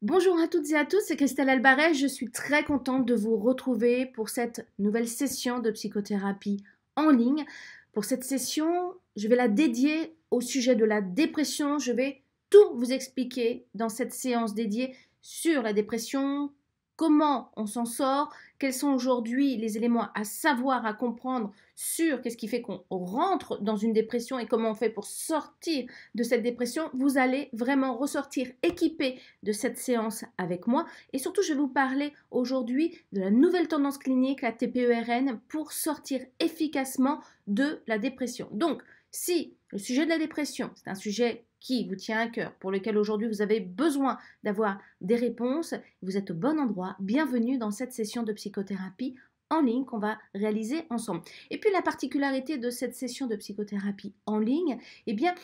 Bonjour à toutes et à tous, c'est Christelle Albaret. Je suis très contente de vous retrouver pour cette nouvelle session de psychothérapie en ligne. Pour cette session, je vais la dédier au sujet de la dépression. Je vais tout vous expliquer dans cette séance dédiée sur la dépression, comment on s'en sort, quels sont aujourd'hui les éléments à savoir, à comprendre sur qu'est-ce qui fait qu'on rentre dans une dépression et comment on fait pour sortir de cette dépression, vous allez vraiment ressortir équipé de cette séance avec moi. Et surtout, je vais vous parler aujourd'hui de la nouvelle tendance clinique, la TPERN, pour sortir efficacement de la dépression. Donc, si le sujet de la dépression, c'est un sujet qui vous tient à cœur, pour lequel aujourd'hui vous avez besoin d'avoir des réponses, vous êtes au bon endroit. Bienvenue dans cette session de psychothérapie en ligne qu'on va réaliser ensemble. Et puis la particularité de cette session de psychothérapie en ligne, eh bien,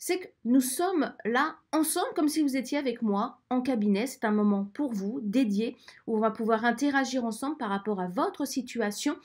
c'est que nous sommes là ensemble comme si vous étiez avec moi en cabinet. C'est un moment pour vous dédié où on va pouvoir interagir ensemble par rapport à votre situation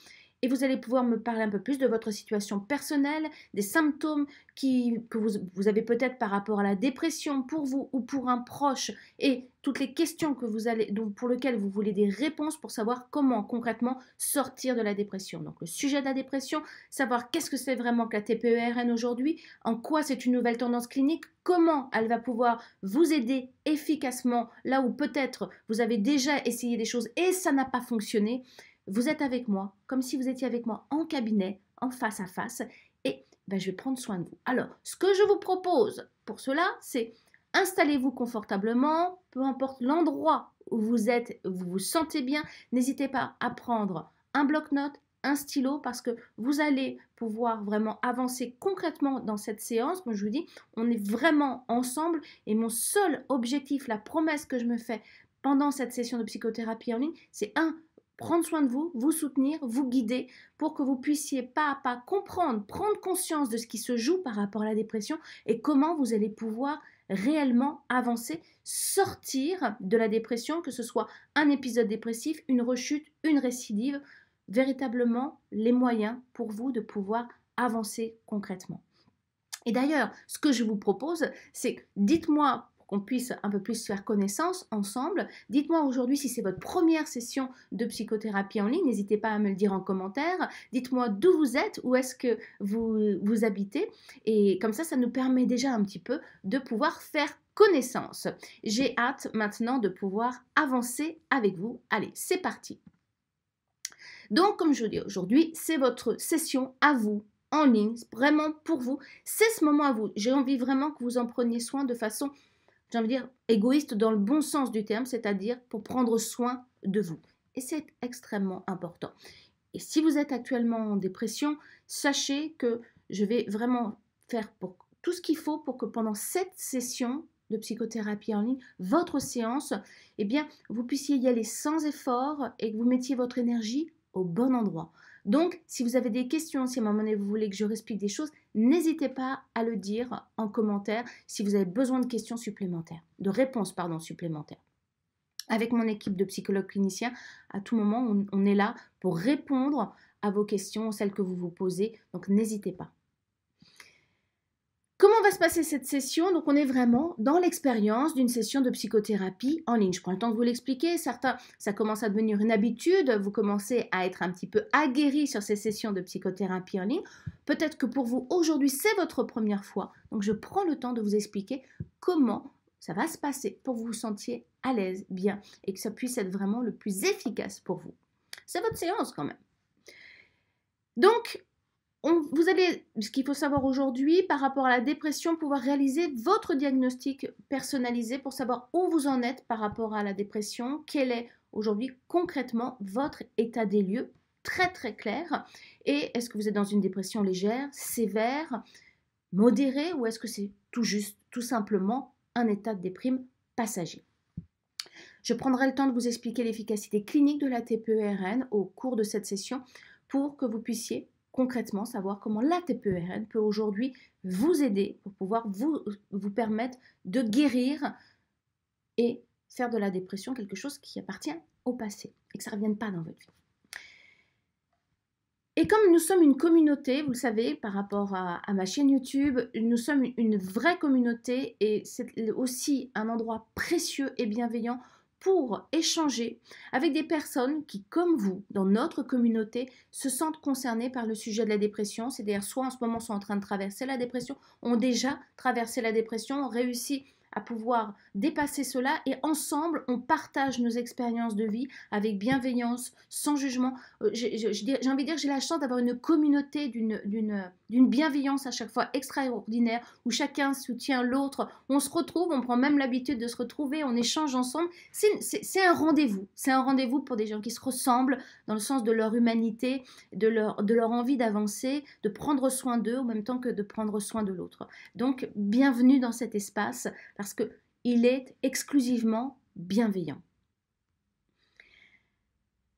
et vous allez pouvoir me parler un peu plus de votre situation personnelle, des symptômes que vous, avez peut-être par rapport à la dépression pour vous ou pour un proche et toutes les questions que vous allez, donc pour lesquelles vous voulez des réponses pour savoir comment concrètement sortir de la dépression. Donc le sujet de la dépression, savoir qu'est-ce que c'est vraiment que la TPERN aujourd'hui, en quoi c'est une nouvelle tendance clinique, comment elle va pouvoir vous aider efficacement là où peut-être vous avez déjà essayé des choses et ça n'a pas fonctionné. Vous êtes avec moi, comme si vous étiez avec moi en cabinet, en face à face, et ben, je vais prendre soin de vous. Alors, ce que je vous propose pour cela, c'est installez-vous confortablement, peu importe l'endroit où vous êtes, vous vous sentez bien. N'hésitez pas à prendre un bloc-notes, un stylo, parce que vous allez pouvoir vraiment avancer concrètement dans cette séance. Comme je vous dis, on est vraiment ensemble et mon seul objectif, la promesse que je me fais pendant cette session de psychothérapie en ligne, c'est un, prendre soin de vous, vous soutenir, vous guider pour que vous puissiez pas à pas comprendre, prendre conscience de ce qui se joue par rapport à la dépression et comment vous allez pouvoir réellement avancer, sortir de la dépression, que ce soit un épisode dépressif, une rechute, une récidive, véritablement les moyens pour vous de pouvoir avancer concrètement. Et d'ailleurs, ce que je vous propose, c'est dites-moi qu'on puisse un peu plus faire connaissance ensemble. Dites-moi aujourd'hui si c'est votre première session de psychothérapie en ligne. N'hésitez pas à me le dire en commentaire. Dites-moi d'où vous êtes, où est-ce que vous, vous habitez. Et comme ça, ça nous permet déjà un petit peu de pouvoir faire connaissance. J'ai hâte maintenant de pouvoir avancer avec vous. Allez, c'est parti. Donc, comme je vous dis aujourd'hui, c'est votre session à vous en ligne, vraiment pour vous. C'est ce moment à vous. J'ai envie vraiment que vous en preniez soin de façon j'ai envie dire, égoïste dans le bon sens du terme, c'est-à-dire pour prendre soin de vous. Et c'est extrêmement important. Et si vous êtes actuellement en dépression, sachez que je vais vraiment faire tout ce qu'il faut pour que pendant cette session de psychothérapie en ligne, votre séance, eh bien, vous puissiez y aller sans effort et que vous mettiez votre énergie au bon endroit. Donc, si vous avez des questions, si à un moment donné vous voulez que je réexplique des choses, n'hésitez pas à le dire en commentaire si vous avez besoin de questions supplémentaires, de réponses, pardon, supplémentaires. Avec mon équipe de psychologues cliniciens, à tout moment, on est là pour répondre à vos questions, celles que vous vous posez. Donc, n'hésitez pas. Comment va se passer cette session Donc on est vraiment dans l'expérience d'une session de psychothérapie en ligne. Je prends le temps de vous l'expliquer. Certains, ça commence à devenir une habitude. Vous commencez à être un petit peu aguerri sur ces sessions de psychothérapie en ligne. Peut-être que pour vous, aujourd'hui, c'est votre première fois. Donc je prends le temps de vous expliquer comment ça va se passer pour que vous vous sentiez à l'aise, bien, et que ça puisse être vraiment le plus efficace pour vous. C'est votre séance quand même. Donc, vous allez, ce qu'il faut savoir aujourd'hui par rapport à la dépression, pouvoir réaliser votre diagnostic personnalisé pour savoir où vous en êtes par rapport à la dépression, quel est aujourd'hui concrètement votre état des lieux, très très clair. Et est-ce que vous êtes dans une dépression légère, sévère, modérée, ou est-ce que c'est tout juste, tout simplement un état de déprime passager Je prendrai le temps de vous expliquer l'efficacité clinique de la TPERN au cours de cette session pour que vous puissiez concrètement savoir comment la TPERN peut aujourd'hui vous aider pour pouvoir vous, vous permettre de guérir et faire de la dépression quelque chose qui appartient au passé et que ça ne revienne pas dans votre vie. Et comme nous sommes une communauté, vous le savez, par rapport à ma chaîne YouTube, nous sommes une vraie communauté et c'est aussi un endroit précieux et bienveillant pour échanger avec des personnes qui, comme vous, dans notre communauté, se sentent concernées par le sujet de la dépression, c'est-à-dire soit en ce moment sont en train de traverser la dépression, ont déjà traversé la dépression, ont réussi à pouvoir dépasser cela et ensemble on partage nos expériences de vie avec bienveillance, sans jugement. Euh, j'ai envie de dire j'ai la chance d'avoir une communauté d'une d'une bienveillance à chaque fois extraordinaire, où chacun soutient l'autre. On se retrouve, on prend même l'habitude de se retrouver, on échange ensemble. C'est un rendez-vous. C'est un rendez-vous pour des gens qui se ressemblent dans le sens de leur humanité, de leur, de leur envie d'avancer, de prendre soin d'eux en même temps que de prendre soin de l'autre. Donc, bienvenue dans cet espace, parce qu'il est exclusivement bienveillant.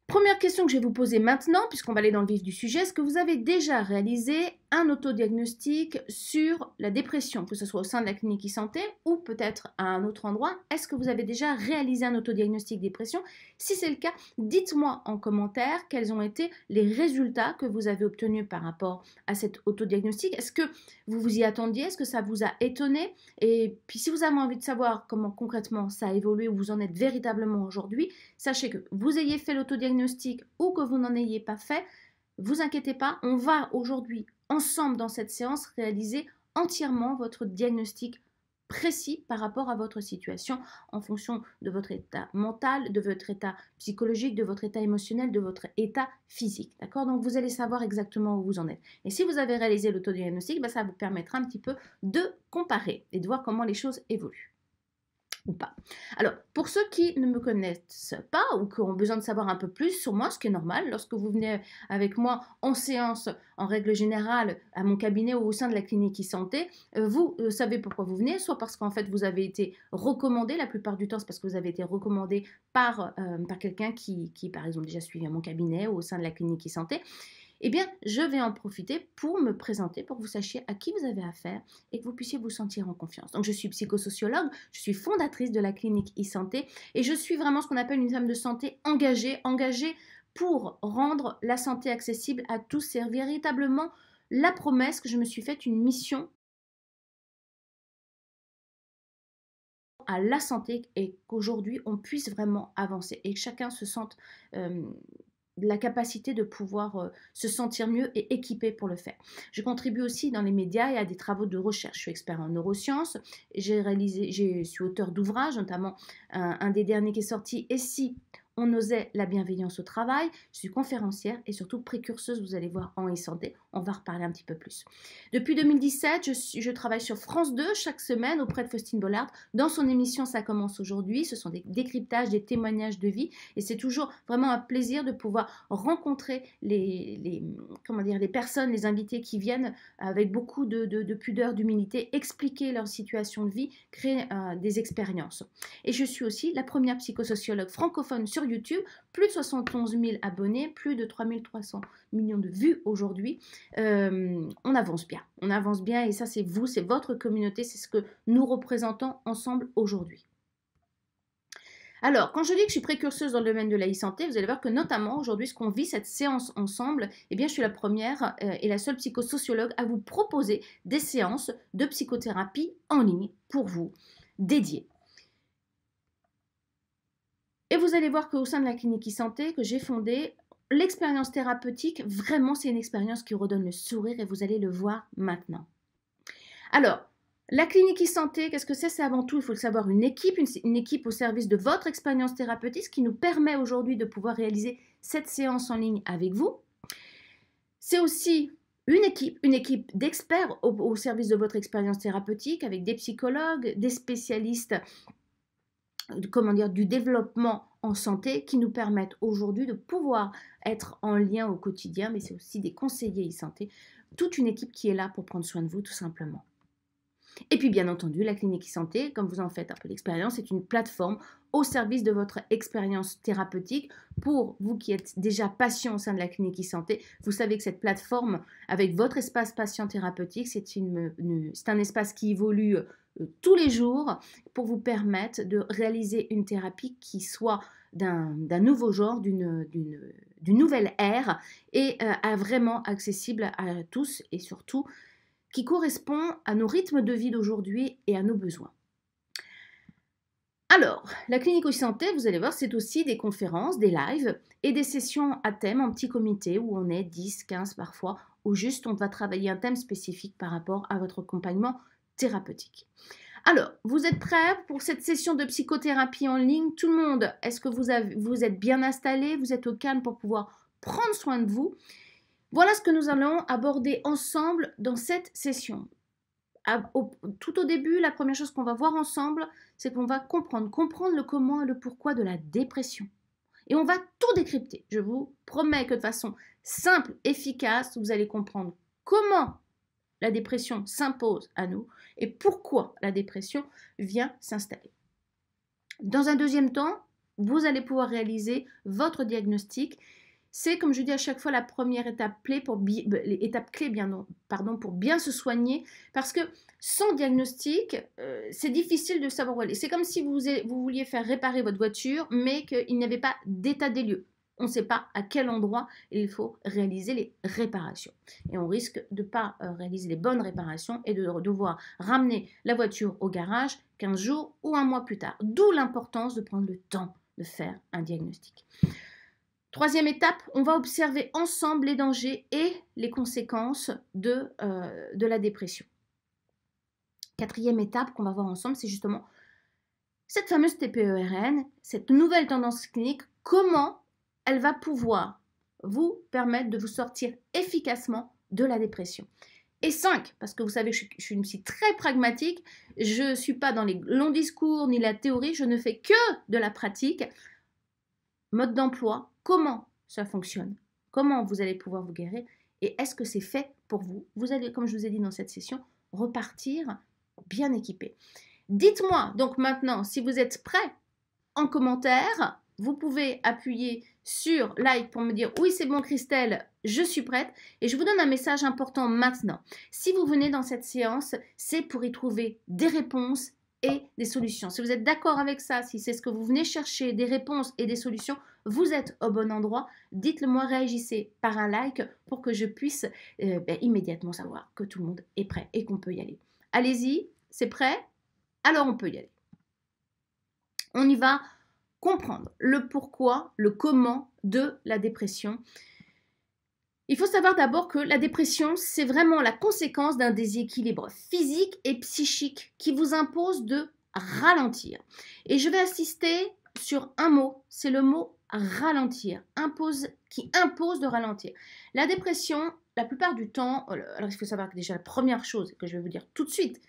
Première question que je vais vous poser maintenant, puisqu'on va aller dans le vif du sujet, est-ce que vous avez déjà réalisé un autodiagnostic sur la dépression, que ce soit au sein de la clinique e-santé ou peut-être à un autre endroit. Est-ce que vous avez déjà réalisé un autodiagnostic dépression Si c'est le cas, dites-moi en commentaire quels ont été les résultats que vous avez obtenus par rapport à cet autodiagnostic. Est-ce que vous vous y attendiez Est-ce que ça vous a étonné Et puis si vous avez envie de savoir comment concrètement ça a évolué ou vous en êtes véritablement aujourd'hui, sachez que vous ayez fait l'autodiagnostic ou que vous n'en ayez pas fait, vous inquiétez pas, on va aujourd'hui, ensemble dans cette séance, réaliser entièrement votre diagnostic précis par rapport à votre situation en fonction de votre état mental, de votre état psychologique, de votre état émotionnel, de votre état physique. D'accord Donc vous allez savoir exactement où vous en êtes. Et si vous avez réalisé l'autodiagnostic, ben ça vous permettra un petit peu de comparer et de voir comment les choses évoluent. Alors, pour ceux qui ne me connaissent pas ou qui ont besoin de savoir un peu plus sur moi, ce qui est normal, lorsque vous venez avec moi en séance, en règle générale, à mon cabinet ou au sein de la clinique e-santé, euh, vous euh, savez pourquoi vous venez, soit parce qu'en fait vous avez été recommandé, la plupart du temps c'est parce que vous avez été recommandé par, euh, par quelqu'un qui, qui, par exemple, déjà suivi à mon cabinet ou au sein de la clinique e-santé, eh bien, je vais en profiter pour me présenter, pour que vous sachiez à qui vous avez affaire et que vous puissiez vous sentir en confiance. Donc, je suis psychosociologue, je suis fondatrice de la clinique e-santé et je suis vraiment ce qu'on appelle une femme de santé engagée, engagée pour rendre la santé accessible à tous. C'est véritablement la promesse que je me suis faite, une mission à la santé et qu'aujourd'hui on puisse vraiment avancer et que chacun se sente euh, la capacité de pouvoir euh, se sentir mieux et équipé pour le faire. Je contribue aussi dans les médias et à des travaux de recherche. Je suis expert en neurosciences, j'ai réalisé, je suis auteur d'ouvrages, notamment un, des derniers qui est sorti, Et si on osait la bienveillance au travail. Je suis conférencière et surtout précurseuse, vous allez voir, en e-santé. On va reparler un petit peu plus. Depuis 2017, je, travaille sur France 2 chaque semaine auprès de Faustine Bollard. Dans son émission Ça commence aujourd'hui, ce sont des décryptages, des témoignages de vie. Et c'est toujours vraiment un plaisir de pouvoir rencontrer les, comment dire, les personnes, les invités qui viennent avec beaucoup de, pudeur, d'humilité, expliquer leur situation de vie, créer euh, des expériences. Et je suis aussi la première psychosociologue francophone sur YouTube, plus de 71 000 abonnés, plus de 3300 millions de vues aujourd'hui. Euh, on avance bien, on avance bien et ça c'est vous, c'est votre communauté, c'est ce que nous représentons ensemble aujourd'hui. Alors, quand je dis que je suis précurseuse dans le domaine de la e-santé, vous allez voir que notamment aujourd'hui, ce qu'on vit, cette séance ensemble, eh bien, je suis la première euh, et la seule psychosociologue à vous proposer des séances de psychothérapie en ligne pour vous, dédiées. Et vous allez voir qu'au sein de la clinique e-santé que j'ai fondée, l'expérience thérapeutique, vraiment, c'est une expérience qui redonne le sourire et vous allez le voir maintenant. Alors, la clinique e-santé, qu'est-ce que c'est C'est avant tout, il faut le savoir, une équipe, une, équipe au service de votre expérience thérapeutique, ce qui nous permet aujourd'hui de pouvoir réaliser cette séance en ligne avec vous. C'est aussi une équipe, une équipe d'experts au, service de votre expérience thérapeutique, avec des psychologues, des spécialistes comment dire, du développement en santé qui nous permettent aujourd'hui de pouvoir être en lien au quotidien, mais c'est aussi des conseillers e-santé, toute une équipe qui est là pour prendre soin de vous tout simplement. Et puis bien entendu, la clinique e-santé, comme vous en faites un peu l'expérience c'est une plateforme au service de votre expérience thérapeutique. Pour vous qui êtes déjà patient au sein de la clinique e-santé, vous savez que cette plateforme, avec votre espace patient thérapeutique, c'est un espace qui évolue euh, tous les jours pour vous permettre de réaliser une thérapie qui soit d'un nouveau genre, d'une nouvelle ère et euh, vraiment accessible à tous et surtout qui correspond à nos rythmes de vie d'aujourd'hui et à nos besoins. Alors, la clinique aussi santé, vous allez voir, c'est aussi des conférences, des lives et des sessions à thème en petit comité où on est 10, 15 parfois, ou juste on va travailler un thème spécifique par rapport à votre accompagnement thérapeutique. Alors, vous êtes prêts pour cette session de psychothérapie en ligne Tout le monde, est-ce que vous, avez, vous êtes bien installé Vous êtes au calme pour pouvoir prendre soin de vous Voilà ce que nous allons aborder ensemble dans cette session. tout au début, la première chose qu'on va voir ensemble, c'est qu'on va comprendre, comprendre le comment et le pourquoi de la dépression. Et on va tout décrypter. Je vous promets que de façon simple, efficace, vous allez comprendre comment la dépression s'impose à nous et pourquoi la dépression vient s'installer. Dans un deuxième temps, vous allez pouvoir réaliser votre diagnostic. C'est, comme je dis à chaque fois, la première étape clé pour, euh, bien, pardon, pour bien se soigner. Parce que sans diagnostic, euh, c'est difficile de savoir où aller. C'est comme si vous, vous vouliez faire réparer votre voiture, mais qu'il n'y avait pas d'état des lieux on ne sait pas à quel endroit il faut réaliser les réparations. Et on risque de ne pas euh, réaliser les bonnes réparations et de devoir ramener la voiture au garage 15 jours ou un mois plus tard. D'où l'importance de prendre le temps de faire un diagnostic. Troisième étape, on va observer ensemble les dangers et les conséquences de, euh, de la dépression. Quatrième étape qu'on va voir ensemble, c'est justement cette fameuse TPERN, cette nouvelle tendance clinique, comment elle va pouvoir vous permettre de vous sortir efficacement de la dépression. Et 5, parce que vous savez, je suis, je suis une psy très pragmatique, je ne suis pas dans les longs discours ni la théorie, je ne fais que de la pratique. Mode d'emploi, comment ça fonctionne, comment vous allez pouvoir vous guérir et est-ce que c'est fait pour vous Vous allez, comme je vous ai dit dans cette session, repartir bien équipé. Dites-moi donc maintenant si vous êtes prêt en commentaire. Vous pouvez appuyer sur like pour me dire oui c'est bon Christelle, je suis prête et je vous donne un message important maintenant. Si vous venez dans cette séance, c'est pour y trouver des réponses et des solutions. Si vous êtes d'accord avec ça, si c'est ce que vous venez chercher, des réponses et des solutions, vous êtes au bon endroit. Dites-le moi, réagissez par un like pour que je puisse euh, ben, immédiatement savoir que tout le monde est prêt et qu'on peut y aller. Allez-y, c'est prêt Alors on peut y aller. On y va comprendre le pourquoi, le comment de la dépression. Il faut savoir d'abord que la dépression, c'est vraiment la conséquence d'un déséquilibre physique et psychique qui vous impose de ralentir. Et je vais insister sur un mot, c'est le mot ralentir, impose, qui impose de ralentir. La dépression, la plupart du temps, euh, alors il faut savoir que déjà la première chose que je vais vous dire tout de suite,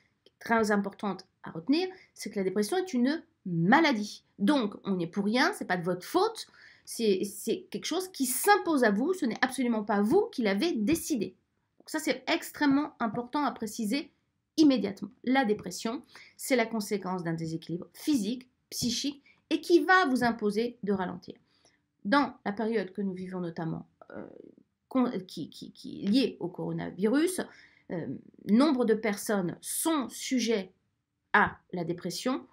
très importante à retenir, c'est que la dépression est une maladie. Donc, on n'est pour rien, c'est pas de votre faute, c'est quelque chose qui s'impose à vous, ce n'est absolument pas vous qui l'avez décidé. Donc ça, c'est extrêmement important à préciser immédiatement. La dépression, c'est la conséquence d'un déséquilibre physique, psychique, et qui va vous imposer de ralentir. Dans la période que nous vivons notamment, euh, qui, est liée au coronavirus, euh, nombre de personnes sont sujets à la dépression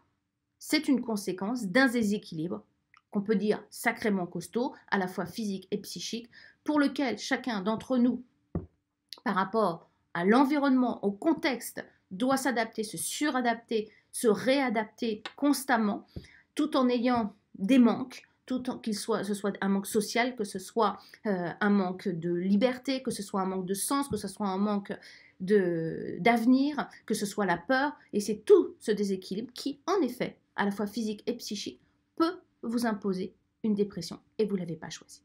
c'est une conséquence d'un déséquilibre qu'on peut dire sacrément costaud, à la fois physique et psychique, pour lequel chacun d'entre nous, par rapport à l'environnement, au contexte, doit s'adapter, se suradapter, se réadapter constamment, tout en ayant des manques, tout en qu'il soit ce soit un manque social, que ce soit euh, un manque de liberté, que ce soit un manque de sens, que ce soit un manque d'avenir, que ce soit la peur, et c'est tout ce déséquilibre qui, en effet, à la fois physique et psychique, peut vous imposer une dépression et vous ne l'avez pas choisie.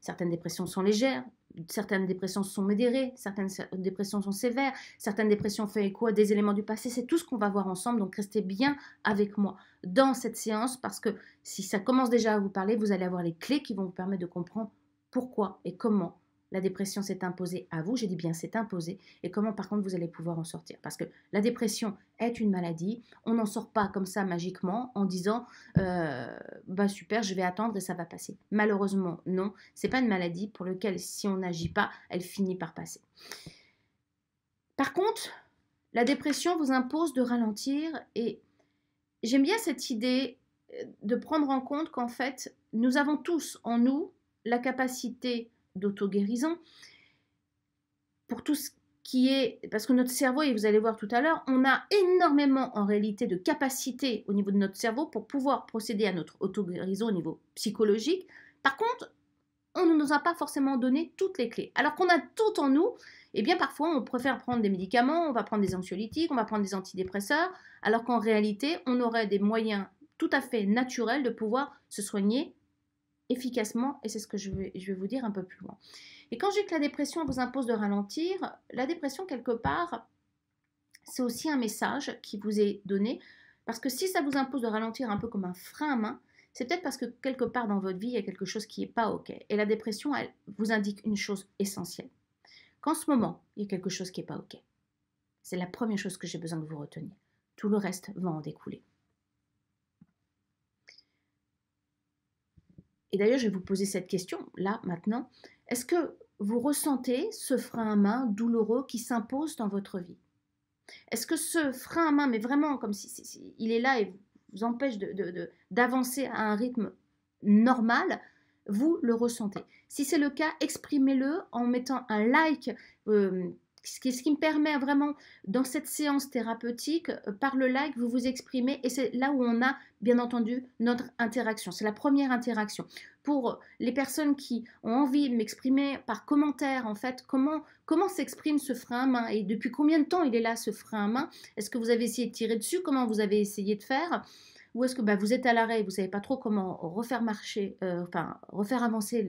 Certaines dépressions sont légères, certaines dépressions sont modérées, certaines dépressions sont sévères, certaines dépressions font écho à des éléments du passé. C'est tout ce qu'on va voir ensemble, donc restez bien avec moi dans cette séance parce que si ça commence déjà à vous parler, vous allez avoir les clés qui vont vous permettre de comprendre pourquoi et comment la dépression s'est imposée à vous, j'ai dit bien s'est imposée, et comment par contre vous allez pouvoir en sortir. Parce que la dépression est une maladie, on n'en sort pas comme ça magiquement en disant euh, bah super, je vais attendre et ça va passer. Malheureusement, non, c'est pas une maladie pour laquelle si on n'agit pas, elle finit par passer. Par contre, la dépression vous impose de ralentir et j'aime bien cette idée euh, de prendre en compte qu'en fait, nous avons tous en nous la capacité d'auto-guérison, pour tout ce qui est, parce que notre cerveau, et vous allez voir tout à l'heure, on a énormément en réalité de capacités au niveau de notre cerveau pour pouvoir procéder à notre auto-guérison au niveau psychologique. Par contre, on ne nous a pas forcément donné toutes les clés. Alors qu'on a tout en nous, et eh bien parfois on préfère prendre des médicaments, on va prendre des anxiolytiques, on va prendre des antidépresseurs, alors qu'en réalité, on aurait des moyens tout à fait naturels de pouvoir se soigner efficacement et c'est ce que je vais, vous dire un peu plus loin. Et quand je dis que la dépression vous impose de ralentir, la dépression quelque part, c'est aussi un message qui vous est donné parce que si ça vous impose de ralentir un peu comme un frein à main, c'est peut-être parce que quelque part dans votre vie, il y a quelque chose qui n'est pas OK. Et la dépression, elle vous indique une chose essentielle. Qu'en ce moment, il y a quelque chose qui n'est pas OK. C'est la première chose que j'ai besoin de vous reteniez. Tout le reste va en découler. Et d'ailleurs, je vais vous poser cette question là, maintenant. Est-ce que vous ressentez ce frein à main douloureux qui s'impose dans votre vie Est-ce que ce frein à main, mais vraiment comme si, il est là et vous empêche d'avancer à un rythme normal, vous le ressentez Si c'est le cas, exprimez-le en mettant un like. Euh, ce qui, me permet vraiment, dans cette séance thérapeutique, euh, par le like, vous vous exprimez et c'est là où on a, bien entendu, notre interaction. C'est la première interaction. Pour les personnes qui ont envie de m'exprimer par commentaire, en fait, comment, comment s'exprime ce frein à main et depuis combien de temps il est là, ce frein à main Est-ce que vous avez essayé de tirer dessus Comment vous avez essayé de faire ou est-ce que bah, vous êtes à l'arrêt et vous savez pas trop comment refaire marcher, euh, enfin refaire avancer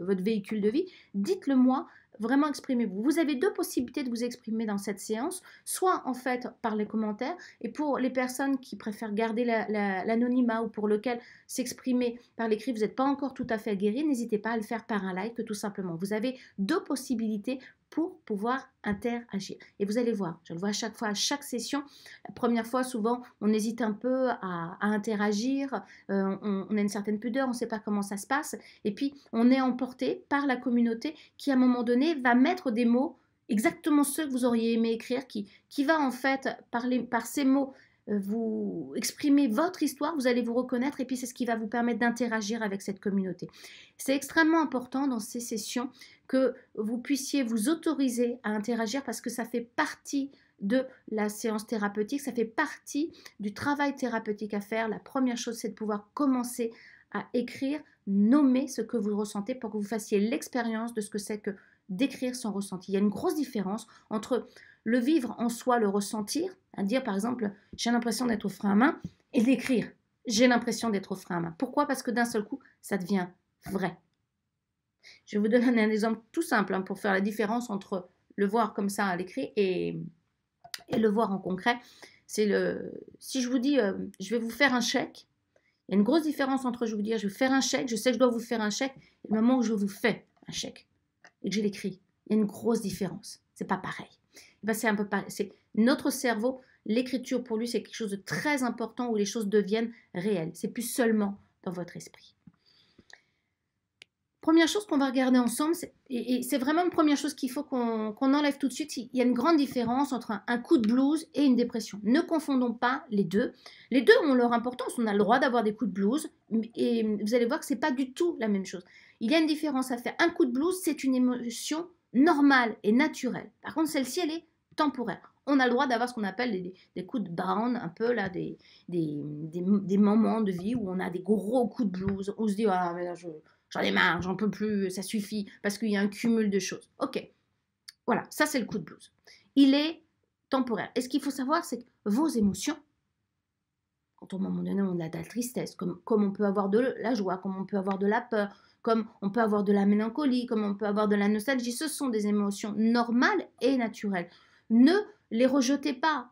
votre véhicule de vie, dites-le moi vraiment exprimez-vous. Vous avez deux possibilités de vous exprimer dans cette séance, soit en fait par les commentaires, et pour les personnes qui préfèrent garder l'anonymat ou pour lequel s'exprimer par l'écrit, vous n'êtes pas encore tout à fait guéri, n'hésitez pas à le faire par un like tout simplement. Vous avez deux possibilités pour pouvoir interagir. Et vous allez voir, je le vois à chaque fois, à chaque session. La première fois, souvent, on hésite un peu à, interagir, euh, on, a une certaine pudeur, on ne sait pas comment ça se passe. Et puis, on est emporté par la communauté qui, à un moment donné, va mettre des mots, exactement ceux que vous auriez aimé écrire, qui, qui va en fait, par, par ces mots, euh, vous exprimer votre histoire, vous allez vous reconnaître et puis c'est ce qui va vous permettre d'interagir avec cette communauté. C'est extrêmement important dans ces sessions que vous puissiez vous autoriser à interagir parce que ça fait partie de la séance thérapeutique, ça fait partie du travail thérapeutique à faire. La première chose, c'est de pouvoir commencer à écrire, nommer ce que vous ressentez pour que vous fassiez l'expérience de ce que c'est que d'écrire son ressenti. Il y a une grosse différence entre le vivre en soi, le ressentir, à dire par exemple j'ai l'impression d'être au frein à main, et d'écrire j'ai l'impression d'être au frein à main. Pourquoi Parce que d'un seul coup, ça devient vrai. Je vais vous donner un exemple tout simple hein, pour faire la différence entre le voir comme ça à l'écrit et, le voir en concret. C'est le si je vous dis euh, je vais vous faire un chèque, il y a une grosse différence entre je vais vous dire je vais faire un chèque, je sais que je dois vous faire un chèque, et le moment où je vous fais un chèque et que je l'écris, il y a une grosse différence. C'est pas pareil. Eh ben, c'est un peu C'est notre cerveau, l'écriture pour lui c'est quelque chose de très important où les choses deviennent réelles. C'est plus seulement dans votre esprit première chose qu'on va regarder ensemble, et, c'est vraiment une première chose qu'il faut qu'on enlève tout de suite, il y a une grande différence entre un, coup de blues et une dépression. Ne confondons pas les deux. Les deux ont leur importance, on a le droit d'avoir des coups de blues, et vous allez voir que ce n'est pas du tout la même chose. Il y a une différence à faire. Un coup de blues, c'est une émotion normale et naturelle. Par contre, celle-ci, elle est temporaire. On a le droit d'avoir ce qu'on appelle des, coups de down, un peu là, des moments de vie où on a des gros coups de blues. On se dit, ah, mais je, j'en ai marre, j'en peux plus, ça suffit, parce qu'il y a un cumul de choses. Ok, voilà, ça c'est le coup de blues. Il est temporaire. Et ce qu'il faut savoir, c'est que vos émotions, quand au moment donné on a de la tristesse, comme, comme on peut avoir de la joie, comme on peut avoir de la peur, comme on peut avoir de la mélancolie, comme on peut avoir de la nostalgie, ce sont des émotions normales et naturelles. Ne les rejetez pas,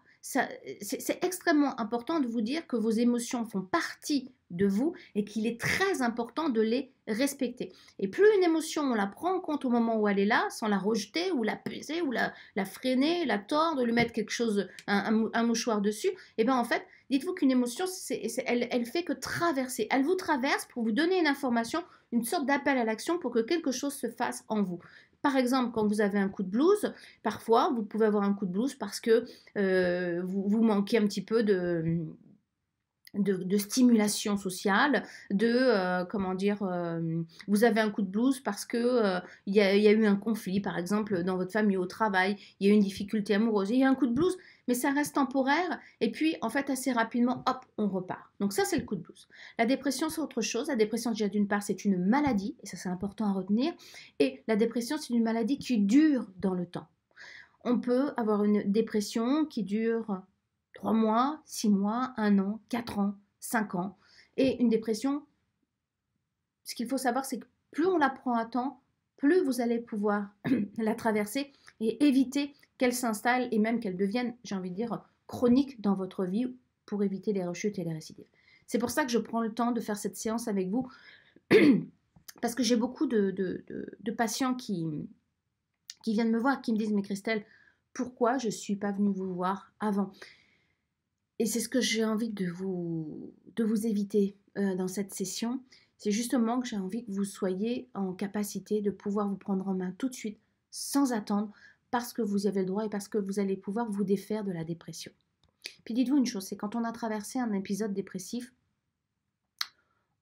c'est extrêmement important de vous dire que vos émotions font partie de vous et qu'il est très important de les respecter. Et plus une émotion, on la prend en compte au moment où elle est là, sans la rejeter ou la peser ou la, freiner, la tordre, lui mettre quelque chose, un, mouchoir dessus, et eh bien en fait, dites-vous qu'une émotion, elle, elle fait que traverser. Elle vous traverse pour vous donner une information, une sorte d'appel à l'action pour que quelque chose se fasse en vous. Par exemple, quand vous avez un coup de blues, parfois vous pouvez avoir un coup de blues parce que euh, vous manquez un petit peu de de, stimulation sociale, de euh, comment dire, euh, vous avez un coup de blues parce que euh, il y, a, eu un conflit, par exemple dans votre famille, au travail, il y a eu une difficulté amoureuse, il y a un coup de blues, mais ça reste temporaire et puis en fait assez rapidement, hop, on repart. Donc ça c'est le coup de blues. La dépression c'est autre chose. La dépression déjà d'une part c'est une maladie et ça c'est important à retenir et la dépression c'est une maladie qui dure dans le temps. On peut avoir une dépression qui dure Trois mois, six mois, un an, quatre ans, cinq ans. Et une dépression, ce qu'il faut savoir, c'est que plus on la prend à temps, plus vous allez pouvoir la traverser et éviter qu'elle s'installe et même qu'elle devienne, j'ai envie de dire, chronique dans votre vie pour éviter les rechutes et les récidives. C'est pour ça que je prends le temps de faire cette séance avec vous, parce que j'ai beaucoup de, patients qui, qui viennent me voir, qui me disent, mais Christelle, pourquoi je ne suis pas venue vous voir avant et c'est ce que j'ai envie de vous, de vous éviter euh, dans cette session. C'est justement que j'ai envie que vous soyez en capacité de pouvoir vous prendre en main tout de suite, sans attendre, parce que vous avez le droit et parce que vous allez pouvoir vous défaire de la dépression. Puis dites-vous une chose, c'est quand on a traversé un épisode dépressif,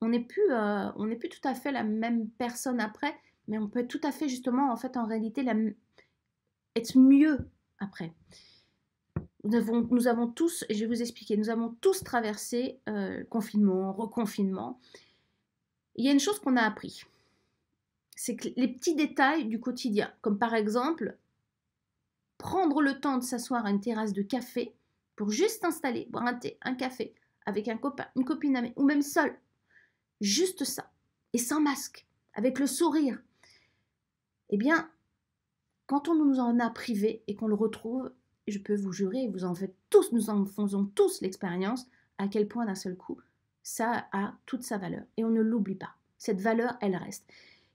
on n'est plus, euh, plus tout à fait la même personne après, mais on peut tout à fait justement en fait en réalité être mieux après nous avons, tous, et je vais vous expliquer, nous avons tous traversé euh, confinement, reconfinement. Il y a une chose qu'on a appris, c'est que les petits détails du quotidien, comme par exemple prendre le temps de s'asseoir à une terrasse de café pour juste installer, boire un thé, un café avec un copain, une copine, ou même seul, juste ça, et sans masque, avec le sourire. Eh bien, quand on nous en a privé et qu'on le retrouve, je peux vous jurer, vous en faites tous, nous en faisons tous l'expérience, à quel point d'un seul coup, ça a toute sa valeur. Et on ne l'oublie pas. Cette valeur, elle reste.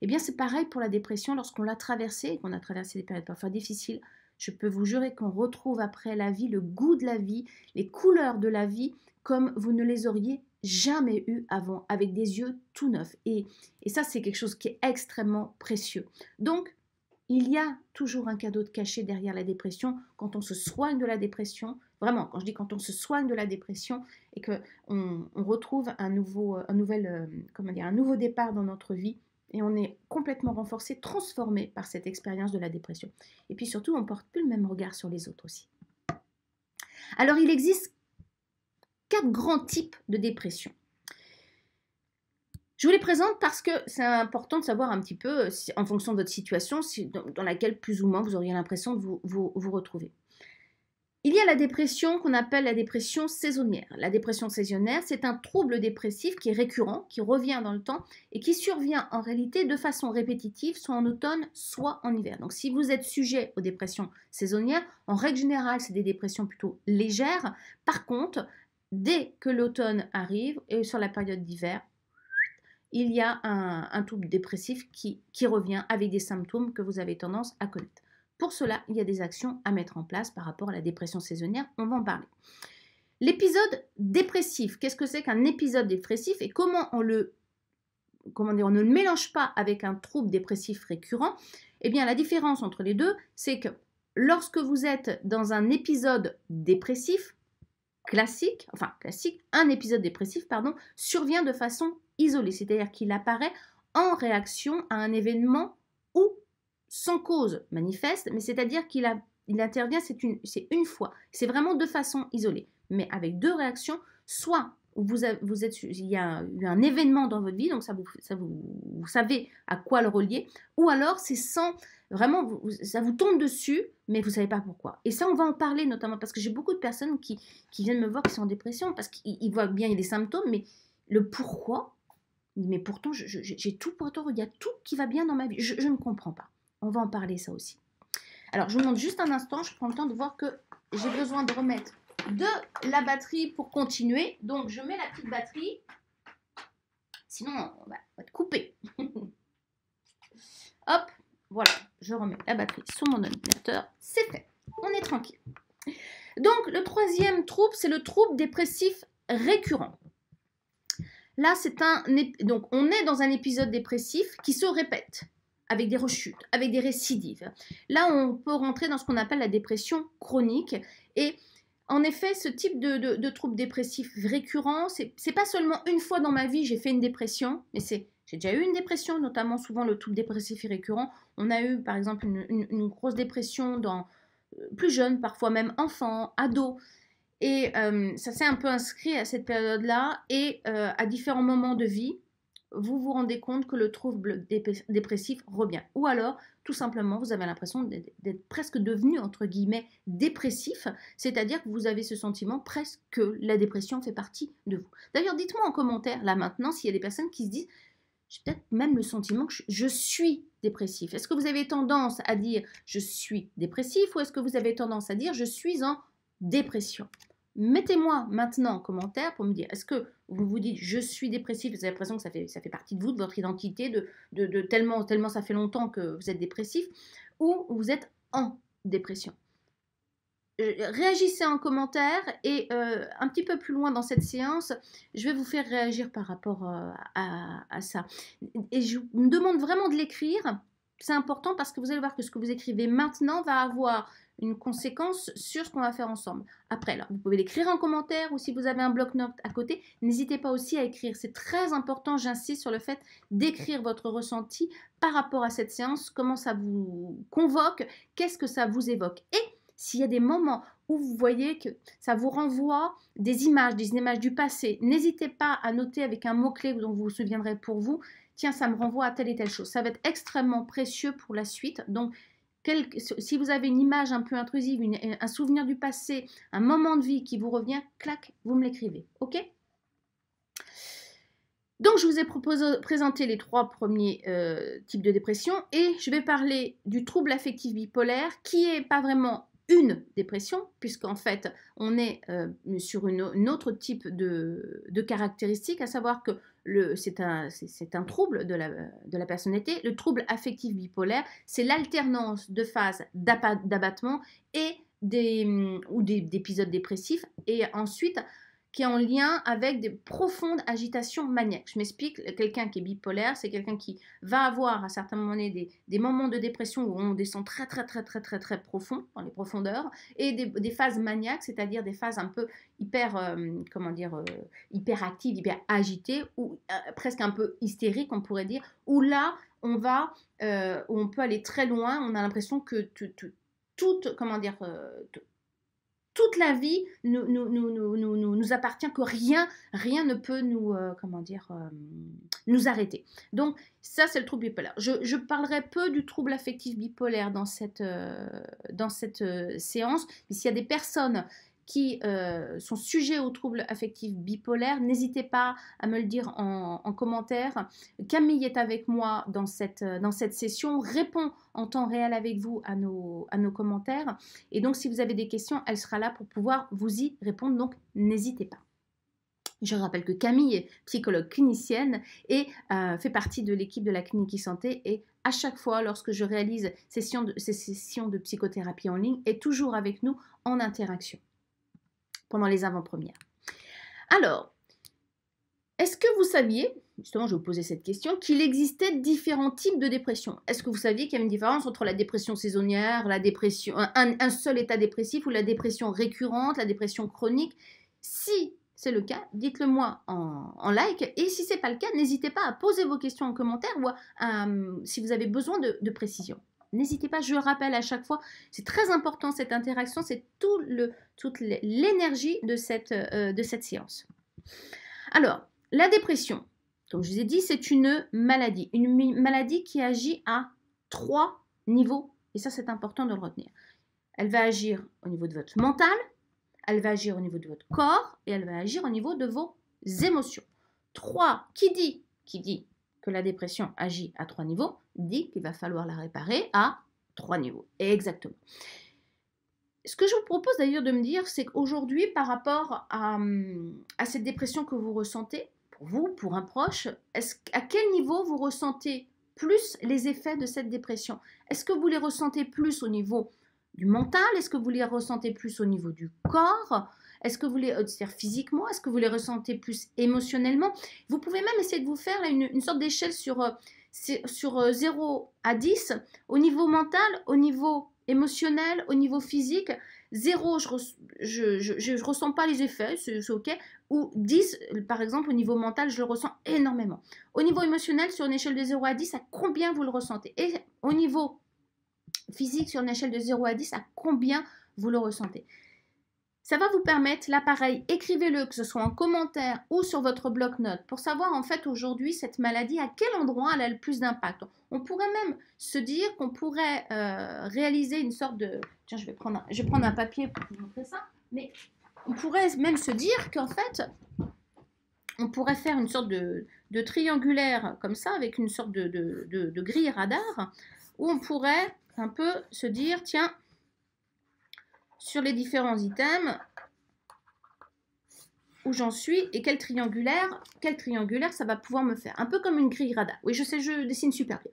Eh bien, c'est pareil pour la dépression lorsqu'on l'a traversée et qu'on a traversé des périodes parfois difficiles. Je peux vous jurer qu'on retrouve après la vie le goût de la vie, les couleurs de la vie, comme vous ne les auriez jamais eues avant, avec des yeux tout neufs. Et, et ça, c'est quelque chose qui est extrêmement précieux. Donc, il y a toujours un cadeau de cachet derrière la dépression quand on se soigne de la dépression. Vraiment, quand je dis quand on se soigne de la dépression et que on, retrouve un nouveau, euh, un nouvel, euh, comment dire, un nouveau départ dans notre vie et on est complètement renforcé, transformé par cette expérience de la dépression. Et puis surtout, on porte plus le même regard sur les autres aussi. Alors, il existe quatre grands types de dépression. Je vous les présente parce que c'est important de savoir un petit peu, euh, en fonction de votre situation, dans, laquelle plus ou moins vous auriez l'impression de vous retrouver. Il y a la dépression qu'on appelle la dépression saisonnière. La dépression saisonnière, c'est un trouble dépressif qui est récurrent, qui revient dans le temps et qui survient en réalité de façon répétitive, soit en automne, soit en hiver. Donc si vous êtes sujet aux dépressions saisonnières, en règle générale, c'est des dépressions plutôt légères. Par contre, dès que l'automne arrive et sur la période d'hiver, il y a un, trouble dépressif qui, revient avec des symptômes que vous avez tendance à connaître. Pour cela, il y a des actions à mettre en place par rapport à la dépression saisonnière, on va en parler. L'épisode dépressif, qu'est-ce que c'est qu'un épisode dépressif et comment on le on ne le mélange pas avec un trouble dépressif récurrent Eh bien, la différence entre les deux, c'est que lorsque vous êtes dans un épisode dépressif classique, enfin classique, un épisode dépressif pardon, survient de façon isolé, c'est-à-dire qu'il apparaît en réaction à un événement ou sans cause manifeste, mais c'est-à-dire qu'il il intervient, c'est une, une, fois, c'est vraiment de façon isolée, mais avec deux réactions, soit vous, vous êtes, il y a eu un, événement dans votre vie, donc ça vous, vous, savez à quoi le relier, ou alors c'est sans, vraiment, ça vous tombe dessus, mais vous savez pas pourquoi. Et ça, on va en parler notamment parce que j'ai beaucoup de personnes qui, qui, viennent me voir qui sont en dépression, parce qu'ils voient bien les symptômes, mais le pourquoi, mais pourtant, j'ai tout pourtant, il y a tout qui va bien dans ma vie. Je, ne comprends pas. On va en parler ça aussi. Alors, je vous montre juste un instant, je prends le temps de voir que j'ai besoin de remettre de la batterie pour continuer. Donc, je mets la petite batterie. Sinon, on va, on va Hop, voilà, je remets la batterie sur mon ordinateur. C'est fait, on est tranquille. Donc, le troisième trouble, c'est le trouble dépressif récurrent. Là, c'est un donc on est dans un épisode dépressif qui se répète avec des rechutes, avec des récidives. Là, on peut rentrer dans ce qu'on appelle la dépression chronique et en effet, ce type de, de, trouble dépressif récurrent, c'est pas seulement une fois dans ma vie j'ai fait une dépression, mais c'est j'ai déjà eu une dépression, notamment souvent le trouble dépressif récurrent. On a eu par exemple une, grosse dépression dans euh, plus jeunes, parfois même enfant, ado. Et euh, ça s'est un peu inscrit à cette période-là. Et euh, à différents moments de vie, vous vous rendez compte que le trouble dépressif revient. Ou alors, tout simplement, vous avez l'impression d'être presque devenu, entre guillemets, dépressif, c'est-à-dire que vous avez ce sentiment presque que la dépression fait partie de vous. D'ailleurs, dites-moi en commentaire, là maintenant, s'il y a des personnes qui se disent, j'ai peut-être même le sentiment que je suis dépressif. Est-ce que vous avez tendance à dire je suis dépressif ou est-ce que vous avez tendance à dire je suis en dépression Mettez-moi maintenant en commentaire pour me dire, est-ce que vous vous dites je suis dépressif, vous avez l'impression que ça fait, ça fait partie de vous, de votre identité, de, de, tellement, tellement ça fait longtemps que vous êtes dépressif, ou vous êtes en dépression euh, réagissez en commentaire et euh, un petit peu plus loin dans cette séance, je vais vous faire réagir par rapport euh, à, à, ça. Et je me demande vraiment de l'écrire. C'est important parce que vous allez voir que ce que vous écrivez maintenant va avoir une conséquence sur ce qu'on va faire ensemble. Après, vous pouvez l'écrire en commentaire ou si vous avez un bloc-notes à côté, n'hésitez pas aussi à écrire. C'est très important, j'insiste sur le fait d'écrire votre ressenti par rapport à cette séance, comment ça vous convoque, qu'est-ce que ça vous évoque. Et s'il y a des moments où vous voyez que ça vous renvoie des images, des images du passé, n'hésitez pas à noter avec un mot-clé dont vous vous souviendrez pour vous, tiens, ça me renvoie à telle et telle chose. Ça va être extrêmement précieux pour la suite. Donc, si vous avez une image un peu intrusive, un souvenir du passé, un moment de vie qui vous revient, clac, vous me l'écrivez. OK donc, je vous ai présenté les trois premiers euh, types de dépression et je vais parler du trouble affectif bipolaire qui n'est pas vraiment une dépression, puisqu'en fait, on est euh, sur une, autre type de, caractéristique, à savoir que c'est un, trouble de la, personnalité. Le trouble affectif bipolaire, c'est l'alternance de phases d'abattement et hum, d'épisodes des, dépressifs et ensuite qui est en lien avec des profondes agitations maniaques. Je m'explique, quelqu'un qui est bipolaire, c'est quelqu'un qui va avoir à certains moments des, des moments de dépression où on descend très très très très très très profond, dans les profondeurs, et des, phases maniaques, c'est-à-dire des phases un peu hyper, euh, comment dire, euh, hyper actives, hyper agitées, ou euh, presque un peu hystériques, on pourrait dire, où là, on va, on peut aller très loin, on a l'impression que tout, comment dire, tout, toute la vie nous, appartient, que rien, rien ne peut nous, euh, comment dire, euh, nous arrêter. Donc ça, c'est le trouble bipolaire. Je, parlerai peu du trouble affectif bipolaire dans cette, euh, dans cette séance, mais s'il y a des personnes qui euh, sont sujets aux troubles affectifs bipolaires. N'hésitez pas à me le dire en, commentaire. Camille est avec moi dans cette, euh, dans cette session, répond en temps réel avec vous à nos, à nos commentaires. Et donc, si vous avez des questions, elle sera là pour pouvoir vous y répondre. Donc, n'hésitez pas. Je rappelle que Camille est psychologue clinicienne et euh, fait partie de l'équipe de la clinique e-santé et à chaque fois lorsque je réalise de, ces sessions de psychothérapie en ligne est toujours avec nous en interaction pendant les avant-premières. Alors, est-ce que vous saviez, justement je vous posais cette question, qu'il existait différents types de dépression Est-ce que vous saviez qu'il y a une différence entre la dépression saisonnière, la dépression, un, seul état dépressif ou la dépression récurrente, la dépression chronique Si c'est le cas, dites-le moi en, like. Et si ce n'est pas le cas, n'hésitez pas à poser vos questions en commentaire ou si vous avez besoin de, de précision. N'hésitez pas, je le rappelle à chaque fois, c'est très important cette interaction, c'est tout le, toute l'énergie de cette, euh, de cette séance. Alors, la dépression, comme je vous ai dit, c'est une maladie, une maladie qui agit à trois niveaux, et ça c'est important de le retenir. Elle va agir au niveau de votre mental, elle va agir au niveau de votre corps, et elle va agir au niveau de vos émotions. Trois, qui dit Qui dit la dépression agit à trois niveaux dit qu'il va falloir la réparer à trois niveaux. Exactement. Ce que je vous propose d'ailleurs de me dire, c'est qu'aujourd'hui, par rapport à, cette dépression que vous ressentez, pour vous, pour un proche, à quel niveau vous ressentez plus les effets de cette dépression Est-ce que vous les ressentez plus au niveau du mental Est-ce que vous les ressentez plus au niveau du corps est-ce que vous les euh, ressentez physiquement Est-ce que vous les ressentez plus émotionnellement Vous pouvez même essayer de vous faire une, sorte d'échelle sur, euh, sur 0 euh, à 10 au niveau mental, au niveau émotionnel, au niveau physique. 0, je ne ressens pas les effets, c'est OK. Ou 10, par exemple, au niveau mental, je le ressens énormément. Au niveau émotionnel, sur une échelle de 0 à 10, à combien vous le ressentez Et au niveau physique, sur une échelle de 0 à 10, à combien vous le ressentez ça va vous permettre, là écrivez-le, que ce soit en commentaire ou sur votre bloc-notes, pour savoir en fait aujourd'hui cette maladie, à quel endroit elle a le plus d'impact. On pourrait même se dire qu'on pourrait euh, réaliser une sorte de... Tiens, je vais prendre un, papier pour vous montrer ça, mais on pourrait même se dire qu'en fait, on pourrait faire une sorte de, triangulaire comme ça, avec une sorte de, de grille radar, où on pourrait un peu se dire, tiens, sur les différents items où j'en suis et quel triangulaire, quel triangulaire ça va pouvoir me faire. Un peu comme une grille radar. Oui, je sais, je dessine super bien.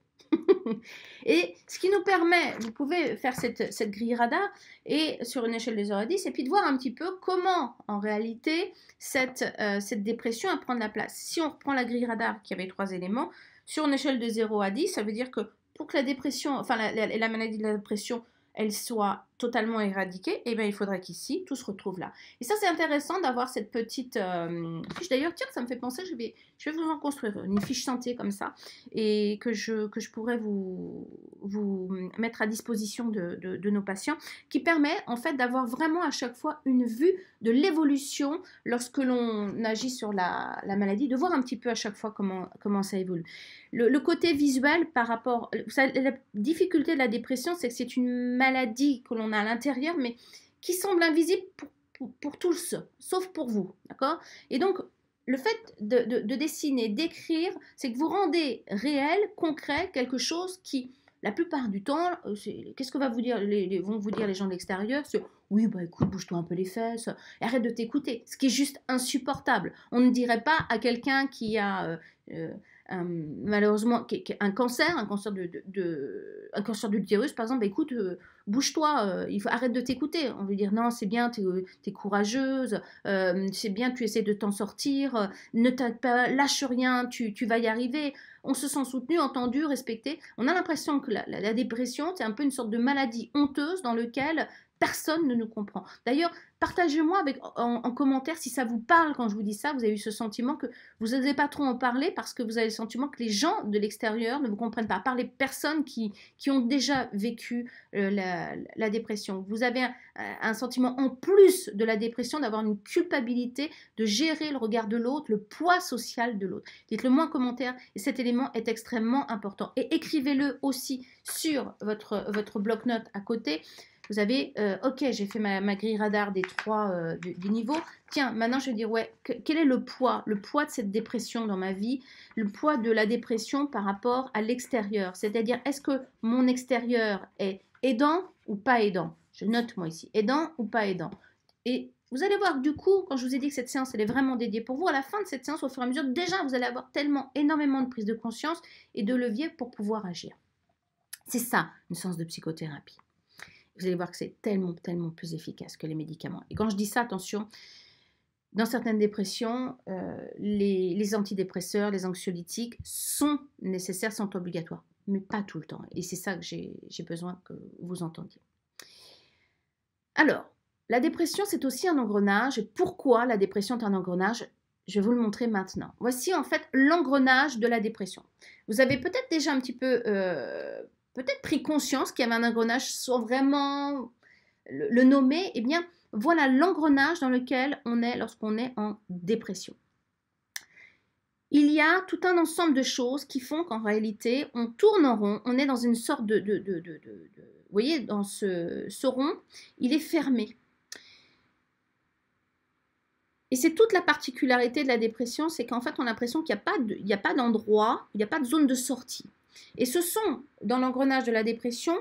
et ce qui nous permet, vous pouvez faire cette, grille radar et sur une échelle de 0 à 10 et puis de voir un petit peu comment en réalité cette, euh, dépression va prendre la place. Si on reprend la grille radar qui avait trois éléments, sur une échelle de 0 à 10, ça veut dire que pour que la dépression, enfin la maladie de la dépression elle soit totalement éradiquée, eh bien, il faudrait qu'ici, tout se retrouve là. Et ça, c'est intéressant d'avoir cette petite euh, fiche. D'ailleurs, tiens, ça me fait penser, je vais, je vais vous en construire une fiche santé comme ça, et que je, que je pourrais vous, vous mettre à disposition de, nos patients, qui permet en fait d'avoir vraiment à chaque fois une vue de l'évolution lorsque l'on agit sur la, maladie, de voir un petit peu à chaque fois comment, comment ça évolue. Le, côté visuel par rapport... la difficulté de la dépression, c'est que c'est une maladie maladie que l'on a à l'intérieur, mais qui semble invisible pour, pour, tous, sauf pour vous. D'accord Et donc, le fait de, de, dessiner, d'écrire, c'est que vous rendez réel, concret, quelque chose qui, la plupart du temps, euh, qu'est-ce que va vous dire les, vont vous dire les gens de l'extérieur oui, bah écoute, bouge-toi un peu les fesses, arrête de t'écouter. Ce qui est juste insupportable. On ne dirait pas à quelqu'un qui a euh, euh, euh, malheureusement, un cancer, un cancer de, de, un cancer de par exemple, bah, écoute, euh, bouge-toi, euh, il faut arrête de t'écouter. On veut dire non, c'est bien, tu es, courageuse, c'est bien, tu essaies de t'en sortir, ne pas, lâche rien, tu, vas y arriver. On se sent soutenu, entendu, respecté. On a l'impression que la, la dépression, c'est un peu une sorte de maladie honteuse dans laquelle Personne ne nous comprend. D'ailleurs, partagez-moi en, en, commentaire si ça vous parle quand je vous dis ça. Vous avez eu ce sentiment que vous n'avez pas trop en parler parce que vous avez le sentiment que les gens de l'extérieur ne vous comprennent pas, Par les personnes qui, qui ont déjà vécu euh, la, dépression. Vous avez un, sentiment en plus de la dépression d'avoir une culpabilité de gérer le regard de l'autre, le poids social de l'autre. Dites-le moi en commentaire et cet élément est extrêmement important. Et écrivez-le aussi sur votre, votre bloc-notes à côté. Vous avez, euh, ok, j'ai fait ma, grille radar des trois euh, niveaux. Tiens, maintenant je vais dire, ouais, quel est le poids, le poids de cette dépression dans ma vie, le poids de la dépression par rapport à l'extérieur. C'est-à-dire, est-ce que mon extérieur est aidant ou pas aidant Je note moi ici, aidant ou pas aidant. Et vous allez voir, du coup, quand je vous ai dit que cette séance, elle est vraiment dédiée pour vous, à la fin de cette séance, au fur et à mesure, déjà, vous allez avoir tellement, énormément de prise de conscience et de levier pour pouvoir agir. C'est ça, une séance de psychothérapie vous allez voir que c'est tellement, tellement plus efficace que les médicaments. Et quand je dis ça, attention, dans certaines dépressions, euh, les, antidépresseurs, les anxiolytiques sont nécessaires, sont obligatoires, mais pas tout le temps. Et c'est ça que j'ai besoin que vous entendiez. Alors, la dépression, c'est aussi un engrenage. Et Pourquoi la dépression est un engrenage Je vais vous le montrer maintenant. Voici en fait l'engrenage de la dépression. Vous avez peut-être déjà un petit peu euh, peut-être pris conscience qu'il y avait un engrenage sans vraiment le, nommer, et eh bien, voilà l'engrenage dans lequel on est lorsqu'on est en dépression. Il y a tout un ensemble de choses qui font qu'en réalité, on tourne en rond, on est dans une sorte de... vous voyez, dans ce, ce rond, il est fermé. Et c'est toute la particularité de la dépression, c'est qu'en fait, on a l'impression qu'il n'y a pas d'endroit, il n'y a pas de zone de sortie. Et ce sont, dans l'engrenage de la dépression,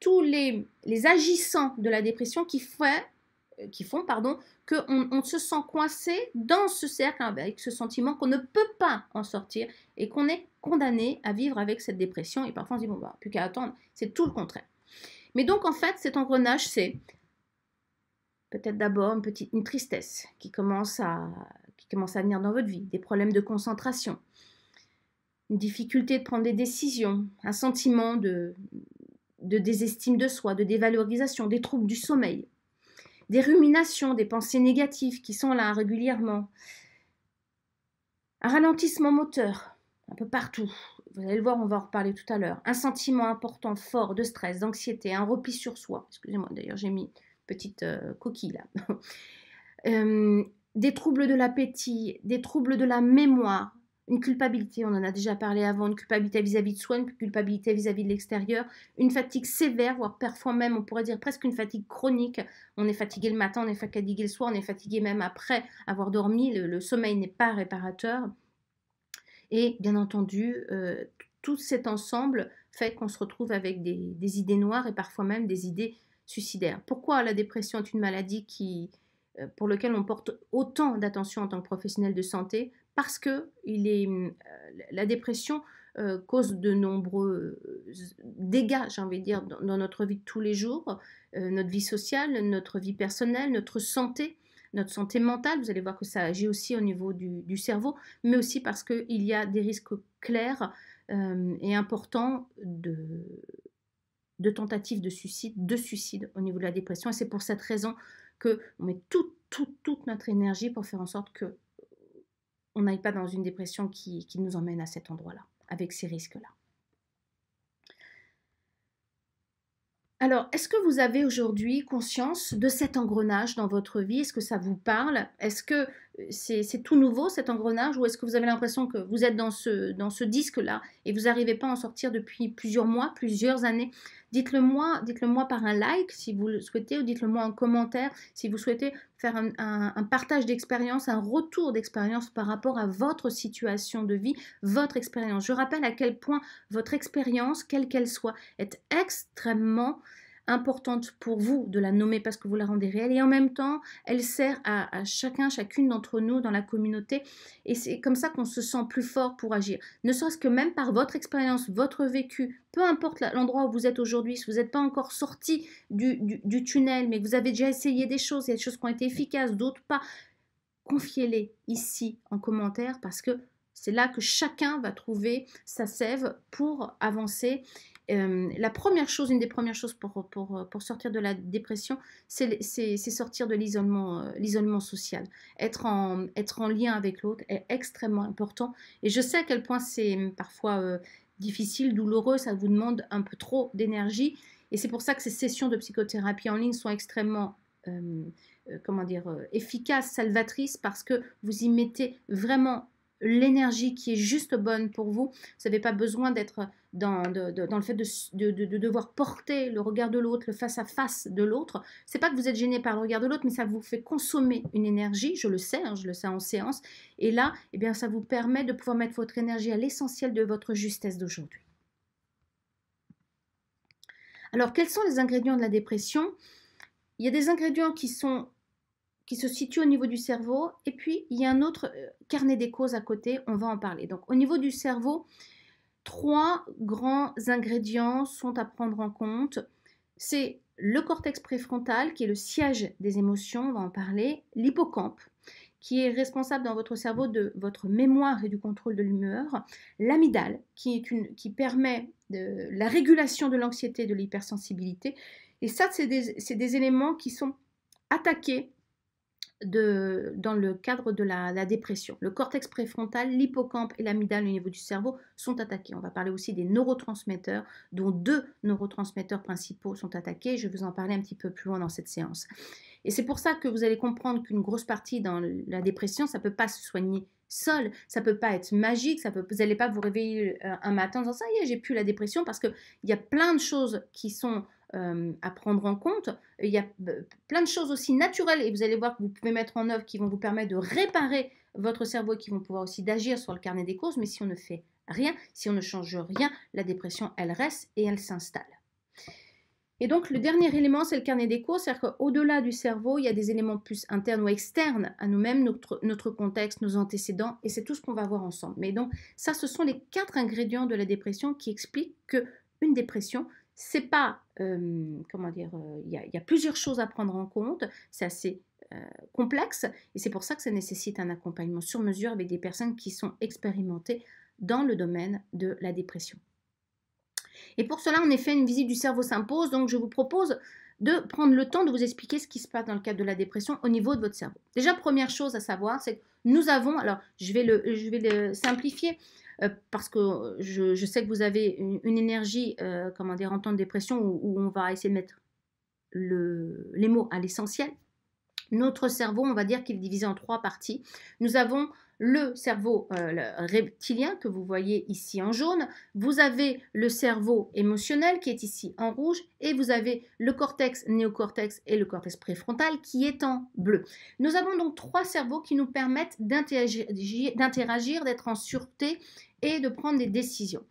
tous les, les, agissants de la dépression qui, euh, qui font pardon, qu'on on se sent coincé dans ce cercle avec ce sentiment qu'on ne peut pas en sortir et qu'on est condamné à vivre avec cette dépression. Et parfois on se dit, bon, bah, plus qu'à attendre, c'est tout le contraire. Mais donc en fait, cet engrenage, c'est peut-être d'abord une, petite, une tristesse qui commence, à, qui commence à venir dans votre vie, des problèmes de concentration, une difficulté de prendre des décisions, un sentiment de, désestime de soi, de dévalorisation, des troubles du sommeil, des ruminations, des pensées négatives qui sont là régulièrement, un ralentissement moteur un peu partout. Vous allez le voir, on va en reparler tout à l'heure. Un sentiment important, fort, de stress, d'anxiété, un repli sur soi. Excusez-moi, d'ailleurs, j'ai mis une petite euh, coquille là. Euh, des troubles de l'appétit, des troubles de la mémoire, une culpabilité, on en a déjà parlé avant, une culpabilité vis-à-vis de soi, une culpabilité vis-à-vis de l'extérieur, une fatigue sévère, voire parfois même, on pourrait dire presque une fatigue chronique. On est fatigué le matin, on est fatigué le soir, on est fatigué même après avoir dormi, le, sommeil n'est pas réparateur. Et bien entendu, euh, tout cet ensemble fait qu'on se retrouve avec des, idées noires et parfois même des idées suicidaires. Pourquoi la dépression est une maladie qui, euh, pour laquelle on porte autant d'attention en tant que professionnel de santé parce que il est, hum, euh, la dépression euh, cause de nombreux euh, dégâts, j'ai envie de dire, dans, notre vie de tous les jours, notre vie sociale, notre vie personnelle, notre santé, notre santé mentale. Vous allez voir que ça agit aussi au niveau du, cerveau, mais aussi parce qu'il y a des risques clairs et importants de, tentatives de suicide, de suicide au niveau de la dépression. Et c'est pour cette raison que on met toute, toute notre énergie pour faire en sorte que on n'aille pas dans une dépression qui, nous emmène à cet endroit-là, avec ces risques-là. Alors, est-ce que vous avez aujourd'hui conscience de cet engrenage dans votre vie Est-ce que ça vous parle Est-ce que euh, c'est tout nouveau cet engrenage ou est-ce que vous avez l'impression que vous êtes dans ce, dans ce disque-là et vous n'arrivez pas à en sortir depuis plusieurs mois, plusieurs années Dites-le moi, dites-le moi par un like si vous le souhaitez ou dites-le moi en commentaire si vous souhaitez faire un, un partage d'expérience, un retour d'expérience par rapport à votre situation de vie, votre expérience. Je rappelle à quel point votre expérience, quelle qu'elle soit, est extrêmement importante pour vous de la nommer parce que vous la rendez réelle et en même temps elle sert à, chacun, chacune d'entre nous dans la communauté et c'est comme ça qu'on se sent plus fort pour agir. Ne serait-ce que même par votre expérience, votre vécu, peu importe l'endroit où vous êtes aujourd'hui, si vous n'êtes pas encore sorti du, du, du tunnel mais que vous avez déjà essayé des choses, il y a des choses qui ont été efficaces, d'autres pas, confiez-les ici en commentaire parce que c'est là que chacun va trouver sa sève pour avancer euh, la première chose, une des premières choses pour, sortir de la dépression, c'est sortir de l'isolement euh, social. Être en, lien avec l'autre est extrêmement important. Et je sais à quel point c'est hum, parfois euh, difficile, douloureux, ça vous demande un peu trop d'énergie. Et c'est pour ça que ces sessions de psychothérapie en ligne sont extrêmement hum, comment dire, efficaces, salvatrices, parce que vous y mettez vraiment l'énergie qui est juste bonne pour vous. Vous n'avez pas besoin d'être dans, le fait de, devoir porter le regard de l'autre, le face-à-face de l'autre, c'est pas que vous êtes gêné par le regard de l'autre, mais ça vous fait consommer une énergie, je le sais, hein, je le sais en séance, et là, eh bien, ça vous permet de pouvoir mettre votre énergie à l'essentiel de votre justesse d'aujourd'hui. Alors, quels sont les ingrédients de la dépression Il y a des ingrédients qui sont qui se situent au niveau du cerveau. Et puis, il y a un autre euh, carnet des causes à côté, on va en parler. Donc, au niveau du cerveau, trois grands ingrédients sont à prendre en compte. C'est le cortex préfrontal, qui est le siège des émotions, on va en parler, l'hippocampe, qui est responsable dans votre cerveau de votre mémoire et du contrôle de l'humeur, l'amidale, qui, qui permet de, la régulation de l'anxiété et de l'hypersensibilité. Et ça, c'est des, des éléments qui sont attaqués de, dans le cadre de la, dépression. Le cortex préfrontal, l'hippocampe et l'amygdale au niveau du cerveau sont attaqués. On va parler aussi des neurotransmetteurs, dont deux neurotransmetteurs principaux sont attaqués. Je vais vous en parler un petit peu plus loin dans cette séance. Et c'est pour ça que vous allez comprendre qu'une grosse partie dans la dépression, ça ne peut pas se soigner seul. Ça ne peut pas être magique. Ça peut, vous n'allez pas vous réveiller euh, un matin en disant ça y est, j'ai plus la dépression parce il y a plein de choses qui sont euh, à prendre en compte. Il y a bah, plein de choses aussi naturelles et vous allez voir que vous pouvez mettre en œuvre qui vont vous permettre de réparer votre cerveau et qui vont pouvoir aussi d'agir sur le carnet des causes. Mais si on ne fait rien, si on ne change rien, la dépression, elle reste et elle s'installe. Et donc le dernier élément, c'est le carnet des causes, c'est-à-dire qu'au-delà du cerveau, il y a des éléments plus internes ou externes à nous-mêmes, notre, notre contexte, nos antécédents, et c'est tout ce qu'on va voir ensemble. Mais donc ça, ce sont les quatre ingrédients de la dépression qui expliquent que une dépression, c'est pas, euh, comment dire, euh, il y, a plusieurs choses à prendre en compte, c'est assez euh, complexe et c'est pour ça que ça nécessite un accompagnement sur mesure avec des personnes qui sont expérimentées dans le domaine de la dépression. Et pour cela, en effet, une visite du cerveau s'impose, donc je vous propose de prendre le temps de vous expliquer ce qui se passe dans le cadre de la dépression au niveau de votre cerveau. Déjà, première chose à savoir, c'est que nous avons, alors je vais le, je vais le simplifier, euh, parce que euh, je, sais que vous avez une, énergie, euh, comment dire, en temps de dépression où, on va essayer de mettre les mots à l'essentiel. Notre cerveau, on va dire qu'il est divisé en trois parties. Nous avons le cerveau euh, reptilien que vous voyez ici en jaune, vous avez le cerveau émotionnel qui est ici en rouge et vous avez le cortex néocortex et le cortex préfrontal qui est en bleu. Nous avons donc trois cerveaux qui nous permettent d'interagir, d'être en sûreté et de prendre des décisions.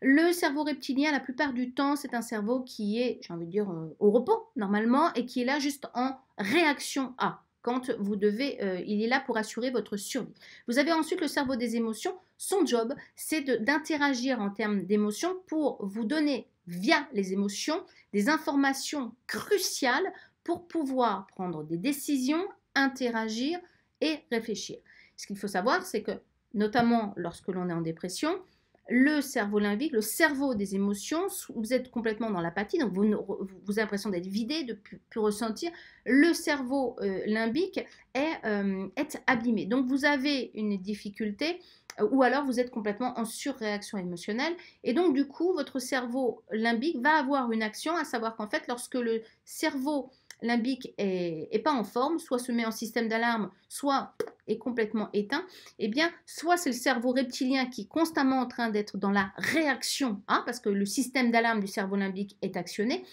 Le cerveau reptilien, la plupart du temps, c'est un cerveau qui est, j'ai envie de dire, euh, au repos normalement et qui est là juste en réaction à quand vous devez, euh, il est là pour assurer votre survie. Vous avez ensuite le cerveau des émotions. Son job, c'est d'interagir en termes d'émotions pour vous donner, via les émotions, des informations cruciales pour pouvoir prendre des décisions, interagir et réfléchir. Ce qu'il faut savoir, c'est que, notamment lorsque l'on est en dépression, le cerveau limbique, le cerveau des émotions, vous êtes complètement dans l'apathie, donc vous, vous avez l'impression d'être vidé, de plus, plus, ressentir. Le cerveau euh, limbique est, euh, est, abîmé. Donc vous avez une difficulté euh, ou alors vous êtes complètement en surréaction émotionnelle. Et donc du coup, votre cerveau limbique va avoir une action, à savoir qu'en fait, lorsque le cerveau limbique est, pas en forme, soit se met en système d'alarme, soit est complètement éteint, eh bien, soit c'est le cerveau reptilien qui est constamment en train d'être dans la réaction, hein, parce que le système d'alarme du cerveau limbique est actionné,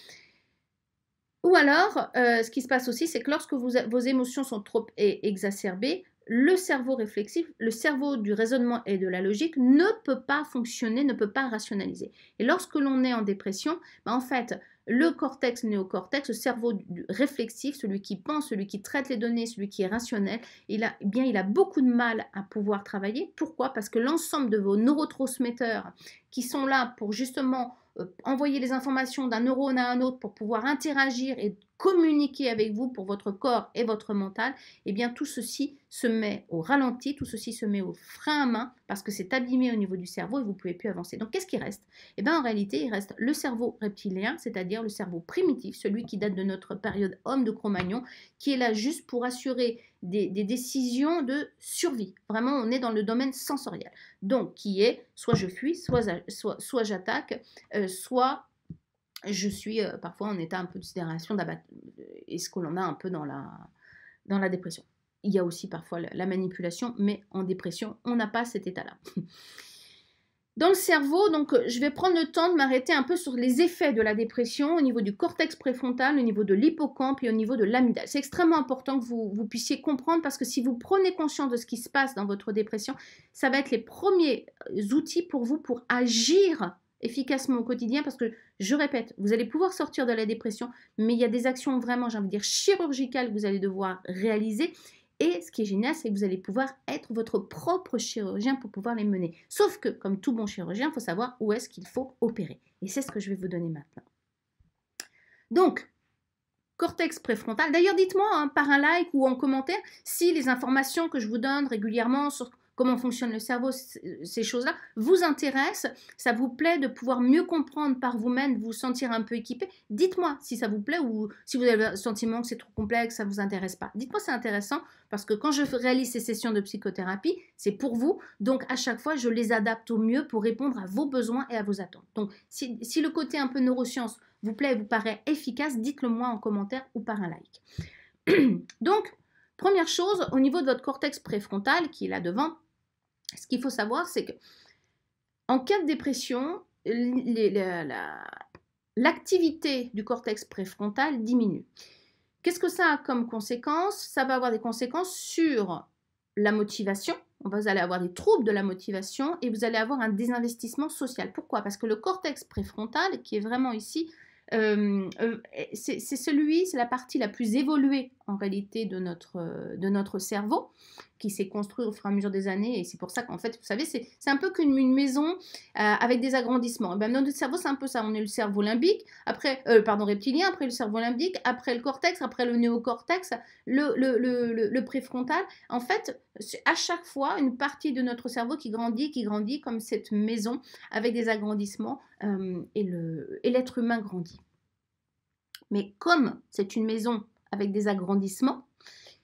ou alors, euh, ce qui se passe aussi, c'est que lorsque vos émotions sont trop exacerbées, le cerveau réflexif, le cerveau du raisonnement et de la logique ne peut pas fonctionner, ne peut pas rationaliser. Et lorsque l'on est en dépression, ben, en fait, le cortex, néocortex, le cerveau réflexif, celui qui pense, celui qui traite les données, celui qui est rationnel, il a, eh bien, il a beaucoup de mal à pouvoir travailler. Pourquoi Parce que l'ensemble de vos neurotransmetteurs qui sont là pour justement euh, envoyer les informations d'un neurone à un autre pour pouvoir interagir et communiquer avec vous pour votre corps et votre mental, eh bien tout ceci se met au ralenti, tout ceci se met au frein à main parce que c'est abîmé au niveau du cerveau et vous ne pouvez plus avancer. Donc qu'est-ce qui reste Eh bien en réalité, il reste le cerveau reptilien, c'est-à-dire le cerveau primitif, celui qui date de notre période homme de Cro-Magnon, qui est là juste pour assurer des, décisions de survie. Vraiment, on est dans le domaine sensoriel. Donc qui est soit je fuis, soit, soit, soit j'attaque, euh, soit je suis euh, parfois en état un peu de sidération, euh, et ce que l'on a un peu dans la, dans la dépression. Il y a aussi parfois la manipulation, mais en dépression, on n'a pas cet état-là. Dans le cerveau, donc, euh, je vais prendre le temps de m'arrêter un peu sur les effets de la dépression au niveau du cortex préfrontal, au niveau de l'hippocampe et au niveau de l'amygdale. C'est extrêmement important que vous, vous puissiez comprendre parce que si vous prenez conscience de ce qui se passe dans votre dépression, ça va être les premiers outils pour vous pour agir efficacement au quotidien parce que, je répète, vous allez pouvoir sortir de la dépression, mais il y a des actions vraiment, j'ai envie de dire, chirurgicales que vous allez devoir réaliser. Et ce qui est génial, c'est que vous allez pouvoir être votre propre chirurgien pour pouvoir les mener. Sauf que, comme tout bon chirurgien, il faut savoir où est-ce qu'il faut opérer. Et c'est ce que je vais vous donner maintenant. Donc, cortex préfrontal. D'ailleurs, dites-moi hein, par un like ou en commentaire si les informations que je vous donne régulièrement sur comment fonctionne le cerveau, ces choses-là, vous intéressent, ça vous plaît de pouvoir mieux comprendre par vous-même, vous sentir un peu équipé, dites-moi si ça vous plaît ou si vous avez le sentiment que c'est trop complexe, ça ne vous intéresse pas. Dites-moi, c'est intéressant parce que quand je réalise ces sessions de psychothérapie, c'est pour vous, donc à chaque fois, je les adapte au mieux pour répondre à vos besoins et à vos attentes. Donc, si, si le côté un peu neurosciences vous plaît et vous paraît efficace, dites-le moi en commentaire ou par un like. donc, Première chose, au niveau de votre cortex préfrontal, qui est là devant, ce qu'il faut savoir, c'est que en cas de dépression, l'activité du cortex préfrontal diminue. Qu'est-ce que ça a comme conséquence Ça va avoir des conséquences sur la motivation. Vous allez avoir des troubles de la motivation et vous allez avoir un désinvestissement social. Pourquoi Parce que le cortex préfrontal, qui est vraiment ici, euh, euh, c'est celui, c'est la partie la plus évoluée en réalité de notre, euh, de notre cerveau qui s'est construit au fur et à mesure des années. Et c'est pour ça qu'en fait, vous savez, c'est un peu qu'une une maison euh, avec des agrandissements. Et eh ben, notre cerveau, c'est un peu ça. On est le cerveau limbique, après, euh, pardon, reptilien, après le cerveau limbique, après le cortex, après le néocortex, le, le, le, préfrontal. En fait, à chaque fois, une partie de notre cerveau qui grandit, qui grandit comme cette maison avec des agrandissements et l'être humain grandit. Mais comme c'est une maison avec des agrandissements.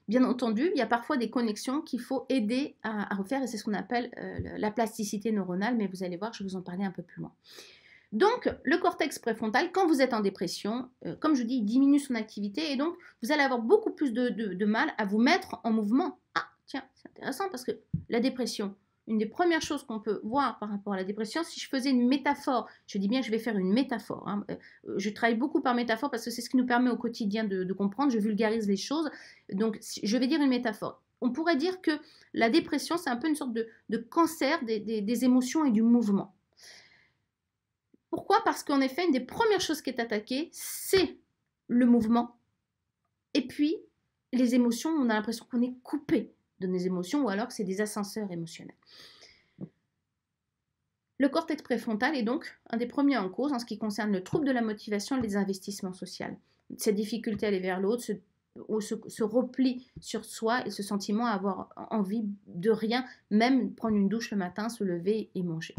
Bien entendu, il y a parfois des connexions qu'il faut aider à, refaire et c'est ce qu'on appelle euh, la plasticité neuronale, mais vous allez voir, je vais vous en parler un peu plus loin. Donc, le cortex préfrontal, quand vous êtes en dépression, euh, comme je dis, il diminue son activité et donc vous allez avoir beaucoup plus de, de mal à vous mettre en mouvement. Ah, tiens, c'est intéressant parce que la dépression, une des premières choses qu'on peut voir par rapport à la dépression, si je faisais une métaphore, je dis bien je vais faire une métaphore, hein, euh, je travaille beaucoup par métaphore parce que c'est ce qui nous permet au quotidien de, comprendre, je vulgarise les choses, donc je vais dire une métaphore. On pourrait dire que la dépression, c'est un peu une sorte de, cancer des, des émotions et du mouvement. Pourquoi Parce qu'en effet, une des premières choses qui est attaquée, c'est le mouvement. Et puis, les émotions, on a l'impression qu'on est coupé de nos émotions ou alors que c'est des ascenseurs émotionnels. Le cortex préfrontal est donc un des premiers en cause en ce qui concerne le trouble de la motivation et les investissements sociaux. Cette difficulté à aller vers l'autre, ce, ce, repli sur soi et ce sentiment à avoir envie de rien, même prendre une douche le matin, se lever et manger.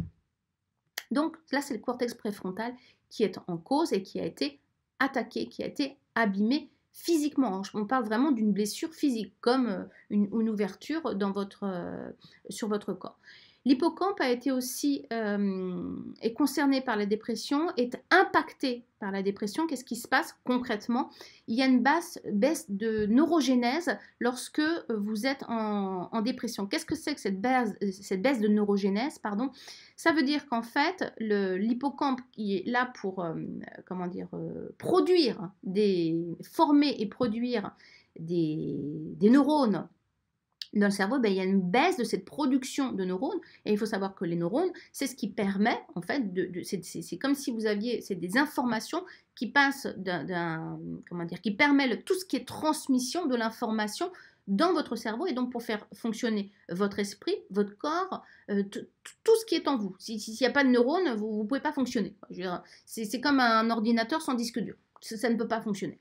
Donc là, c'est le cortex préfrontal qui est en cause et qui a été attaqué, qui a été abîmé physiquement. Hein. On parle vraiment d'une blessure physique, comme euh, une, ouverture dans votre, euh, sur votre corps. L'hippocampe a été aussi euh, est concerné par la dépression, est impacté par la dépression. Qu'est-ce qui se passe concrètement Il y a une basse, baisse de neurogénèse lorsque vous êtes en, dépression. Qu'est-ce que c'est que cette baisse, de neurogénèse pardon Ça veut dire qu'en fait, l'hippocampe qui est là pour euh, comment dire, euh, produire, des, former et produire des neurones dans le cerveau, ben, il y a une baisse de cette production de neurones. Et il faut savoir que les neurones, c'est ce qui permet, en fait, de, c'est comme si vous aviez, c'est des informations qui passent d'un, comment dire, qui permettent tout ce qui est transmission de l'information dans votre cerveau et donc pour faire fonctionner votre esprit, votre corps, euh, tout ce qui est en vous. S'il n'y a pas de neurones, vous ne pouvez pas fonctionner. C'est comme un ordinateur sans disque dur. ça ne peut pas fonctionner.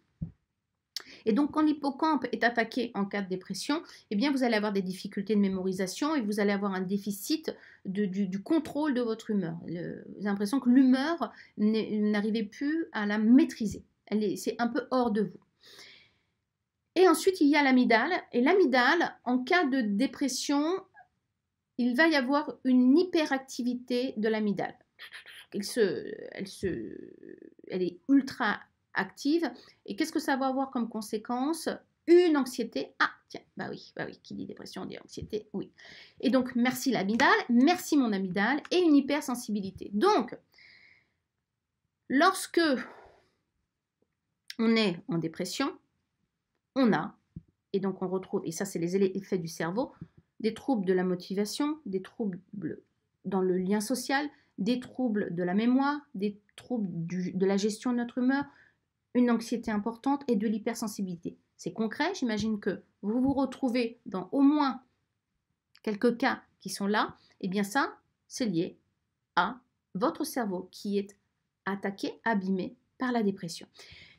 Et donc, quand l'hippocampe est attaqué en cas de dépression, eh bien, vous allez avoir des difficultés de mémorisation et vous allez avoir un déficit du, contrôle de votre humeur. vous avez l'impression que l'humeur n'arrivait plus à la maîtriser. C'est un peu hors de vous. Et ensuite, il y a l'amidale. Et l'amidale, en cas de dépression, il va y avoir une hyperactivité de l'amidale. Elle, se, elle, se, elle est ultra active. Et qu'est-ce que ça va avoir comme conséquence Une anxiété. Ah, tiens, bah oui, bah oui, qui dit dépression dit anxiété, oui. Et donc, merci l'amidale, merci mon amidale, et une hypersensibilité. Donc, lorsque on est en dépression, on a, et donc on retrouve, et ça c'est les effets du cerveau, des troubles de la motivation, des troubles dans le lien social, des troubles de la mémoire, des troubles de la gestion de notre humeur, une anxiété importante et de l'hypersensibilité. C'est concret, j'imagine que vous vous retrouvez dans au moins quelques cas qui sont là, et eh bien ça, c'est lié à votre cerveau qui est attaqué, abîmé par la dépression.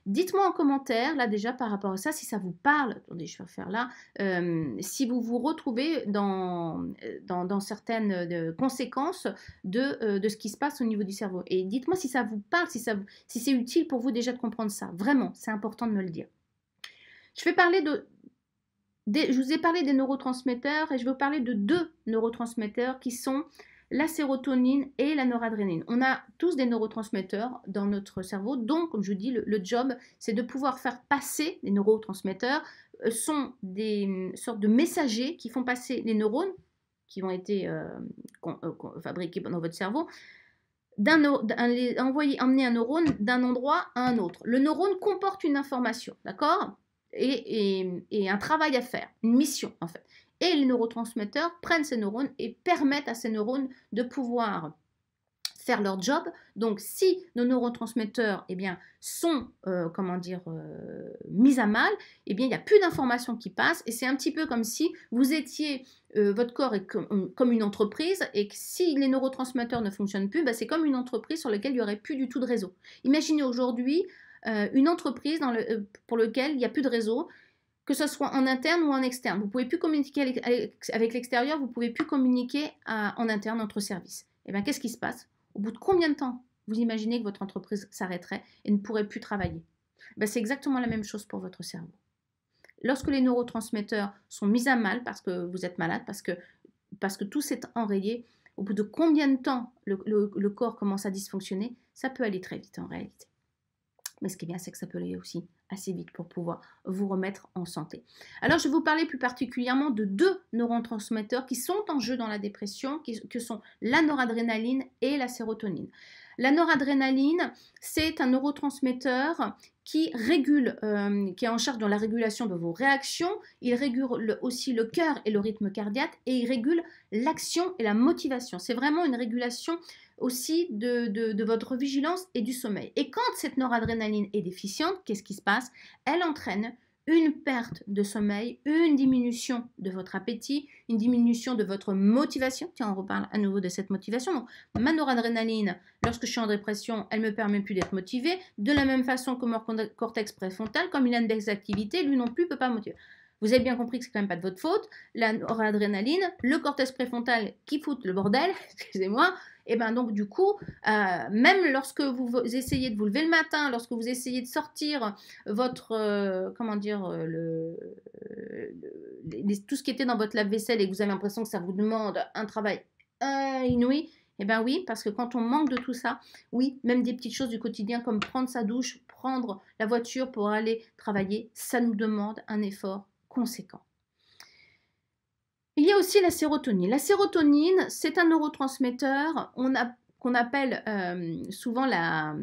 Dites-moi en commentaire, là déjà par rapport à ça, si ça vous parle, attendez, je vais faire là, euh, si vous vous retrouvez dans, euh, dans, certaines euh, conséquences de, ce qui se passe au niveau du cerveau. Et dites-moi si ça vous parle, si, si c'est utile pour vous déjà de comprendre ça. Vraiment, c'est important de me le dire. Je vais parler de... je vous ai parlé des neurotransmetteurs et je vais vous parler de deux neurotransmetteurs qui sont la sérotonine et la noradrénaline. On a tous des neurotransmetteurs dans notre cerveau, donc comme je vous dis, le, job, c'est de pouvoir faire passer les neurotransmetteurs, euh, sont des hum, sortes de messagers qui font passer les neurones qui ont été euh, euh, fabriqués dans votre cerveau, d'un, envoyer, emmener un neurone d'un endroit à un autre. Le neurone comporte une information, d'accord et un travail à faire, une mission en fait et les neurotransmetteurs prennent ces neurones et permettent à ces neurones de pouvoir faire leur job. Donc, si nos neurotransmetteurs eh bien, sont euh, comment dire, euh, mis à mal, eh bien, il n'y a plus d'informations qui passent. Et c'est un petit peu comme si vous étiez, euh, votre corps est comme, une entreprise, et si les neurotransmetteurs ne fonctionnent plus, bah, c'est comme une entreprise sur laquelle il n'y aurait plus du tout de réseau. Imaginez aujourd'hui une entreprise pour laquelle il n'y a plus de réseau que ce soit en interne ou en externe. Vous ne pouvez plus communiquer avec l'extérieur, vous ne pouvez plus communiquer en interne entre services. Et eh bien, qu'est-ce qui se passe Au bout de combien de temps vous imaginez que votre entreprise s'arrêterait et ne pourrait plus travailler eh C'est exactement la même chose pour votre cerveau. Lorsque les neurotransmetteurs sont mis à mal parce que vous êtes malade, parce que, parce que tout s'est enrayé, au bout de combien de temps le, le corps commence à dysfonctionner, ça peut aller très vite en réalité. Mais ce qui est bien, c'est que ça peut aller aussi assez vite pour pouvoir vous remettre en santé. Alors je vais vous parler plus particulièrement de deux neurotransmetteurs qui sont en jeu dans la dépression, que sont la noradrénaline et la sérotonine. La noradrénaline, c'est un neurotransmetteur qui régule, euh, qui est en charge de la régulation de vos réactions. Il régule aussi le cœur et le rythme cardiaque et il régule l'action et la motivation. C'est vraiment une régulation aussi de, votre vigilance et du sommeil. Et quand cette noradrénaline est déficiente, qu'est-ce qui se passe Elle entraîne une perte de sommeil, une diminution de votre appétit, une diminution de votre motivation. Tiens, on reparle à nouveau de cette motivation. Donc, ma noradrénaline, lorsque je suis en dépression, elle me permet plus d'être motivée. De la même façon que mon cortex préfrontal, comme il a une désactivité, lui non plus peut pas motiver. Vous avez bien compris que c'est quand même pas de votre faute. La le cortex préfrontal qui fout le bordel, excusez-moi. Et eh ben donc du coup, euh, même lorsque vous essayez de vous lever le matin, lorsque vous essayez de sortir votre euh, comment dire euh, tout ce qui était dans votre lave-vaisselle et que vous avez l'impression que ça vous demande un travail inouï, et eh bien oui, parce que quand on manque de tout ça, oui, même des petites choses du quotidien comme prendre sa douche, prendre la voiture pour aller travailler, ça nous demande un effort conséquent. Il y a aussi la sérotonine. La sérotonine, c'est un neurotransmetteur qu'on appelle euh, souvent la,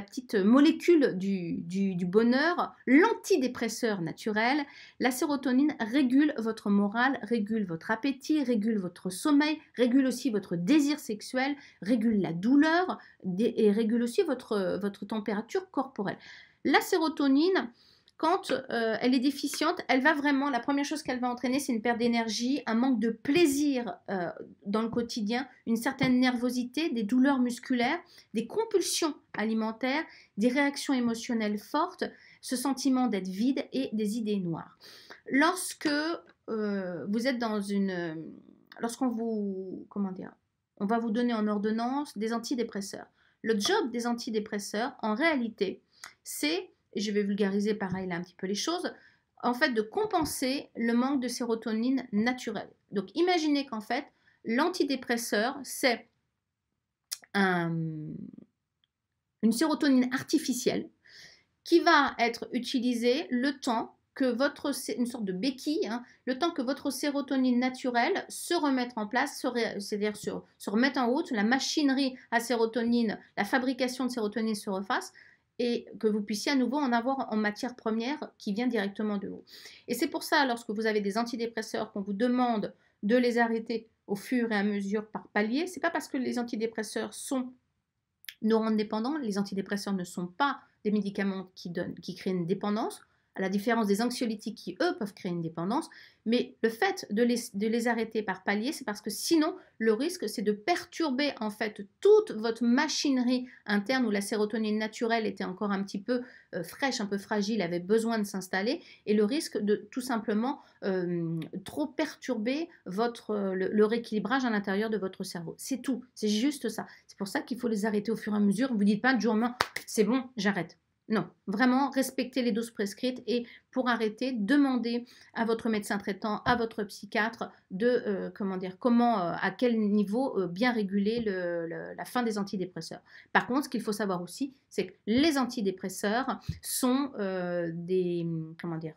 petite molécule du, bonheur, l'antidépresseur naturel. La sérotonine régule votre morale, régule votre appétit, régule votre sommeil, régule aussi votre désir sexuel, régule la douleur et régule aussi votre, votre température corporelle. La sérotonine, quand euh, elle est déficiente, elle va vraiment, la première chose qu'elle va entraîner, c'est une perte d'énergie, un manque de plaisir euh, dans le quotidien, une certaine nervosité, des douleurs musculaires, des compulsions alimentaires, des réactions émotionnelles fortes, ce sentiment d'être vide et des idées noires. Lorsque euh, vous êtes dans une... Lorsqu'on vous... Comment dire On va vous donner en ordonnance des antidépresseurs. Le job des antidépresseurs, en réalité, c'est je vais vulgariser pareil là un petit peu les choses, en fait de compenser le manque de sérotonine naturelle. Donc imaginez qu'en fait l'antidépresseur c'est une sérotonine artificielle qui va être utilisée le temps que votre une sorte de béquille, hein, le temps que votre sérotonine naturelle se remette en place, c'est-à-dire se, se en route, la machinerie à sérotonine, la fabrication de sérotonine se refasse, et que vous puissiez à nouveau en avoir en matière première qui vient directement de vous. Et c'est pour ça, lorsque vous avez des antidépresseurs, qu'on vous demande de les arrêter au fur et à mesure par palier, c'est pas parce que les antidépresseurs sont nous rendent dépendants, les antidépresseurs ne sont pas des médicaments qui, donnent, qui créent une dépendance à la différence des anxiolytiques qui, eux, peuvent créer une dépendance. Mais le fait de les, arrêter par palier, c'est parce que sinon, le risque, c'est de perturber en fait toute votre machinerie interne où la sérotonine naturelle était encore un petit peu euh, fraîche, un peu fragile, avait besoin de s'installer, et le risque de tout simplement euh, trop perturber votre, euh, le, rééquilibrage à l'intérieur de votre cerveau. C'est tout, c'est juste ça. C'est pour ça qu'il faut les arrêter au fur et à mesure. Vous dites pas du jour au lendemain, c'est bon, j'arrête. Non, vraiment respecter les doses prescrites et pour arrêter, demandez à votre médecin traitant, à votre psychiatre de euh, comment dire, comment, euh, à quel niveau euh, bien réguler la fin des antidépresseurs. Par contre, ce qu'il faut savoir aussi, c'est que les antidépresseurs sont des comment dire,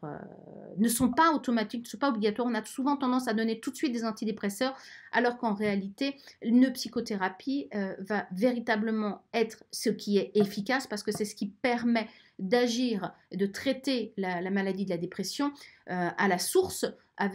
ne sont pas automatiques, ne sont pas obligatoires. On a souvent tendance à donner tout de suite des antidépresseurs, alors qu'en réalité, une psychothérapie va véritablement être ce qui est efficace parce que c'est ce qui permet d'agir, de traiter la, maladie de la dépression euh, à la source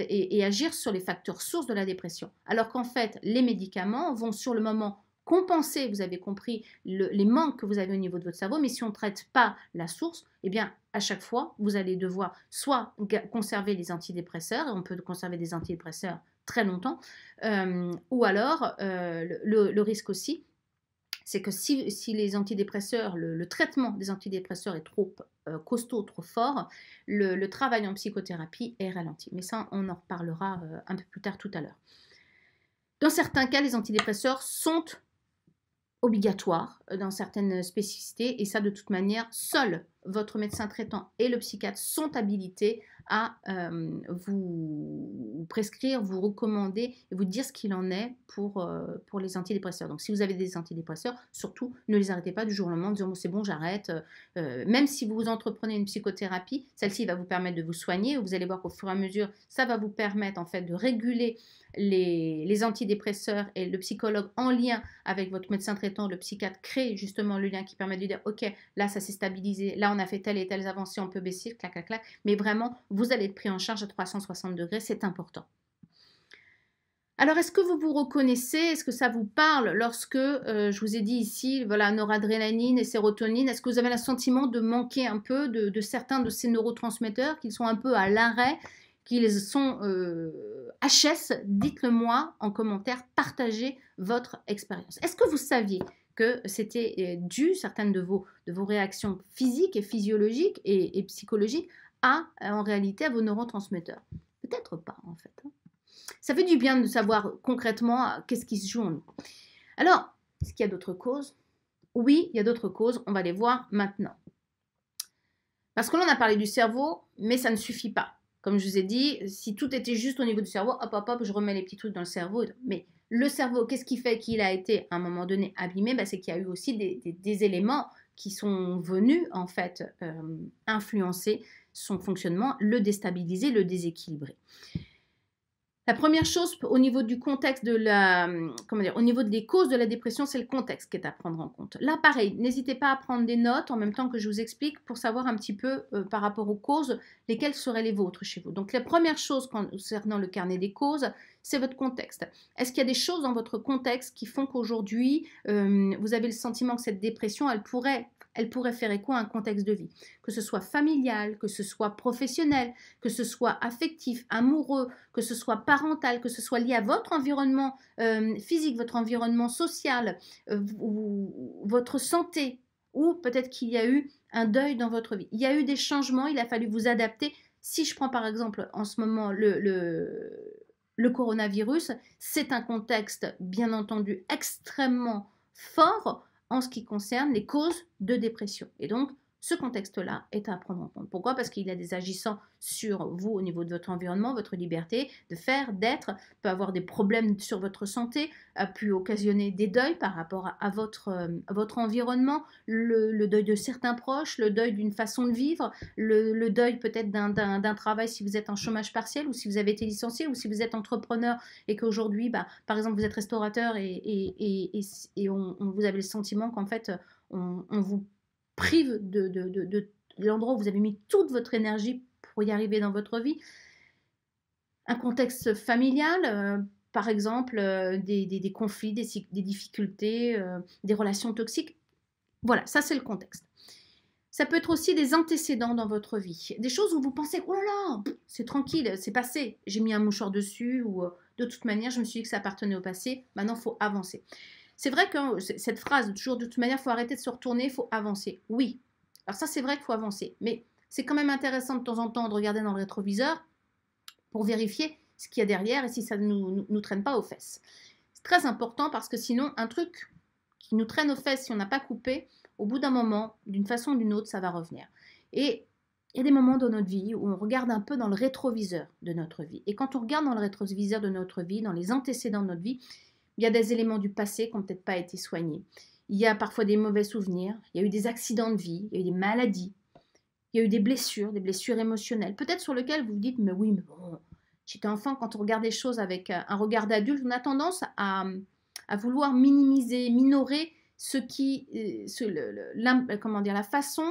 et, agir sur les facteurs sources de la dépression. Alors qu'en fait, les médicaments vont sur le moment compenser, vous avez compris, les manques que vous avez au niveau de votre cerveau, mais si on ne traite pas la source, eh bien, à chaque fois, vous allez devoir soit conserver les antidépresseurs, on peut conserver des antidépresseurs très longtemps, euh, ou alors euh, le, risque aussi, c'est que si, les antidépresseurs, le, traitement des antidépresseurs est trop euh, costaud, trop fort, le, travail en psychothérapie est ralenti. Mais ça, on en reparlera euh, un peu plus tard tout à l'heure. Dans certains cas, les antidépresseurs sont obligatoires euh, dans certaines spécificités. Et ça, de toute manière, seul votre médecin traitant et le psychiatre sont habilités à euh, vous prescrire, vous recommander et vous dire ce qu'il en est pour, euh, pour les antidépresseurs. Donc si vous avez des antidépresseurs, surtout ne les arrêtez pas du jour au lendemain en disant c'est bon, j'arrête. même si vous entreprenez une psychothérapie, celle-ci va vous permettre de vous soigner. Vous allez voir qu'au fur et à mesure, ça va vous permettre en fait de réguler les, les antidépresseurs et le psychologue en lien avec votre médecin traitant, le psychiatre, crée justement le lien qui permet de dire, OK, là, ça s'est stabilisé, là, on a fait telle et telle avancée, on peut baisser, clac, clac, clac. Mais vraiment, vous allez être pris en charge à 360 degrés, c'est important. Alors, est-ce que vous vous reconnaissez Est-ce que ça vous parle lorsque euh, je vous ai dit ici, voilà, noradrénaline et sérotonine Est-ce que vous avez le sentiment de manquer un peu de, certains de ces neurotransmetteurs, qu'ils sont un peu à l'arrêt, qu'ils sont euh, HS Dites-le moi en commentaire, partagez votre expérience. Est-ce que vous saviez que c'était euh, dû, certaines de vos, de vos réactions physiques et physiologiques et, psychologiques, à, euh, en réalité, à vos neurotransmetteurs. Peut-être pas, en fait. Hein. Ça fait du bien de savoir concrètement euh, qu'est-ce qui se joue en nous. Alors, est-ce qu'il y a d'autres causes Oui, il y a d'autres causes, on va les voir maintenant. Parce que l'on a parlé du cerveau, mais ça ne suffit pas. Comme je vous ai dit, si tout était juste au niveau du cerveau, hop, hop, hop, je remets les petits trucs dans le cerveau. Mais le cerveau, qu'est-ce qui fait qu'il a été à un moment donné abîmé bah, C'est qu'il y a eu aussi des, éléments qui sont venus en fait euh, influencer son fonctionnement, le déstabiliser, le déséquilibrer. La première chose au niveau du contexte de la, comment dire, au niveau des causes de la dépression, c'est le contexte qui est à prendre en compte. Là, pareil, n'hésitez pas à prendre des notes en même temps que je vous explique pour savoir un petit peu euh, par rapport aux causes, lesquelles seraient les vôtres chez vous. Donc, la première chose concernant le carnet des causes, c'est votre contexte. Est-ce qu'il y a des choses dans votre contexte qui font qu'aujourd'hui, euh, vous avez le sentiment que cette dépression, elle pourrait elle pourrait faire écho à un contexte de vie, que ce soit familial, que ce soit professionnel, que ce soit affectif, amoureux, que ce soit parental, que ce soit lié à votre environnement euh, physique, votre environnement social, euh, votre santé, ou peut-être qu'il y a eu un deuil dans votre vie. Il y a eu des changements, il a fallu vous adapter. Si je prends par exemple en ce moment le le coronavirus, c'est un contexte bien entendu extrêmement fort en ce qui concerne les causes de dépression. Et donc, ce contexte-là est à prendre en compte. Pourquoi Parce qu'il a des agissants sur vous au niveau de votre environnement, votre liberté de faire, d'être, peut avoir des problèmes sur votre santé, a pu occasionner des deuils par rapport à, votre, euh, votre environnement, le, deuil de certains proches, le deuil d'une façon de vivre, le, deuil peut-être d'un travail si vous êtes en chômage partiel ou si vous avez été licencié ou si vous êtes entrepreneur et qu'aujourd'hui, bah, par exemple, vous êtes restaurateur et, et, on, vous avez le sentiment qu'en fait, on vous prive de, l'endroit où vous avez mis toute votre énergie pour y arriver dans votre vie. Un contexte familial, euh, par exemple, euh, des, conflits, des, difficultés, euh, des relations toxiques. Voilà, ça c'est le contexte. Ça peut être aussi des antécédents dans votre vie, des choses où vous pensez oh là là, c'est tranquille, c'est passé, j'ai mis un mouchoir dessus ou de toute manière je me suis dit que ça appartenait au passé, maintenant il faut avancer. C'est vrai que cette phrase, toujours de toute manière, il faut arrêter de se retourner, il faut avancer. Oui. Alors ça, c'est vrai qu'il faut avancer. Mais c'est quand même intéressant de temps en temps de regarder dans le rétroviseur pour vérifier ce qu'il y a derrière et si ça ne nous, traîne pas aux fesses. C'est très important parce que sinon, un truc qui nous traîne aux fesses si on n'a pas coupé, au bout d'un moment, d'une façon ou d'une autre, ça va revenir. Et il y a des moments dans notre vie où on regarde un peu dans le rétroviseur de notre vie. Et quand on regarde dans le rétroviseur de notre vie, dans les antécédents de notre vie, il y a des éléments du passé qui n'ont peut-être pas été soignés. Il y a parfois des mauvais souvenirs, il y a eu des accidents de vie, il y a eu des maladies, il y a eu des blessures, des blessures émotionnelles, peut-être sur lesquelles vous vous dites, mais oui, mais bon, j'étais enfant, quand on regarde les choses avec euh, un regard d'adulte, on a tendance à, vouloir minimiser, minorer ce qui, euh, euh, comment dire, la façon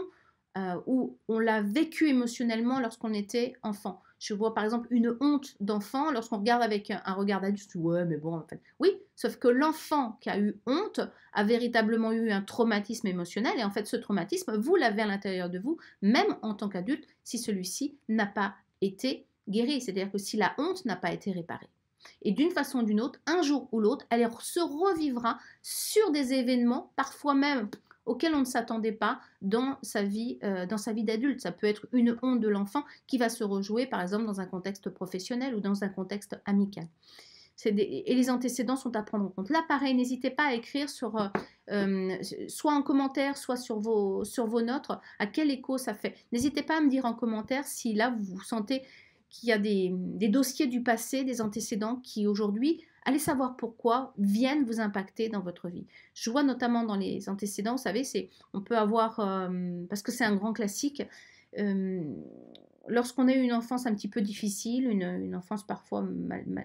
où on l'a vécu émotionnellement lorsqu'on était enfant. Je vois par exemple une honte d'enfant lorsqu'on regarde avec un regard d'adulte. Ouais, mais bon, en fait. Oui, sauf que l'enfant qui a eu honte a véritablement eu un traumatisme émotionnel et en fait ce traumatisme, vous l'avez à l'intérieur de vous, même en tant qu'adulte, si celui-ci n'a pas été guéri, c'est-à-dire que si la honte n'a pas été réparée. Et d'une façon ou d'une autre, un jour ou l'autre, elle se revivra sur des événements, parfois même auquel on ne s'attendait pas dans sa vie, euh, dans sa vie d'adulte. Ça peut être une honte de l'enfant qui va se rejouer, par exemple, dans un contexte professionnel ou dans un contexte amical. et les antécédents sont à prendre en compte. Là, pareil, n'hésitez pas à écrire sur, euh, euh, soit en commentaire, soit sur vos, sur vos notes, à quel écho ça fait. N'hésitez pas à me dire en commentaire si là, vous sentez qu'il y a des, dossiers du passé, des antécédents qui aujourd'hui allez savoir pourquoi, viennent vous impacter dans votre vie. Je vois notamment dans les antécédents, vous savez, c'est on peut avoir, euh, parce que c'est un grand classique, euh, lorsqu'on a eu une enfance un petit peu difficile, une, enfance parfois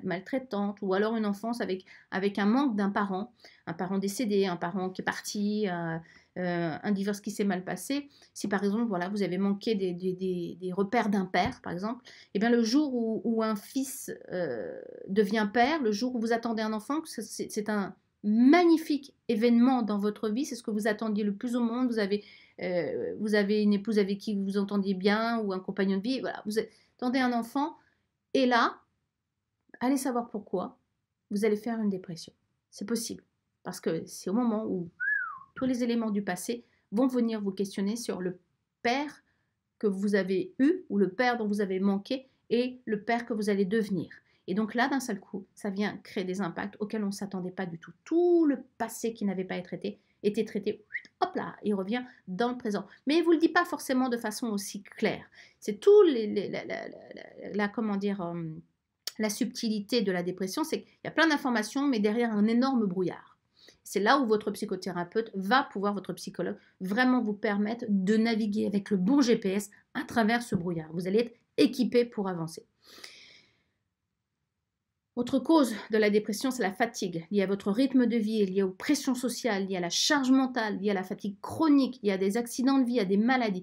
maltraitante, ou alors une enfance avec, avec un manque d'un parent, un parent décédé, un parent qui est parti, euh, euh, un divorce qui s'est mal passé, si par exemple voilà, vous avez manqué des, repères d'un père, par exemple, et eh bien le jour où, un fils euh, devient père, le jour où vous attendez un enfant, c'est un magnifique événement dans votre vie, c'est ce que vous attendiez le plus au monde, vous avez euh, vous avez une épouse avec qui vous vous entendiez bien ou un compagnon de vie, voilà, vous attendez un enfant, et là, allez savoir pourquoi, vous allez faire une dépression. C'est possible, parce que c'est au moment où tous les éléments du passé vont venir vous questionner sur le père que vous avez eu ou le père dont vous avez manqué et le père que vous allez devenir. Et donc là, d'un seul coup, ça vient créer des impacts auxquels on ne s'attendait pas du tout. Tout le passé qui n'avait pas été traité été traité, hop là, il revient dans le présent. Mais il ne vous le dit pas forcément de façon aussi claire. C'est tout les, la, comment dire, euh, la subtilité de la dépression, c'est qu'il y a plein d'informations, mais derrière un énorme brouillard. C'est là où votre psychothérapeute va pouvoir, votre psychologue, vraiment vous permettre de naviguer avec le bon GPS à travers ce brouillard. Vous allez être équipé pour avancer. Autre cause de la dépression, c'est la fatigue, liée à votre rythme de vie, liée aux pressions sociales, liée à la charge mentale, liée à la fatigue chronique, liée à des accidents de vie, à des maladies.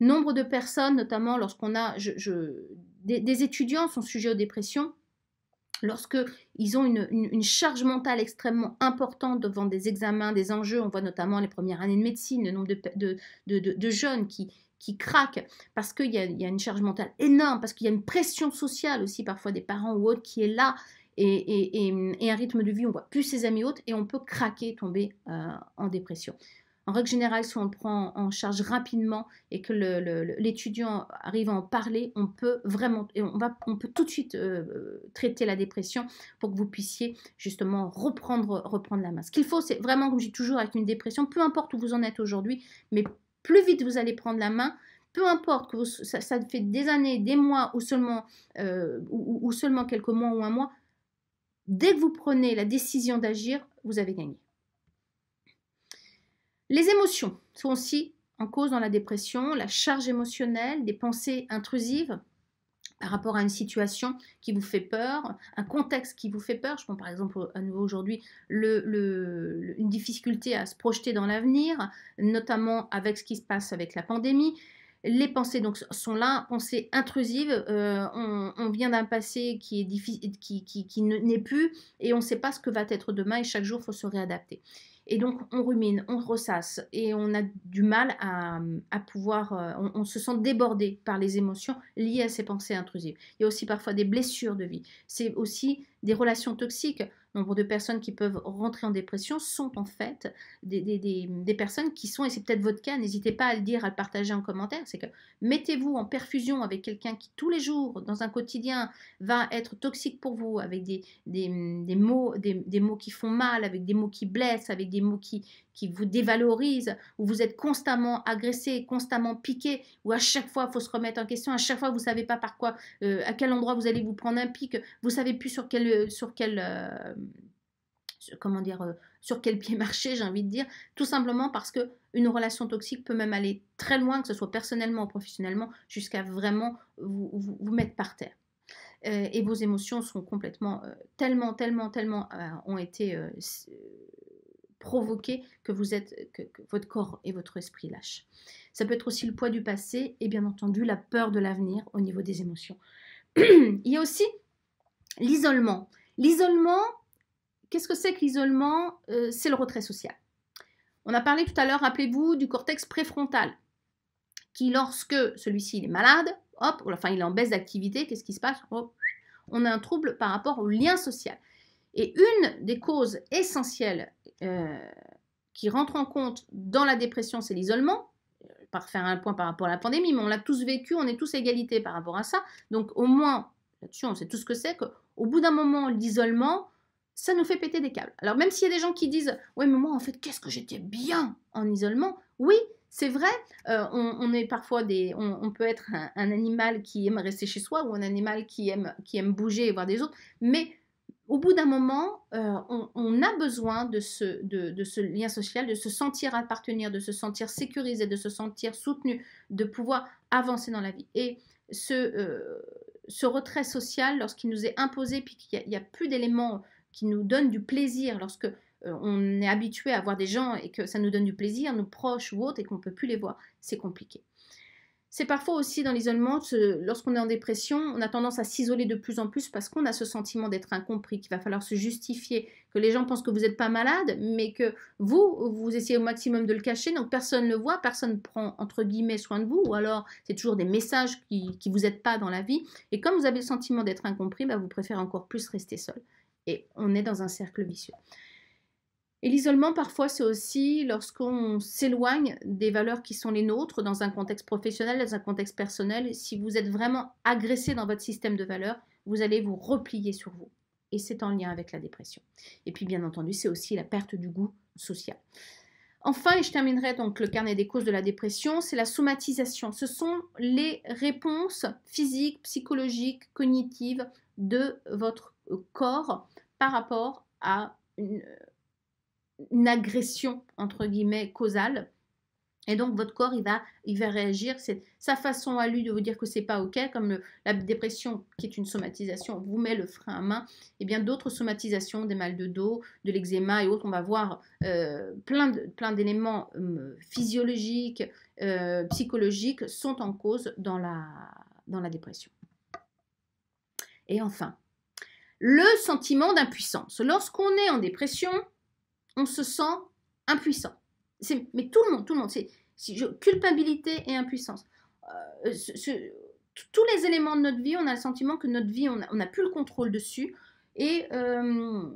Nombre de personnes, notamment lorsqu'on a... des, étudiants sont sujets aux dépressions ils ont une, charge mentale extrêmement importante devant des examens, des enjeux, on voit notamment les premières années de médecine, le nombre de, de jeunes qui, qui parce qu'il y, y, a une charge mentale énorme, parce qu'il y a une pression sociale aussi parfois des parents ou autres qui est là. Et, un rythme de vie, on voit plus ses amis autres et on peut craquer, tomber euh, en dépression. En règle générale, si on prend en charge rapidement et que l'étudiant arrive à en parler, on peut vraiment, et on, va, on peut tout de suite euh, traiter la dépression pour que vous puissiez justement reprendre, reprendre la main. Ce qu'il faut, c'est vraiment, comme je dis toujours, avec une dépression, peu importe où vous en êtes aujourd'hui, mais plus vite vous allez prendre la main, peu importe que ça, fait des années, des mois euh, ou seulement quelques mois ou un mois, dès que vous prenez la décision d'agir, vous avez gagné. Les émotions sont aussi en cause dans la dépression, la charge émotionnelle, des pensées intrusives, par rapport à une situation qui vous fait peur, un contexte qui vous fait peur. Je prends par exemple à nouveau aujourd'hui une difficulté à se projeter dans l'avenir, notamment avec ce qui se passe avec la pandémie. Les pensées donc sont là, pensées intrusives. Euh, on, vient d'un passé qui est qui, qui, qui n'est plus, et on ne sait pas ce que va être demain. Et chaque jour, il faut se réadapter. Et donc, on rumine, on ressasse et on a du mal à, pouvoir. Euh, on, on, se sent débordé par les émotions liées à ces pensées intrusives. Il y a aussi parfois des blessures de vie. C'est aussi des relations toxiques, nombre de personnes qui peuvent rentrer en dépression sont en fait des, personnes qui sont, et c'est peut-être votre cas, n'hésitez pas à le dire, à le partager en commentaire, c'est que mettez-vous en perfusion avec quelqu'un qui tous les jours, dans un quotidien, va être toxique pour vous, avec des, mots, des, mots qui font mal, avec des mots qui blessent, avec des mots qui, qui vous dévalorise, où vous êtes constamment agressé, constamment piqué, où à chaque fois il faut se remettre en question, à chaque fois vous ne savez pas par quoi, euh, à quel endroit vous allez vous prendre un pic, vous ne savez plus sur quel, euh, sur quel euh, comment dire, sur quel pied marcher, j'ai envie de dire, tout simplement parce que une relation toxique peut même aller très loin, que ce soit personnellement ou professionnellement, jusqu'à vraiment vous, mettre par terre et vos émotions sont complètement, tellement, tellement, tellement, ont été provoquer que, vous êtes, que, votre corps et votre esprit lâchent. Ça peut être aussi le poids du passé et bien entendu la peur de l'avenir au niveau des émotions. Il y a aussi l'isolement. L'isolement, qu'est-ce que c'est que l'isolement euh, C'est le retrait social. On a parlé tout à l'heure, rappelez-vous, du cortex préfrontal, qui lorsque celui-ci est malade, hop, enfin il est en baisse d'activité, qu'est-ce qui se passe On a un trouble par rapport au lien social. Et une des causes essentielles euh, qui rentre en compte dans la dépression, c'est l'isolement, euh, par faire un point par rapport à la pandémie, mais on l'a tous vécu, on est tous égalité par rapport à ça. Donc au moins, là-dessus, on sait tout ce que c'est, qu'au bout d'un moment, l'isolement, ça nous fait péter des câbles. Alors même s'il y a des gens qui disent, ouais, mais moi, en fait, qu'est-ce que j'étais bien en isolement, oui, c'est vrai, euh, on, est parfois des, on, peut être un, animal qui aime rester chez soi ou un animal qui aime, qui aime bouger et voir des autres, mais au bout d'un moment, euh, on, a besoin de ce, lien social, de se sentir appartenir, de se sentir sécurisé, de se sentir soutenu, de pouvoir avancer dans la vie. Et ce, euh, retrait social, lorsqu'il nous est imposé, puis qu'il n'y a, plus d'éléments qui nous donnent du plaisir, lorsque euh, on est habitué à voir des gens et que ça nous donne du plaisir, nos proches ou autres, et qu'on ne peut plus les voir, c'est compliqué. C'est parfois aussi dans l'isolement, lorsqu'on est en dépression, on a tendance à s'isoler de plus en plus parce qu'on a ce sentiment d'être incompris, qu'il va falloir se justifier, que les gens pensent que vous n'êtes pas malade, mais que vous, vous essayez au maximum de le cacher, donc personne ne le voit, personne ne prend entre guillemets soin de vous, ou alors c'est toujours des messages qui ne vous aident pas dans la vie. Et comme vous avez le sentiment d'être incompris, bah, vous préférez encore plus rester seul. Et on est dans un cercle vicieux. Et l'isolement, parfois, c'est aussi lorsqu'on s'éloigne des valeurs qui sont les nôtres dans un contexte professionnel, dans un contexte personnel. Si vous êtes vraiment agressé dans votre système de valeurs, vous allez vous replier sur vous. Et c'est en lien avec la dépression. Et puis, bien entendu, c'est aussi la perte du goût social. Enfin, et je terminerai donc le carnet des causes de la dépression, c'est la somatisation. Ce sont les réponses physiques, psychologiques, cognitives de votre corps par rapport à une une agression, entre guillemets, causale. Et donc votre corps, il va, il va réagir. C'est sa façon à lui de vous dire que c'est pas ok, comme la dépression qui est une somatisation, vous met le frein à main. Et eh bien d'autres somatisations, des mal de dos, de l'eczéma et autres, on va voir euh, plein plein d'éléments euh, physiologiques, euh, psychologiques sont en cause dans la, dans la dépression. Et enfin, le sentiment d'impuissance. Lorsqu'on est en dépression, on se sent impuissant. Mais tout le monde, tout le monde, c'est culpabilité et impuissance. Euh, tous les éléments de notre vie, on a le sentiment que notre vie, on n'a plus le contrôle dessus et euh,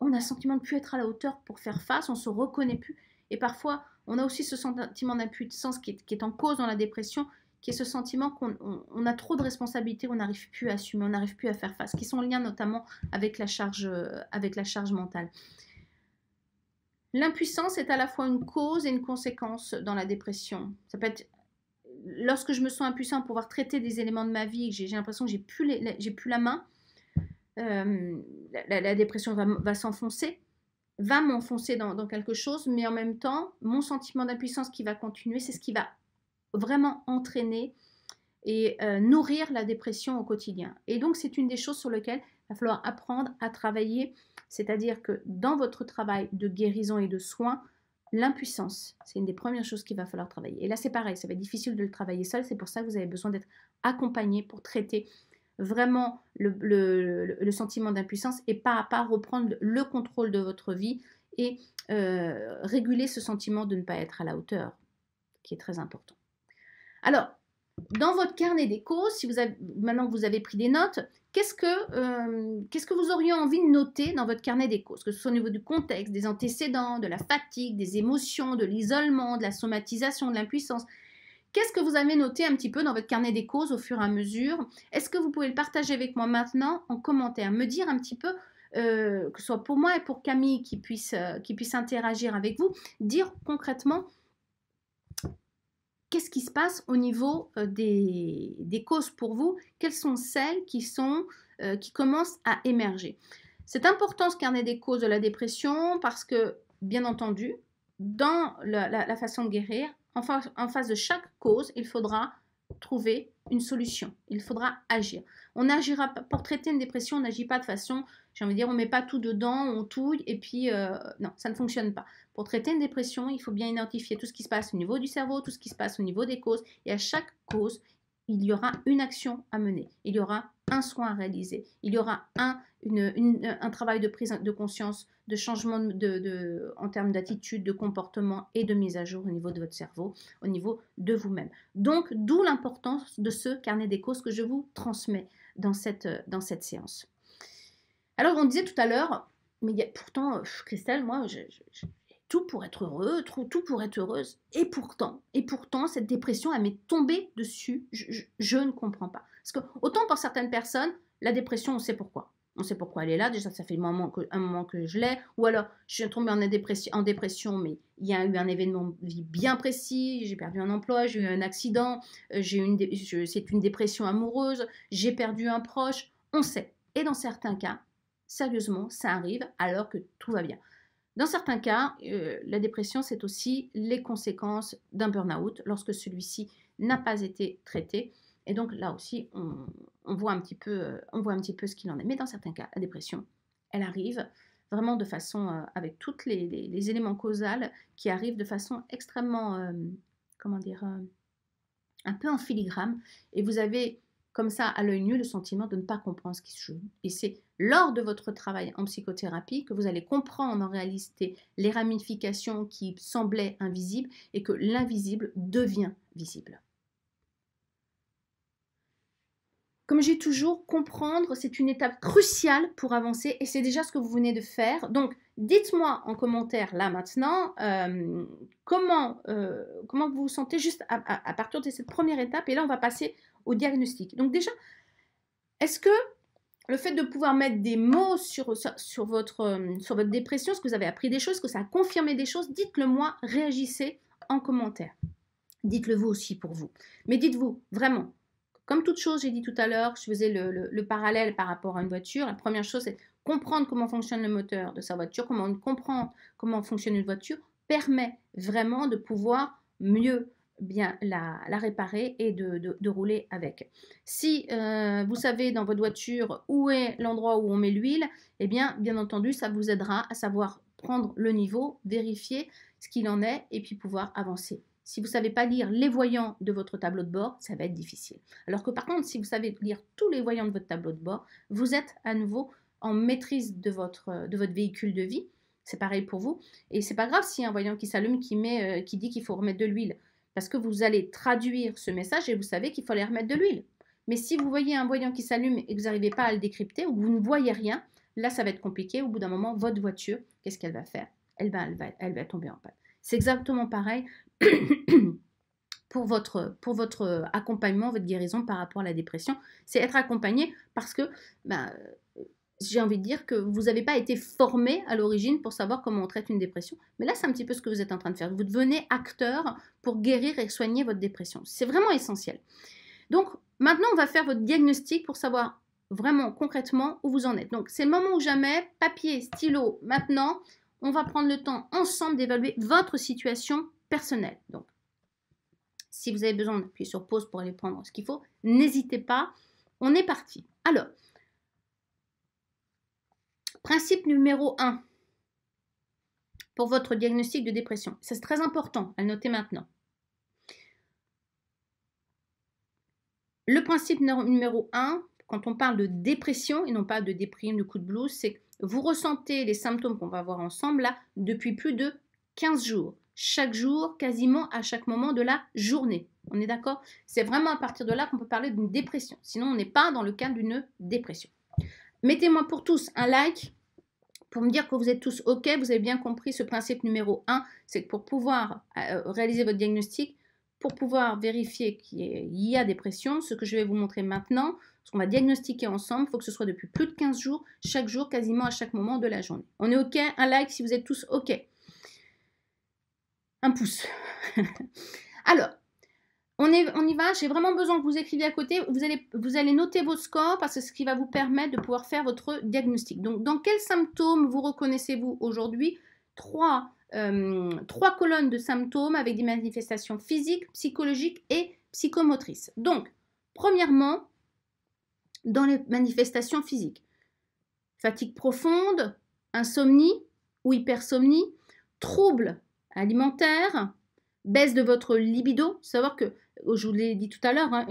on a le sentiment de ne plus être à la hauteur pour faire face, on se reconnaît plus. Et parfois, on a aussi ce sentiment d'impuissance qui est en cause dans la dépression qui est ce sentiment qu'on a trop de responsabilités, on n'arrive plus à assumer, on n'arrive plus à faire face, qui sont liés notamment avec la charge, euh, avec la charge mentale. L'impuissance est à la fois une cause et une conséquence dans la dépression. Ça peut être lorsque je me sens impuissant pour pouvoir traiter des éléments de ma vie, j'ai, l'impression que j'ai plus, plus la main, euh, la, dépression va, s'enfoncer, va m'enfoncer dans quelque chose, mais en même temps, mon sentiment d'impuissance qui va continuer, c'est ce qui va vraiment entraîner et euh, nourrir la dépression au quotidien. Et donc, c'est une des choses sur lesquelles il va falloir apprendre à travailler, c'est-à-dire que dans votre travail de guérison et de soins, l'impuissance, c'est une des premières choses qu'il va falloir travailler. Et là, c'est pareil, ça va être difficile de le travailler seul, c'est pour ça que vous avez besoin d'être accompagné pour traiter vraiment le, sentiment d'impuissance et pas à pas reprendre le contrôle de votre vie et euh, réguler ce sentiment de ne pas être à la hauteur, qui est très important. Alors, dans votre carnet des causes, si vous maintenant que vous avez pris des notes, euh, qu'est-ce que, vous auriez envie de noter dans votre carnet des causes Que ce soit au niveau du contexte, des antécédents, de la fatigue, des émotions, de l'isolement, de la somatisation, de l'impuissance. Qu'est-ce que vous avez noté un petit peu dans votre carnet des causes au fur et à mesure Est-ce que vous pouvez le partager avec moi maintenant en commentaire Me dire un petit peu, euh, que ce soit pour moi et pour Camille qui puisse, euh, qui puisse interagir avec vous, dire concrètement qu'est-ce qui se passe au niveau euh, des, causes pour vous Quelles sont celles qui, sont, euh, qui commencent à émerger C'est important ce carnet des causes de la dépression parce que, bien entendu, dans la, façon de guérir, en face de chaque cause, il faudra trouver une solution. Il faudra agir. On n'agira pour traiter une dépression, on n'agit pas de façon, j'ai envie de dire, on met pas tout dedans, on touille, et puis euh, non, ça ne fonctionne pas. Pour traiter une dépression, il faut bien identifier tout ce qui se passe au niveau du cerveau, tout ce qui se passe au niveau des causes, et à chaque cause, il y aura une action à mener, il y aura un soin à réaliser, il y aura un, un travail de prise de conscience, de changement de, en termes d'attitude, de comportement et de mise à jour au niveau de votre cerveau, au niveau de vous-même. Donc, d'où l'importance de ce carnet des causes que je vous transmets dans cette, dans cette séance. Alors, on disait tout à l'heure, mais pourtant, euh, Christelle, moi, je, tout pour être heureux, tout pour être heureuse. Et pourtant, et pourtant, cette dépression, elle m'est tombée dessus. Je, ne comprends pas. Parce que autant pour certaines personnes, la dépression, on sait pourquoi. On sait pourquoi elle est là. Déjà, ça fait un moment que, moment je l'ai. Ou alors, je suis tombée en dépression, mais il y a eu un événement de vie bien précis. J'ai perdu un emploi, j'ai eu un accident, euh, c'est une dépression amoureuse, j'ai perdu un proche. On sait. Et dans certains cas, sérieusement, ça arrive alors que tout va bien. Dans certains cas, euh, la dépression, c'est aussi les conséquences d'un burn-out lorsque celui-ci n'a pas été traité. Et donc là aussi, on, voit un petit peu, euh, on voit un petit peu ce qu'il en est. Mais dans certains cas, la dépression, elle arrive vraiment de façon, euh, avec tous les, éléments causaux qui arrivent de façon extrêmement, comment dire, un peu en filigrane. Et vous avez comme ça à l'œil nu le sentiment de ne pas comprendre ce qui se joue. Et c'est lors de votre travail en psychothérapie que vous allez comprendre en réalité les ramifications qui semblaient invisibles et que l'invisible devient visible. Comme j'ai toujours, comprendre, c'est une étape cruciale pour avancer et c'est déjà ce que vous venez de faire. Donc, dites-moi en commentaire là maintenant euh, comment, euh, comment vous vous sentez juste à, à, partir de cette première étape. Et là, on va passer diagnostic. Donc déjà, est-ce que le fait de pouvoir mettre des mots sur, sur, votre, euh, sur votre dépression, ce que vous avez appris des choses, que ça a confirmé des choses, dites-le moi, réagissez en commentaire. Dites-le vous aussi pour vous. Mais dites-vous vraiment, comme toute chose, j'ai dit tout à l'heure, je faisais le, parallèle par rapport à une voiture. La première chose, c'est comprendre comment fonctionne le moteur de sa voiture, comment comprendre comprend comment fonctionne une voiture, permet vraiment de pouvoir mieux bien la, réparer et de, rouler avec. Si euh, vous savez dans votre voiture où est l'endroit où on met l'huile, eh bien, bien entendu, ça vous aidera à savoir prendre le niveau, vérifier ce qu'il en est et puis pouvoir avancer. Si vous ne savez pas lire les voyants de votre tableau de bord, ça va être difficile. Alors que par contre, si vous savez lire tous les voyants de votre tableau de bord, vous êtes à nouveau en maîtrise de votre, de votre véhicule de vie. C'est pareil pour vous. Et c'est pas grave si un voyant qui s'allume qui, met, euh, qui dit qu'il faut remettre de l'huile. Parce que vous allez traduire ce message et vous savez qu'il faut aller remettre de l'huile. Mais si vous voyez un voyant qui s'allume et que vous n'arrivez pas à le décrypter ou que vous ne voyez rien, là, ça va être compliqué. Au bout d'un moment, votre voiture, qu'est-ce qu'elle va faire elle va, elle, va, tomber en panne. C'est exactement pareil pour votre, pour votre accompagnement, votre guérison par rapport à la dépression. C'est être accompagné parce que ben, j'ai envie de dire que vous n'avez pas été formé à l'origine pour savoir comment on traite une dépression. Mais là, c'est un petit peu ce que vous êtes en train de faire. Vous devenez acteur pour guérir et soigner votre dépression. C'est vraiment essentiel. Donc, maintenant, on va faire votre diagnostic pour savoir vraiment concrètement où vous en êtes. Donc, c'est le moment ou jamais, papier, stylo, maintenant, on va prendre le temps ensemble d'évaluer votre situation personnelle. Donc, si vous avez besoin d'appuyer sur pause pour aller prendre ce qu'il faut, n'hésitez pas. On est parti. Alors, Principe numéro 1 pour votre diagnostic de dépression. C'est très important à noter maintenant. Le principe numéro 1, quand on parle de dépression et non pas de déprime, de coup de blues, c'est que vous ressentez les symptômes qu'on va voir ensemble là depuis plus de 15 jours. Chaque jour, quasiment à chaque moment de la journée. On est d'accord C'est vraiment à partir de là qu'on peut parler d'une dépression. Sinon, on n'est pas dans le cadre d'une dépression. Mettez-moi pour tous un like, pour me dire que vous êtes tous OK, vous avez bien compris ce principe numéro 1, c'est que pour pouvoir euh, réaliser votre diagnostic, pour pouvoir vérifier qu'il y a des pressions, ce que je vais vous montrer maintenant, ce qu'on va diagnostiquer ensemble, il faut que ce soit depuis plus de 15 jours, chaque jour, quasiment à chaque moment de la journée. On est OK Un like si vous êtes tous OK. Un pouce. Alors, on, est, on y va, j'ai vraiment besoin que vous écriviez à côté. Vous allez, vous allez noter vos scores parce que ce qui va vous permettre de pouvoir faire votre diagnostic. Donc, dans quels symptômes vous reconnaissez-vous aujourd'hui trois, euh, trois colonnes de symptômes avec des manifestations physiques, psychologiques et psychomotrices. Donc, premièrement, dans les manifestations physiques, fatigue profonde, insomnie ou hypersomnie, troubles alimentaires, baisse de votre libido. Savoir que je vous l'ai dit tout à l'heure, hein,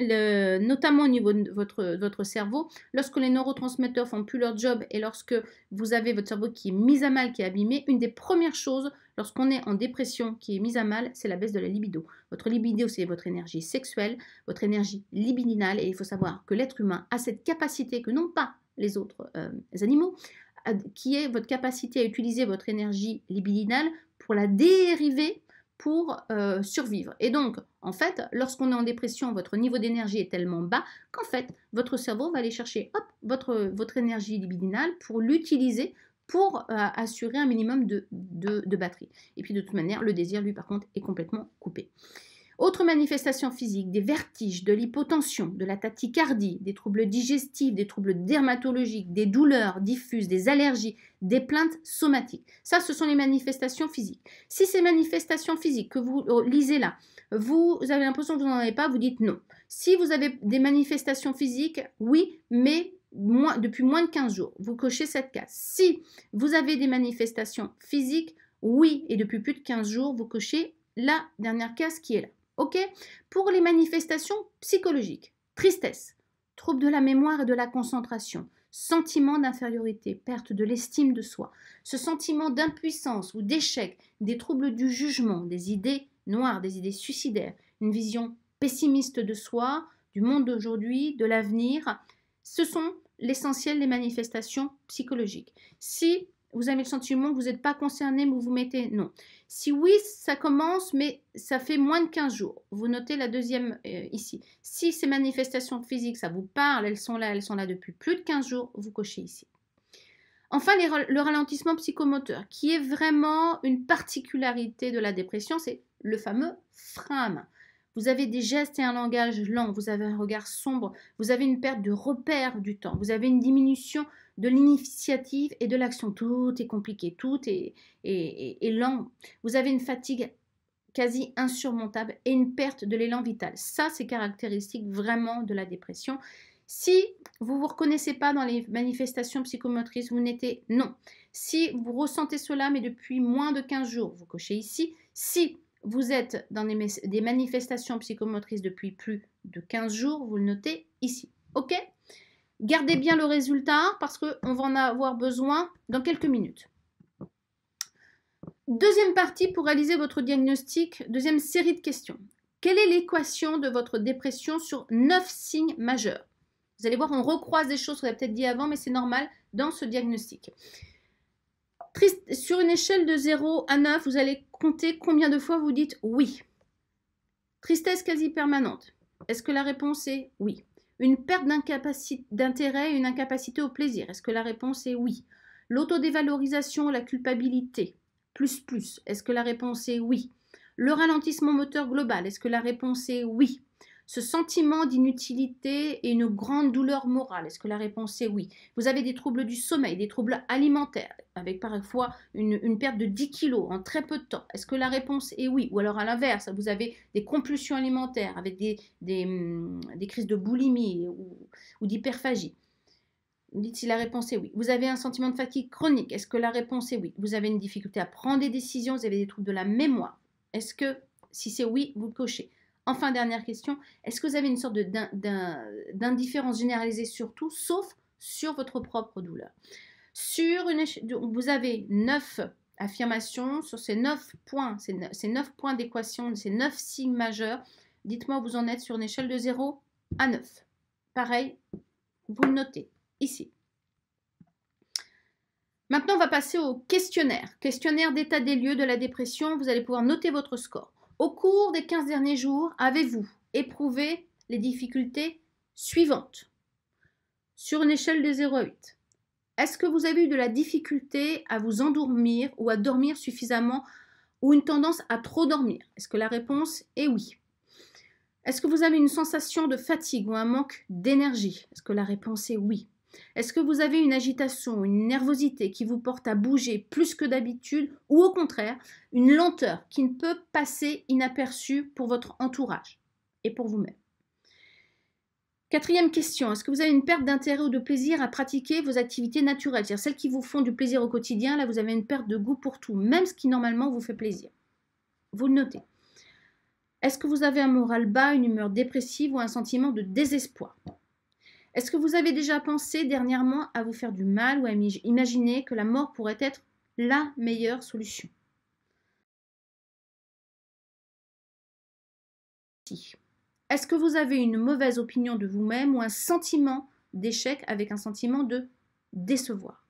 notamment au niveau de votre, cerveau, lorsque les neurotransmetteurs font plus leur job et lorsque vous avez votre cerveau qui est mis à mal, qui est abîmé, une des premières choses lorsqu'on est en dépression qui est mise à mal, c'est la baisse de la libido. Votre libido, c'est votre énergie sexuelle, votre énergie libidinale, et il faut savoir que l'être humain a cette capacité que n'ont pas les autres euh, animaux, euh, qui est votre capacité à utiliser votre énergie libidinale pour la dériver pour euh, survivre. Et donc, en fait, lorsqu'on est en dépression, votre niveau d'énergie est tellement bas qu'en fait, votre cerveau va aller chercher votre, votre énergie libidinale pour l'utiliser pour euh, assurer un minimum de, de, de batterie. Et puis de toute manière, le désir, lui, par contre, est complètement coupé. Autres manifestations physiques, des vertiges, de l'hypotension, de la tachycardie, des troubles digestifs, des troubles dermatologiques, des douleurs diffuses, des allergies, des plaintes somatiques. Ça, ce sont les manifestations physiques. Si ces manifestations physiques que vous euh, lisez là, vous avez l'impression que vous n'en avez pas, vous dites non. Si vous avez des manifestations physiques, oui, mais depuis moins de 15 jours, vous cochez cette case. Si vous avez des manifestations physiques, oui, et depuis plus de 15 jours, vous cochez la dernière case qui est là. OK Pour les manifestations psychologiques, tristesse, troubles de la mémoire et de la concentration, sentiment d'infériorité, perte de l'estime de soi, ce sentiment d'impuissance ou d'échec, des troubles du jugement, des idées noires, des idées suicidaires, une vision pessimiste de soi, du monde d'aujourd'hui, de l'avenir, ce sont l'essentiel des manifestations psychologiques. Si vous avez le sentiment que vous n'êtes pas concerné, mais vous vous mettez non. Si oui, ça commence, mais ça fait moins de 15 jours. Vous notez la deuxième euh, ici. Si ces manifestations physiques, ça vous parle, elles sont là, elles sont là depuis plus de 15 jours, vous cochez ici. Enfin, le ralentissement psychomoteur, qui est vraiment une particularité de la dépression, c'est le fameux frein vous avez des gestes et un langage lent, vous avez un regard sombre, vous avez une perte de repère du temps, vous avez une diminution de l'initiative et de l'action. Tout est compliqué, tout est, et lent. Vous avez une fatigue quasi insurmontable et une perte de l'élan vital. Ça, c'est caractéristique vraiment de la dépression. Si vous ne vous reconnaissez pas dans les manifestations psychomotrices, vous n'êtes non. Si vous ressentez cela, mais depuis moins de 15 jours, vous cochez ici. Si vous êtes dans des, manifestations psychomotrices depuis plus de 15 jours, vous le notez ici. OK Gardez bien le résultat hein, parce qu'on va en avoir besoin dans quelques minutes. Deuxième partie pour réaliser votre diagnostic, deuxième série de questions. Quelle est l'équation de votre dépression sur neuf signes majeurs Vous allez voir, on recroise des choses qu'on a peut-être dit avant, mais c'est normal dans ce diagnostic. Sur une échelle de 0 à 9, vous allez comptez combien de fois vous dites oui. Tristesse quasi permanente. Est-ce que la réponse est oui Une perte d'intérêt, une incapacité au plaisir. Est-ce que la réponse est oui L'autodévalorisation, la culpabilité. Plus plus. Est-ce que la réponse est oui Le ralentissement moteur global. Est-ce que la réponse est oui ce sentiment d'inutilité et une grande douleur morale Est-ce que la réponse est oui Vous avez des troubles du sommeil, des troubles alimentaires, avec parfois une, perte de 10 kilos en très peu de temps. Est-ce que la réponse est oui Ou alors à l'inverse, vous avez des compulsions alimentaires avec des, des, hum, crises de boulimie ou, d'hyperphagie. Dites si la réponse est oui. Vous avez un sentiment de fatigue chronique. Est-ce que la réponse est oui Vous avez une difficulté à prendre des décisions. Vous avez des troubles de la mémoire. Est-ce que, si c'est oui, vous cochez Enfin, dernière question, est-ce que vous avez une sorte d'indifférence généralisée sur tout, sauf sur votre propre douleur sur Vous avez neuf affirmations sur ces neuf points, ces neuf points d'équation, ces neuf signes majeurs. Dites-moi vous en êtes sur une échelle de 0 à 9. Pareil, vous le notez ici. Maintenant, on va passer au questionnaire. Questionnaire d'état des lieux de la dépression. Vous allez pouvoir noter votre score. Au cours des 15 derniers jours, avez-vous éprouvé les difficultés suivantes Sur une échelle de 0 à 8, est-ce que vous avez eu de la difficulté à vous endormir ou à dormir suffisamment ou une tendance à trop dormir Est-ce que la réponse est oui Est-ce que vous avez une sensation de fatigue ou un manque d'énergie Est-ce que la réponse est oui est-ce que vous avez une agitation, une nervosité qui vous porte à bouger plus que d'habitude ou au contraire une lenteur qui ne peut passer inaperçue pour votre entourage et pour vous-même Quatrième question, est-ce que vous avez une perte d'intérêt ou de plaisir à pratiquer vos activités naturelles, c'est-à-dire celles qui vous font du plaisir au quotidien Là, vous avez une perte de goût pour tout, même ce qui normalement vous fait plaisir. Vous le notez. Est-ce que vous avez un moral bas, une humeur dépressive ou un sentiment de désespoir est-ce que vous avez déjà pensé dernièrement à vous faire du mal ou à imaginer que la mort pourrait être la meilleure solution Est-ce que vous avez une mauvaise opinion de vous-même ou un sentiment d'échec avec un sentiment de décevoir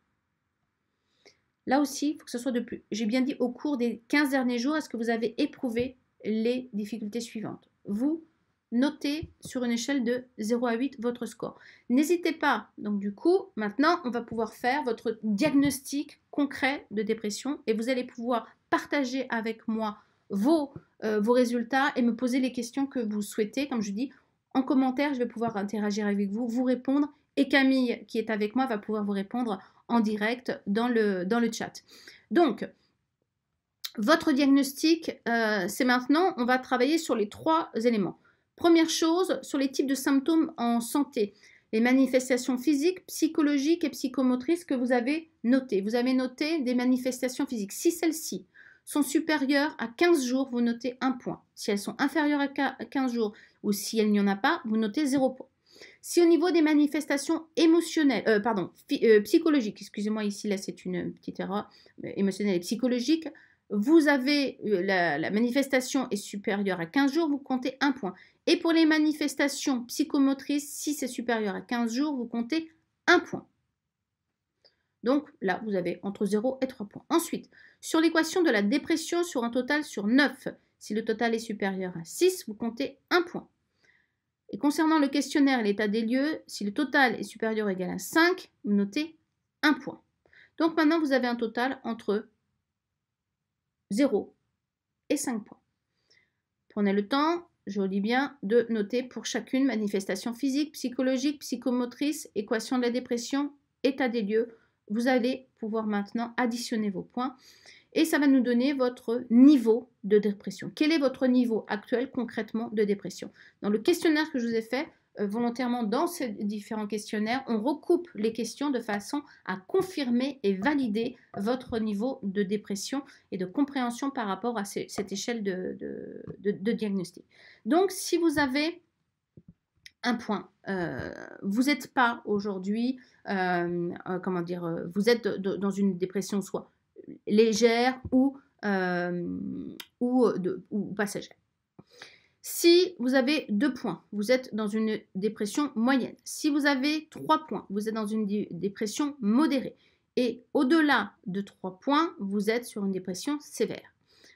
Là aussi, il faut que ce soit de plus. J'ai bien dit au cours des 15 derniers jours, est-ce que vous avez éprouvé les difficultés suivantes Vous notez sur une échelle de 0 à 8 votre score. N'hésitez pas, donc du coup, maintenant, on va pouvoir faire votre diagnostic concret de dépression et vous allez pouvoir partager avec moi euh, vos, résultats et me poser les questions que vous souhaitez. Comme je dis, en commentaire, je vais pouvoir interagir avec vous, vous répondre et Camille, qui est avec moi, va pouvoir vous répondre en direct dans le, chat. Donc, votre diagnostic, euh, c'est maintenant, on va travailler sur les trois éléments. Première chose, sur les types de symptômes en santé, les manifestations physiques, psychologiques et psychomotrices que vous avez notées. Vous avez noté des manifestations physiques. Si celles-ci sont supérieures à 15 jours, vous notez un point. Si elles sont inférieures à 15 jours ou si elles n'y en a pas, vous notez zéro point. Si au niveau des manifestations émotionnelles, euh, pardon, euh, psychologiques, excusez-moi ici, là c'est une petite erreur, émotionnelles émotionnelle et psychologique, vous avez euh, la, la manifestation est supérieure à 15 jours, vous comptez un point. Et pour les manifestations psychomotrices, si c'est supérieur à 15 jours, vous comptez 1 point. Donc là, vous avez entre 0 et 3 points. Ensuite, sur l'équation de la dépression sur un total sur 9, si le total est supérieur à 6, vous comptez 1 point. Et concernant le questionnaire et l'état des lieux, si le total est supérieur ou égal à 5, vous notez 1 point. Donc maintenant, vous avez un total entre 0 et 5 points. Prenez le temps, je lis bien, de noter pour chacune manifestation physique, psychologique, psychomotrice, équation de la dépression, état des lieux. Vous allez pouvoir maintenant additionner vos points et ça va nous donner votre niveau de dépression. Quel est votre niveau actuel concrètement de dépression Dans le questionnaire que je vous ai fait, euh, volontairement dans ces différents questionnaires, on recoupe les questions de façon à confirmer et valider votre niveau de dépression et de compréhension par rapport à cette échelle de, diagnostic. Donc, si vous avez un point, euh, vous n'êtes pas aujourd'hui, euh, comment dire, vous êtes dans une dépression soit légère ou, ou, ou passagère. Si vous avez deux points, vous êtes dans une dépression moyenne. Si vous avez trois points, vous êtes dans une dépression modérée. Et au-delà de trois points, vous êtes sur une dépression sévère.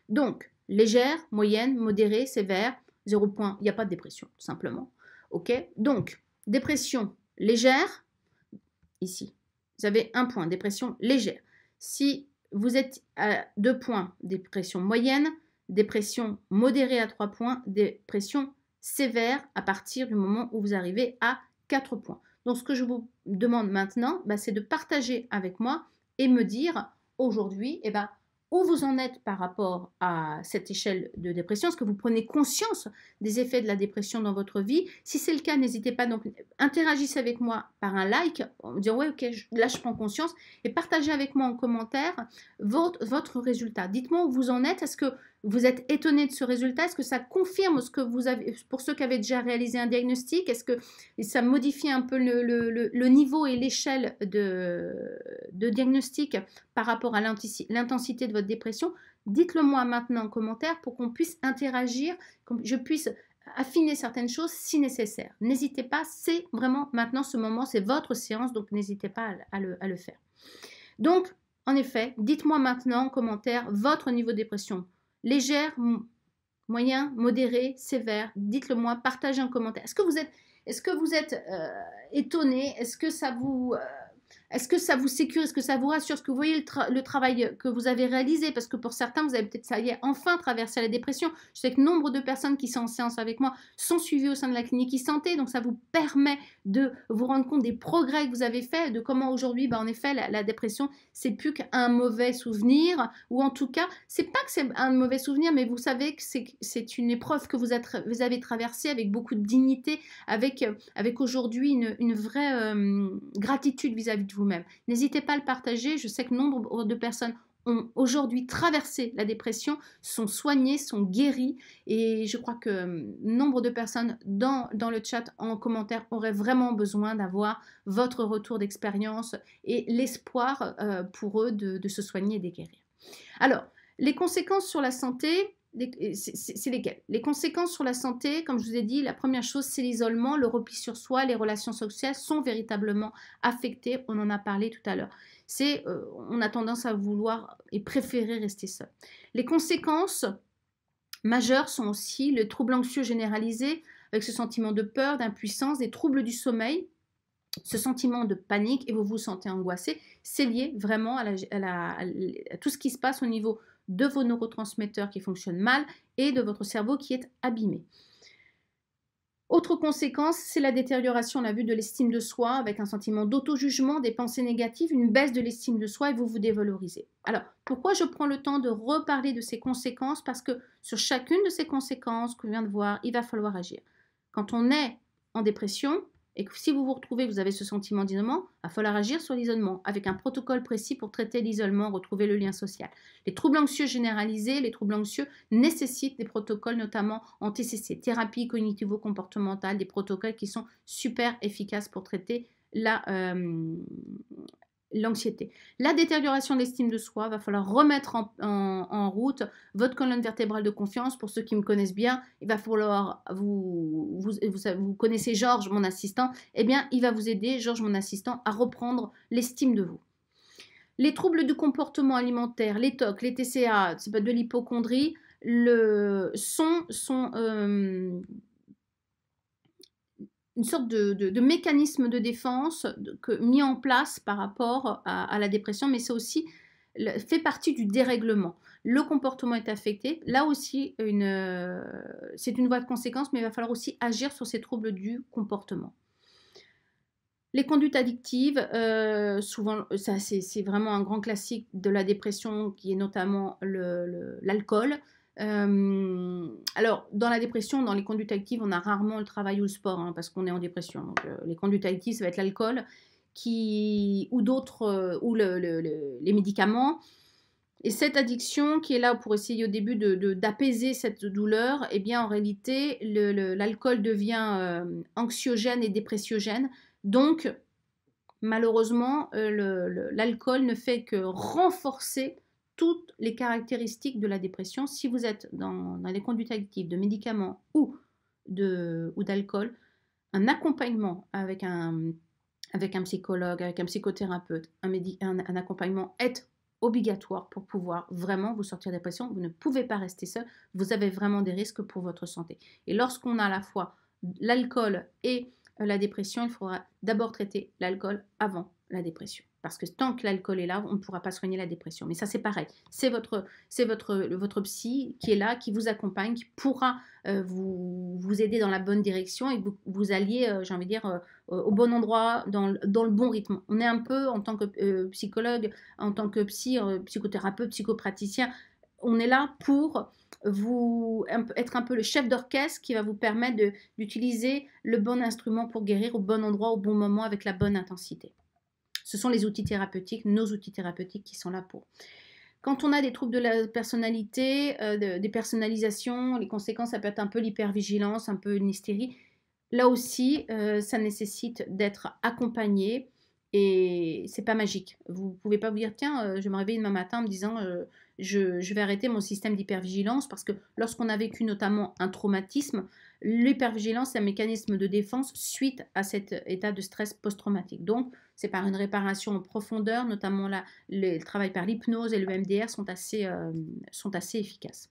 Donc, légère, moyenne, modérée, sévère, zéro point, il n'y a pas de dépression, tout simplement. OK Donc, dépression légère, ici, vous avez un point, dépression légère. Si vous êtes à deux points, dépression moyenne, dépression modérée à 3 points, dépression sévère à partir du moment où vous arrivez à 4 points. Donc ce que je vous demande maintenant, bah, c'est de partager avec moi et me dire aujourd'hui eh bah, où vous en êtes par rapport à cette échelle de dépression. Est-ce que vous prenez conscience des effets de la dépression dans votre vie Si c'est le cas, n'hésitez pas, donc interagissez avec moi par un like, en me disant ouais ok, là je prends conscience, et partagez avec moi en commentaire votre résultat. Dites-moi où vous en êtes, est-ce que vous êtes étonné de ce résultat Est-ce que ça confirme ce que vous avez, pour ceux qui avaient déjà réalisé un diagnostic Est-ce que ça modifie un peu le, niveau et l'échelle de, diagnostic par rapport à l'intensité de votre dépression Dites-le moi maintenant en commentaire pour qu'on puisse interagir, que je puisse affiner certaines choses si nécessaire. N'hésitez pas, c'est vraiment maintenant ce moment, c'est votre séance, donc n'hésitez pas à le faire. Donc, en effet, dites-moi maintenant en commentaire votre niveau de dépression légère, moyen, modéré, sévère Dites-le moi, partagez un commentaire. Est-ce que vous êtes, est-ce que vous êtes euh, étonné Est-ce que ça vous... Euh, est-ce que ça vous sécurise Est-ce que ça vous rassure Est-ce que vous voyez le, travail que vous avez réalisé Parce que pour certains, vous avez peut-être, ça y est, enfin traversé la dépression. Je sais que nombre de personnes qui sont en séance avec moi sont suivies au sein de la clinique e-santé. Donc, ça vous permet de vous rendre compte des progrès que vous avez faits, de comment aujourd'hui, ben, en effet, la, la dépression, c'est plus qu'un mauvais souvenir. Ou en tout cas, c'est pas que c'est un mauvais souvenir, mais vous savez que c'est une épreuve que vous, avez traversée avec beaucoup de dignité, avec, avec aujourd'hui une, vraie euh, gratitude vis à -vis de vous même N'hésitez pas à le partager. Je sais que nombre de personnes ont aujourd'hui traversé la dépression, sont soignées, sont guéries. Et je crois que hum, nombre de personnes dans, dans le chat, en commentaire, auraient vraiment besoin d'avoir votre retour d'expérience et l'espoir euh, pour eux de, se soigner et de guérir. Alors, les conséquences sur la santé, c'est lesquels Les conséquences sur la santé, comme je vous ai dit, la première chose, c'est l'isolement, le repli sur soi, les relations sociales sont véritablement affectées, on en a parlé tout à l'heure. C'est, euh, on a tendance à vouloir et préférer rester seul. Les conséquences majeures sont aussi le trouble anxieux généralisé, avec ce sentiment de peur, d'impuissance, des troubles du sommeil, ce sentiment de panique et vous vous sentez angoissé, c'est lié vraiment à, tout ce qui se passe au niveau de vos neurotransmetteurs qui fonctionnent mal et de votre cerveau qui est abîmé. Autre conséquence, c'est la détérioration, on l'a vu, de l'estime de soi, avec un sentiment d'auto-jugement, des pensées négatives, une baisse de l'estime de soi et vous vous dévalorisez. Alors, pourquoi je prends le temps de reparler de ces conséquences Parce que sur chacune de ces conséquences qu'on vient de voir, il va falloir agir. Quand on est en dépression, et que si vous vous retrouvez, vous avez ce sentiment d'isolement, il va falloir agir sur l'isolement avec un protocole précis pour traiter l'isolement, retrouver le lien social. Les troubles anxieux généralisés, les troubles anxieux nécessitent des protocoles, notamment en TCC, thérapie cognitivo-comportementale, des protocoles qui sont super efficaces pour traiter la, euh, l'anxiété. La détérioration de l'estime de soi, va falloir remettre en, route votre colonne vertébrale de confiance. Pour ceux qui me connaissent bien, il va falloir, vous, vous, vous, connaissez Georges, mon assistant, eh bien, il va vous aider, Georges, mon assistant, à reprendre l'estime de vous. Les troubles du comportement alimentaire, les TOC, les TCA, de l'hypochondrie, le, sont, sont euh, une sorte de, mécanisme de défense que, mis en place par rapport à, la dépression, mais c'est aussi fait partie du dérèglement. Le comportement est affecté. Là aussi, euh, c'est une voie de conséquence, mais il va falloir aussi agir sur ces troubles du comportement. Les conduites addictives, euh, souvent, ça c'est vraiment un grand classique de la dépression qui est notamment l'alcool. Euh, alors, dans la dépression, dans les conduites actives, on a rarement le travail ou le sport hein, parce qu'on est en dépression. Donc, euh, les conduites actives, ça va être l'alcool qui ou d'autres euh, ou les médicaments. Et cette addiction qui est là pour essayer au début d'apaiser de, cette douleur, eh bien en réalité, l'alcool devient anxiogène et dépressiogène. Donc, malheureusement, l'alcool ne fait que renforcer toutes les caractéristiques de la dépression. Si vous êtes dans, dans les conduites addictives de médicaments ou d'alcool, ou un accompagnement avec un, avec un psychologue, avec un psychothérapeute, un, accompagnement est obligatoire pour pouvoir vraiment vous sortir de la dépression. Vous ne pouvez pas rester seul. Vous avez vraiment des risques pour votre santé. Et lorsqu'on a à la fois l'alcool et euh, la dépression, il faudra d'abord traiter l'alcool avant la dépression. Parce que tant que l'alcool est là, on ne pourra pas soigner la dépression. Mais ça, c'est pareil. C'est votre, votre, votre psy qui est là, qui vous accompagne, qui pourra euh, vous, vous, aider dans la bonne direction et vous, allier alliez, euh, j'ai envie de dire, au bon endroit, dans dans, le bon rythme. On est un peu, en tant que psychologue, en tant que psy, psychothérapeute, psychopraticien, on est là pour vous être un peu le chef d'orchestre qui va vous permettre d'utiliser le bon instrument pour guérir au bon endroit, au bon moment, avec la bonne intensité. Ce sont les outils thérapeutiques, nos outils thérapeutiques qui sont là pour. Quand on a des troubles de la personnalité, euh, des personnalisations, les conséquences, ça peut être un peu l'hypervigilance, un peu une hystérie. Là aussi, euh, ça nécessite d'être accompagné et c'est pas magique. Vous pouvez pas vous dire tiens, euh, je me réveille demain matin en me disant je, vais arrêter mon système d'hypervigilance parce que lorsqu'on a vécu notamment un traumatisme, l'hypervigilance est un mécanisme de défense suite à cet état de stress post-traumatique. Donc, c'est par une réparation en profondeur, notamment là, le travail par l'hypnose et le MDR sont assez, euh, sont assez efficaces.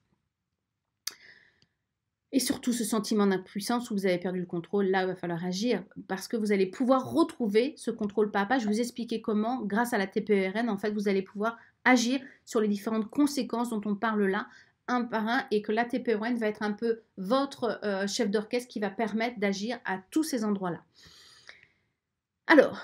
Et surtout ce sentiment d'impuissance où vous avez perdu le contrôle, là il va falloir agir parce que vous allez pouvoir retrouver ce contrôle pas à pas. Je vous expliquer comment, grâce à la TPRN, e en fait, vous allez pouvoir agir sur les différentes conséquences dont on parle là, un par un, et que l'ATP va être un peu votre euh, chef d'orchestre qui va permettre d'agir à tous ces endroits-là. Alors,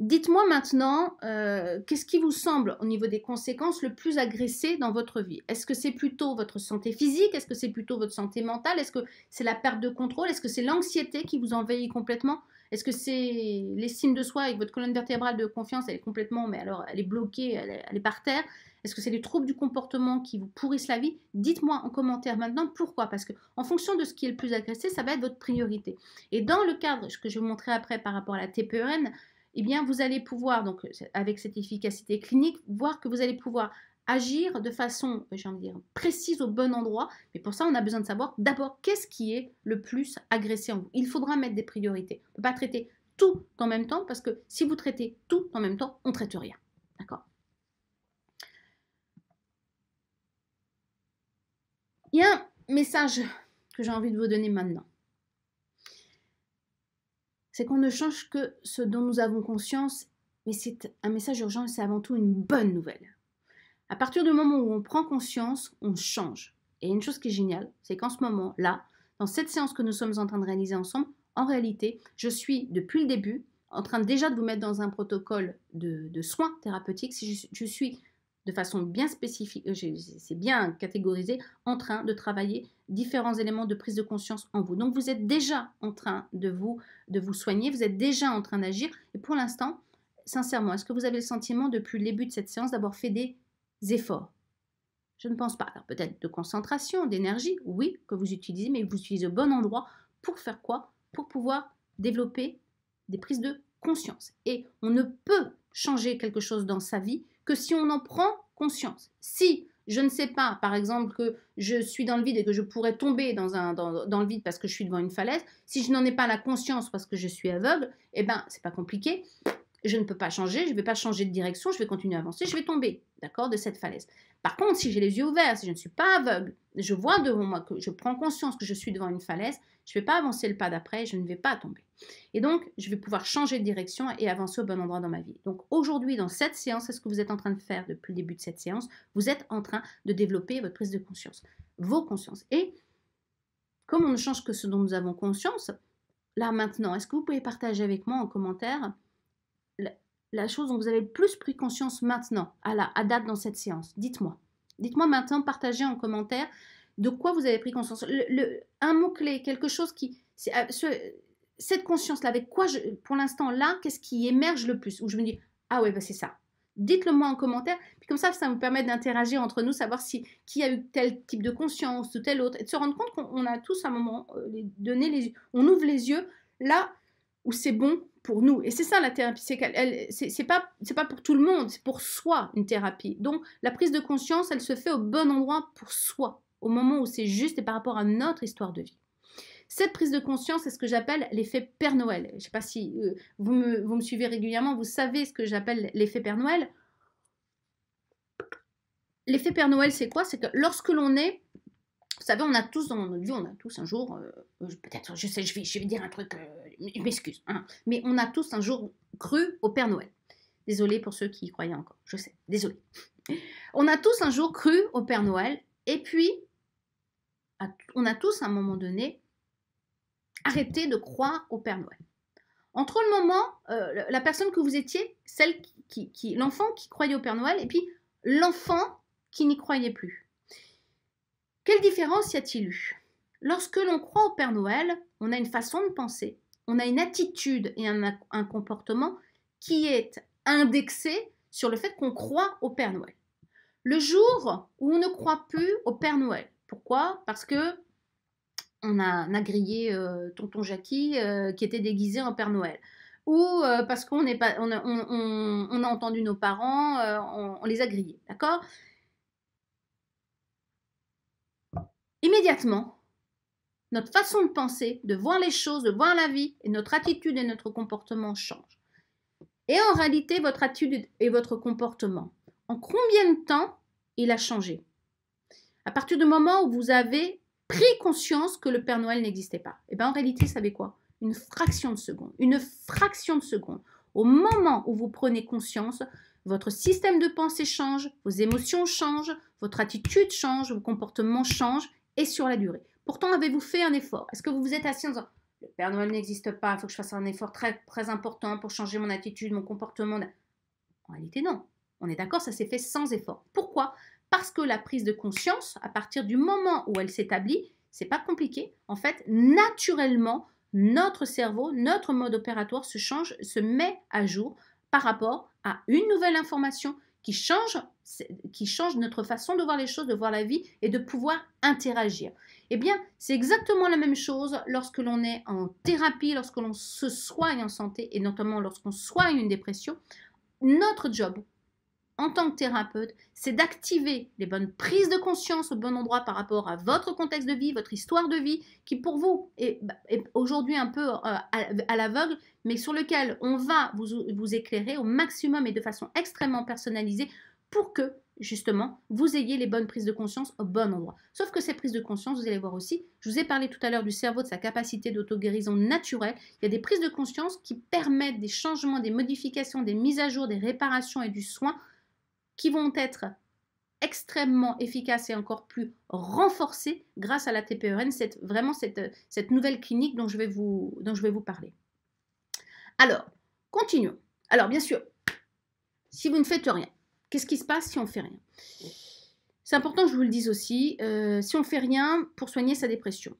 dites-moi maintenant, euh, qu'est-ce qui vous semble au niveau des conséquences le plus agressé dans votre vie Est-ce que c'est plutôt votre santé physique Est-ce que c'est plutôt votre santé mentale Est-ce que c'est la perte de contrôle Est-ce que c'est l'anxiété qui vous envahit complètement est-ce que c'est l'estime de soi et votre colonne vertébrale de confiance, elle est complètement, mais alors elle est bloquée, elle est, par terre Est-ce que c'est les troubles du comportement qui vous pourrissent la vie Dites-moi en commentaire maintenant pourquoi. Parce que en fonction de ce qui est le plus agressé, ça va être votre priorité. Et dans le cadre, ce que je vais vous montrer après par rapport à la TPEN, eh bien, vous allez pouvoir, donc, avec cette efficacité clinique, voir que vous allez pouvoir agir de façon, euh, j'ai envie de dire, précise au bon endroit. Mais pour ça, on a besoin de savoir d'abord qu'est-ce qui est le plus agressé en vous. Il faudra mettre des priorités. On ne peut pas traiter tout en même temps parce que si vous traitez tout en même temps, on ne traite rien. D'accord Il y a un message que j'ai envie de vous donner maintenant. C'est qu'on ne change que ce dont nous avons conscience, mais c'est un message urgent et c'est avant tout une bonne nouvelle. À partir du moment où on prend conscience, on change. Et une chose qui est géniale, c'est qu'en ce moment, là, dans cette séance que nous sommes en train de réaliser ensemble, en réalité, je suis depuis le début en train déjà de vous mettre dans un protocole de, soins thérapeutiques. je, suis de façon bien spécifique, euh, c'est bien catégorisé, en train de travailler différents éléments de prise de conscience en vous. Donc vous êtes déjà en train de vous, de vous soigner, vous êtes déjà en train d'agir. Et pour l'instant, sincèrement, est-ce que vous avez le sentiment depuis le début de cette séance d'avoir fait des efforts. Je ne pense pas. Alors peut-être de concentration, d'énergie, oui, que vous utilisez, mais vous utilisez au bon endroit pour faire quoi Pour pouvoir développer des prises de conscience. Et on ne peut changer quelque chose dans sa vie que si on en prend conscience. Si je ne sais pas, par exemple, que je suis dans le vide et que je pourrais tomber dans, un, dans le vide parce que je suis devant une falaise, si je n'en ai pas la conscience parce que je suis aveugle, eh ben, c'est pas compliqué je ne peux pas changer, je ne vais pas changer de direction, je vais continuer à avancer, je vais tomber, d'accord, de cette falaise. Par contre, si j'ai les yeux ouverts, si je ne suis pas aveugle, je vois devant moi, que je prends conscience que je suis devant une falaise, je ne vais pas avancer le pas d'après, je ne vais pas tomber. Et donc, je vais pouvoir changer de direction et avancer au bon endroit dans ma vie. Donc aujourd'hui, dans cette séance, c'est ce que vous êtes en train de faire depuis le début de cette séance, vous êtes en train de développer votre prise de conscience, vos consciences. Et comme on ne change que ce dont nous avons conscience, là maintenant, est-ce que vous pouvez partager avec moi en commentaire la chose dont vous avez le plus pris conscience maintenant, à, la, date dans cette séance Dites-moi. Dites-moi maintenant, partagez en commentaire de quoi vous avez pris conscience. un mot-clé, quelque chose qui... Ah, cette conscience-là, avec quoi, pour l'instant, là, qu'est-ce qui émerge le plus Où je me dis, ah ouais, bah, c'est ça. Dites-le moi en commentaire. Puis comme ça, ça vous permet d'interagir entre nous, savoir si qui a eu tel type de conscience ou tel autre, et de se rendre compte qu'on a tous à un moment euh, donné les, yeux. on ouvre les yeux là où c'est bon pour nous. Et c'est ça la thérapie, c'est qu'elle, c'est pas, c'est pas pour tout le monde, c'est pour soi une thérapie. Donc la prise de conscience, elle se fait au bon endroit pour soi, au moment où c'est juste et par rapport à notre histoire de vie. Cette prise de conscience, c'est ce que j'appelle l'effet Père Noël. Je sais pas si euh, vous, me, vous me suivez régulièrement, vous savez ce que j'appelle l'effet Père Noël. L'effet Père Noël, c'est quoi C'est que lorsque l'on est vous savez, on a tous dans notre vie, on a tous un jour, euh, euh, peut-être, je sais, je vais, dire un truc, euh, je m'excuse, hein, mais on a tous un jour cru au Père Noël. Désolé pour ceux qui y croyaient encore, je sais, Désolé. On a tous un jour cru au Père Noël, et puis, on a tous à un moment donné arrêté de croire au Père Noël. Entre le moment, la personne que vous étiez, celle qui l'enfant qui croyait au Père Noël, et puis l'enfant qui n'y croyait plus. Quelle différence y a-t-il eu Lorsque l'on croit au Père Noël, on a une façon de penser, on a une attitude et un, comportement qui est indexé sur le fait qu'on croit au Père Noël. Le jour où on ne croit plus au Père Noël. Pourquoi Parce que on a, grillé euh, tonton Jackie euh, qui était déguisé en Père Noël. Ou euh, parce qu'on on, on a entendu nos parents, on, les a grillés. D'accord immédiatement, notre façon de penser, de voir les choses, de voir la vie, et notre attitude et notre comportement changent. Et en réalité, votre attitude et votre comportement, en combien de temps il a changé À partir du moment où vous avez pris conscience que le Père Noël n'existait pas, et eh bien en réalité, vous savez quoi Une fraction de seconde. Une fraction de seconde. Au moment où vous prenez conscience, votre système de pensée change, vos émotions changent, votre attitude change, vos comportements changent, et sur la durée. Pourtant, avez-vous fait un effort Est-ce que vous vous êtes assis en disant Le Père Noël n'existe pas, il faut que je fasse un effort très, très important pour changer mon attitude, mon comportement En réalité, non. On est d'accord, ça s'est fait sans effort. Pourquoi Parce que la prise de conscience, à partir du moment où elle s'établit, c'est pas compliqué. En fait, naturellement, notre cerveau, notre mode opératoire se change, se met à jour par rapport à une nouvelle information qui change, qui change notre façon de voir les choses, de voir la vie et de pouvoir interagir. Eh bien, c'est exactement la même chose lorsque l'on est en thérapie, lorsque l'on se soigne en santé et notamment lorsqu'on soigne une dépression. Notre job, en tant que thérapeute, c'est d'activer les bonnes prises de conscience au bon endroit par rapport à votre contexte de vie, votre histoire de vie, qui pour vous est, bah, aujourd'hui un peu euh, à, l'aveugle, mais sur lequel on va vous, vous éclairer au maximum et de façon extrêmement personnalisée pour que justement, vous ayez les bonnes prises de conscience au bon endroit. Sauf que ces prises de conscience, vous allez voir aussi, je vous ai parlé tout à l'heure du cerveau, de sa capacité d'auto-guérison naturelle. Il y a des prises de conscience qui permettent des changements, des modifications, des mises à jour, des réparations et du soin qui vont être extrêmement efficaces et encore plus renforcées grâce à la TPERN, cette, vraiment cette, nouvelle clinique dont je, vais vous, dont je vais vous parler. Alors, continuons. Alors, bien sûr, si vous ne faites rien, qu'est-ce qui se passe si on ne fait rien C'est important que je vous le dise aussi, euh, si on ne fait rien pour soigner sa dépression.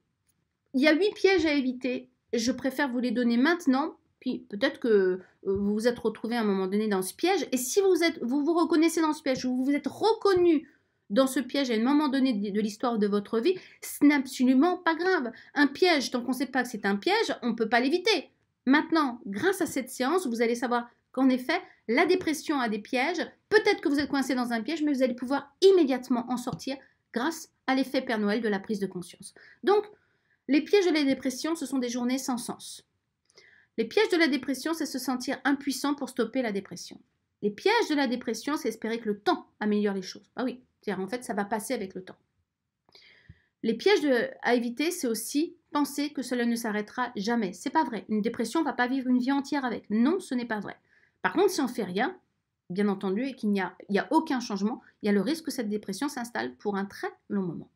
Il y a huit pièges à éviter, je préfère vous les donner maintenant puis peut-être que euh, vous vous êtes retrouvé à un moment donné dans ce piège. Et si vous êtes, vous, vous reconnaissez dans ce piège, vous vous êtes reconnu dans ce piège à un moment donné de l'histoire de votre vie, ce n'est absolument pas grave. Un piège, tant qu'on ne sait pas que c'est un piège, on ne peut pas l'éviter. Maintenant, grâce à cette séance, vous allez savoir qu'en effet, la dépression a des pièges. Peut-être que vous êtes coincé dans un piège, mais vous allez pouvoir immédiatement en sortir grâce à l'effet Père Noël de la prise de conscience. Donc, les pièges de la dépression, ce sont des journées sans sens. Les pièges de la dépression, c'est se sentir impuissant pour stopper la dépression. Les pièges de la dépression, c'est espérer que le temps améliore les choses. Ah oui, c'est-à-dire en fait, ça va passer avec le temps. Les pièges à éviter, c'est aussi penser que cela ne s'arrêtera jamais. C'est pas vrai. Une dépression, on va pas vivre une vie entière avec. Non, ce n'est pas vrai. Par contre, si on fait rien, bien entendu, et qu'il n'y a aucun changement, il y a le risque que cette dépression s'installe pour un très long moment.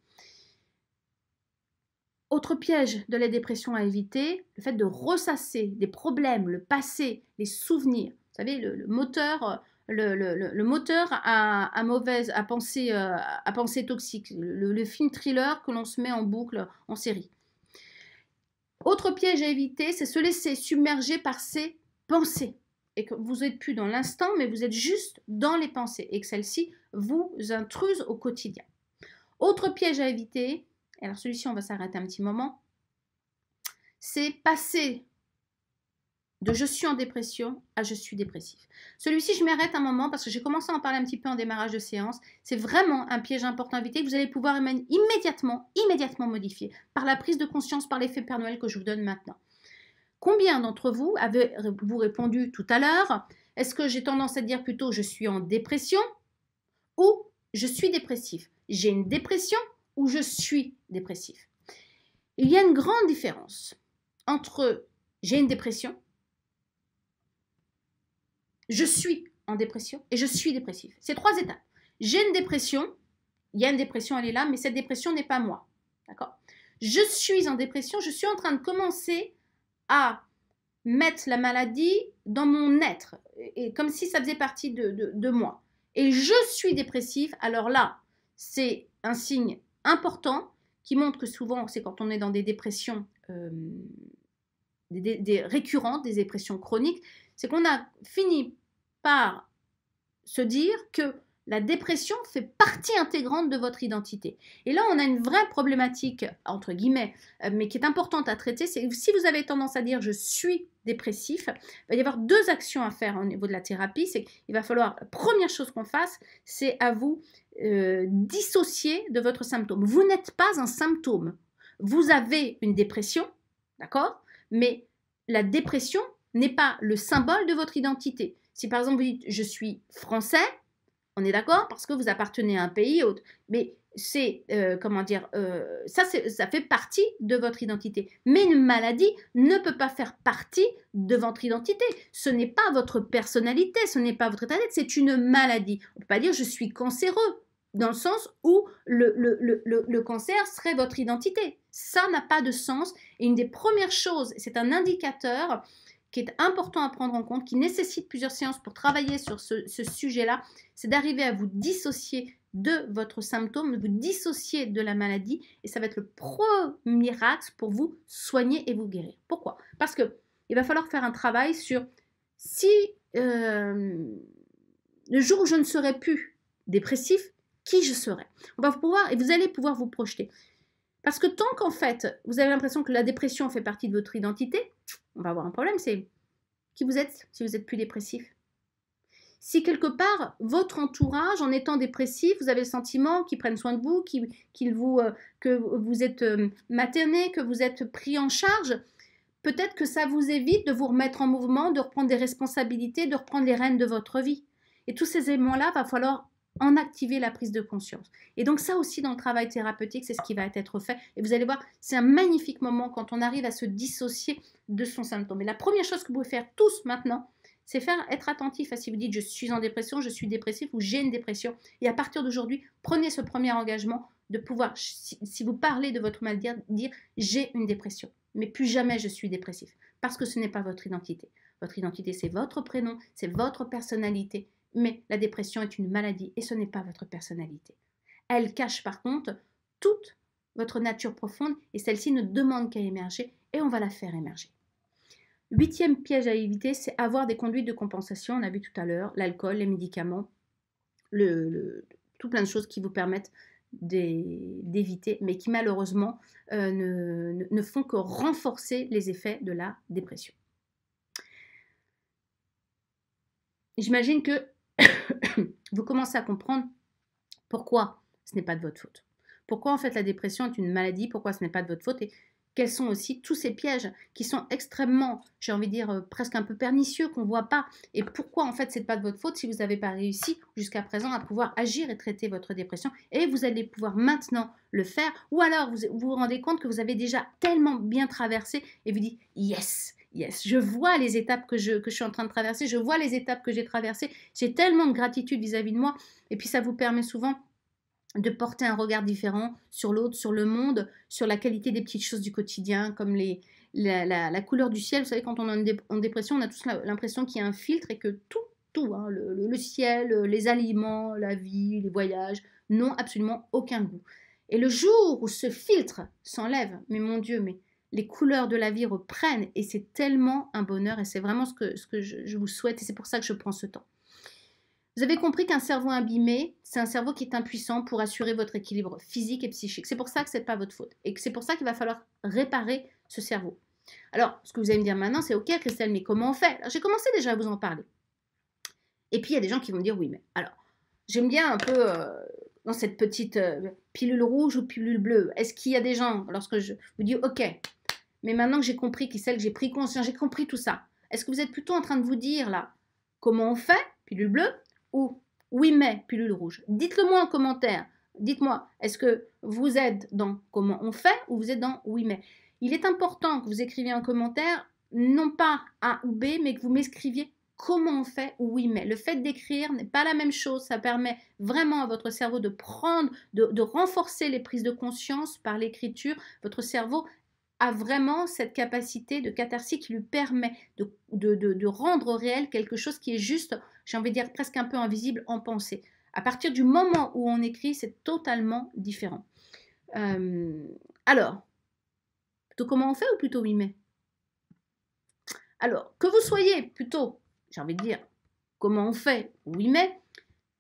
Autre piège de la dépression à éviter, le fait de ressasser des problèmes, le passé, les souvenirs. Vous savez, le, moteur, le, moteur à, mauvaise, à penser, euh, à penser toxique, le, film thriller que l'on se met en boucle en série. Autre piège à éviter, c'est se laisser submerger par ses pensées. Et que vous n'êtes plus dans l'instant, mais vous êtes juste dans les pensées et que celles-ci vous intrusent au quotidien. Autre piège à éviter, alors celui-ci on va s'arrêter un petit moment, c'est passer de je suis en dépression à je suis dépressif. Celui-ci, je m'arrête un moment parce que j'ai commencé à en parler un petit peu en démarrage de séance. C'est vraiment un piège important à éviter que vous allez pouvoir immédiatement, immédiatement modifier par la prise de conscience, par l'effet Père Noël que je vous donne maintenant. Combien d'entre vous avez-vous répondu tout à l'heure Est-ce que j'ai tendance à dire plutôt je suis en dépression ou je suis dépressif J'ai une dépression je suis dépressif. Il y a une grande différence entre j'ai une dépression, je suis en dépression et je suis dépressif. C'est trois étapes. J'ai une dépression, il y a une dépression, elle est là, mais cette dépression n'est pas moi. D'accord Je suis en dépression, je suis en train de commencer à mettre la maladie dans mon être, et comme si ça faisait partie de moi. Et je suis dépressif, alors là, c'est un signe important qui montre que souvent, c'est quand on est dans des dépressions euh, des, récurrentes, des dépressions chroniques, c'est qu'on a fini par se dire que la dépression fait partie intégrante de votre identité. Et là, on a une vraie problématique, entre guillemets, euh, mais qui est importante à traiter, c'est si vous avez tendance à dire je suis dépressif, il va y avoir deux actions à faire au niveau de la thérapie. C'est qu'il va falloir, première chose qu'on fasse, c'est à vous euh, dissocié de votre symptôme. Vous n'êtes pas un symptôme. Vous avez une dépression, d'accord Mais la dépression n'est pas le symbole de votre identité. Si par exemple vous dites je suis français, on est d'accord parce que vous appartenez à un pays autre. Mais c'est, euh, comment dire, euh, ça, ça fait partie de votre identité. Mais une maladie ne peut pas faire partie de votre identité. Ce n'est pas votre personnalité, ce n'est pas votre état d'être, c'est une maladie. On ne peut pas dire je suis cancéreux dans le sens où le, cancer serait votre identité. Ça n'a pas de sens. Et une des premières choses, c'est un indicateur qui est important à prendre en compte, qui nécessite plusieurs séances pour travailler sur ce, sujet-là, c'est d'arriver à vous dissocier de votre symptôme, de vous dissocier de la maladie, et ça va être le premier axe pour vous soigner et vous guérir. Pourquoi Parce que il va falloir faire un travail sur si euh, le jour où je ne serai plus dépressif, qui je serai. On va pouvoir, et vous allez pouvoir vous projeter. Parce que tant qu'en fait, vous avez l'impression que la dépression fait partie de votre identité, on va avoir un problème, c'est qui vous êtes si vous êtes plus dépressif. Si quelque part, votre entourage, en étant dépressif, vous avez le sentiment qu'ils prennent soin de vous, qu'ils, vous, euh, que vous êtes euh, materné, que vous êtes pris en charge, peut-être que ça vous évite de vous remettre en mouvement, de reprendre des responsabilités, de reprendre les rênes de votre vie. Et tous ces éléments-là, va falloir en activer la prise de conscience. Et donc ça aussi dans le travail thérapeutique, c'est ce qui va être fait. Et vous allez voir, c'est un magnifique moment quand on arrive à se dissocier de son symptôme. Et la première chose que vous pouvez faire tous maintenant, c'est faire être attentif à si vous dites je suis en dépression, je suis dépressif ou j'ai une dépression. Et à partir d'aujourd'hui, prenez ce premier engagement de pouvoir, si vous parlez de votre mal dire, dire j'ai une dépression, mais plus jamais je suis dépressif, parce que ce n'est pas votre identité. Votre identité, c'est votre prénom, c'est votre personnalité, mais la dépression est une maladie et ce n'est pas votre personnalité. Elle cache par contre toute votre nature profonde et celle-ci ne demande qu'à émerger et on va la faire émerger. Huitième piège à éviter, c'est avoir des conduites de compensation. On a vu tout à l'heure l'alcool, les médicaments, tout plein de choses qui vous permettent d'éviter, mais qui malheureusement euh, ne font que renforcer les effets de la dépression. J'imagine que vous commencez à comprendre pourquoi ce n'est pas de votre faute. Pourquoi en fait la dépression est une maladie, pourquoi ce n'est pas de votre faute et quels sont aussi tous ces pièges qui sont extrêmement, j'ai envie de dire, euh, presque un peu pernicieux qu'on ne voit pas et pourquoi en fait ce n'est pas de votre faute si vous n'avez pas réussi jusqu'à présent à pouvoir agir et traiter votre dépression et vous allez pouvoir maintenant le faire ou alors vous vous rendez compte que vous avez déjà tellement bien traversé et vous dites yes yes, je vois les étapes que je, que je suis en train de traverser, je vois les étapes que j'ai traversées, j'ai tellement de gratitude vis-à-vis de moi, et puis ça vous permet souvent de porter un regard différent sur l'autre, sur le monde, sur la qualité des petites choses du quotidien, comme les, la, couleur du ciel. Vous savez, quand on est en, dépression, on a tous l'impression qu'il y a un filtre et que tout, tout, hein, le ciel, les aliments, la vie, les voyages, n'ont absolument aucun goût. Et le jour où ce filtre s'enlève, mais mon Dieu, mais les couleurs de la vie reprennent et c'est tellement un bonheur et c'est vraiment ce que, je, vous souhaite et c'est pour ça que je prends ce temps. Vous avez compris qu'un cerveau abîmé, c'est un cerveau qui est impuissant pour assurer votre équilibre physique et psychique. C'est pour ça que ce n'est pas votre faute et que c'est pour ça qu'il va falloir réparer ce cerveau. Alors, ce que vous allez me dire maintenant, c'est OK, Christelle, mais comment on fait J'ai commencé déjà à vous en parler. Et puis, il y a des gens qui vont me dire oui, mais alors, j'aime bien un peu euh, dans cette petite euh, pilule rouge ou pilule bleue. Est-ce qu'il y a des gens, lorsque je vous dis OK, mais maintenant que j'ai compris qui c'est, que j'ai pris conscience, j'ai compris tout ça. Est-ce que vous êtes plutôt en train de vous dire là comment on fait, pilule bleue, ou oui mais, pilule rouge Dites-le moi en commentaire. Dites-moi, est-ce que vous êtes dans comment on fait ou vous êtes dans oui mais Il est important que vous écriviez en commentaire, non pas A ou B, mais que vous m'écriviez comment on fait Oui, mais le fait d'écrire n'est pas la même chose. Ça permet vraiment à votre cerveau de prendre, de, de renforcer les prises de conscience par l'écriture. Votre cerveau a vraiment cette capacité de catharsis qui lui permet de, rendre réel quelque chose qui est juste, j'ai envie de dire presque un peu invisible en pensée. À partir du moment où on écrit, c'est totalement différent. Euh, alors, plutôt comment on fait ou plutôt oui Alors, que vous soyez plutôt, j'ai envie de dire, comment on fait oui mais,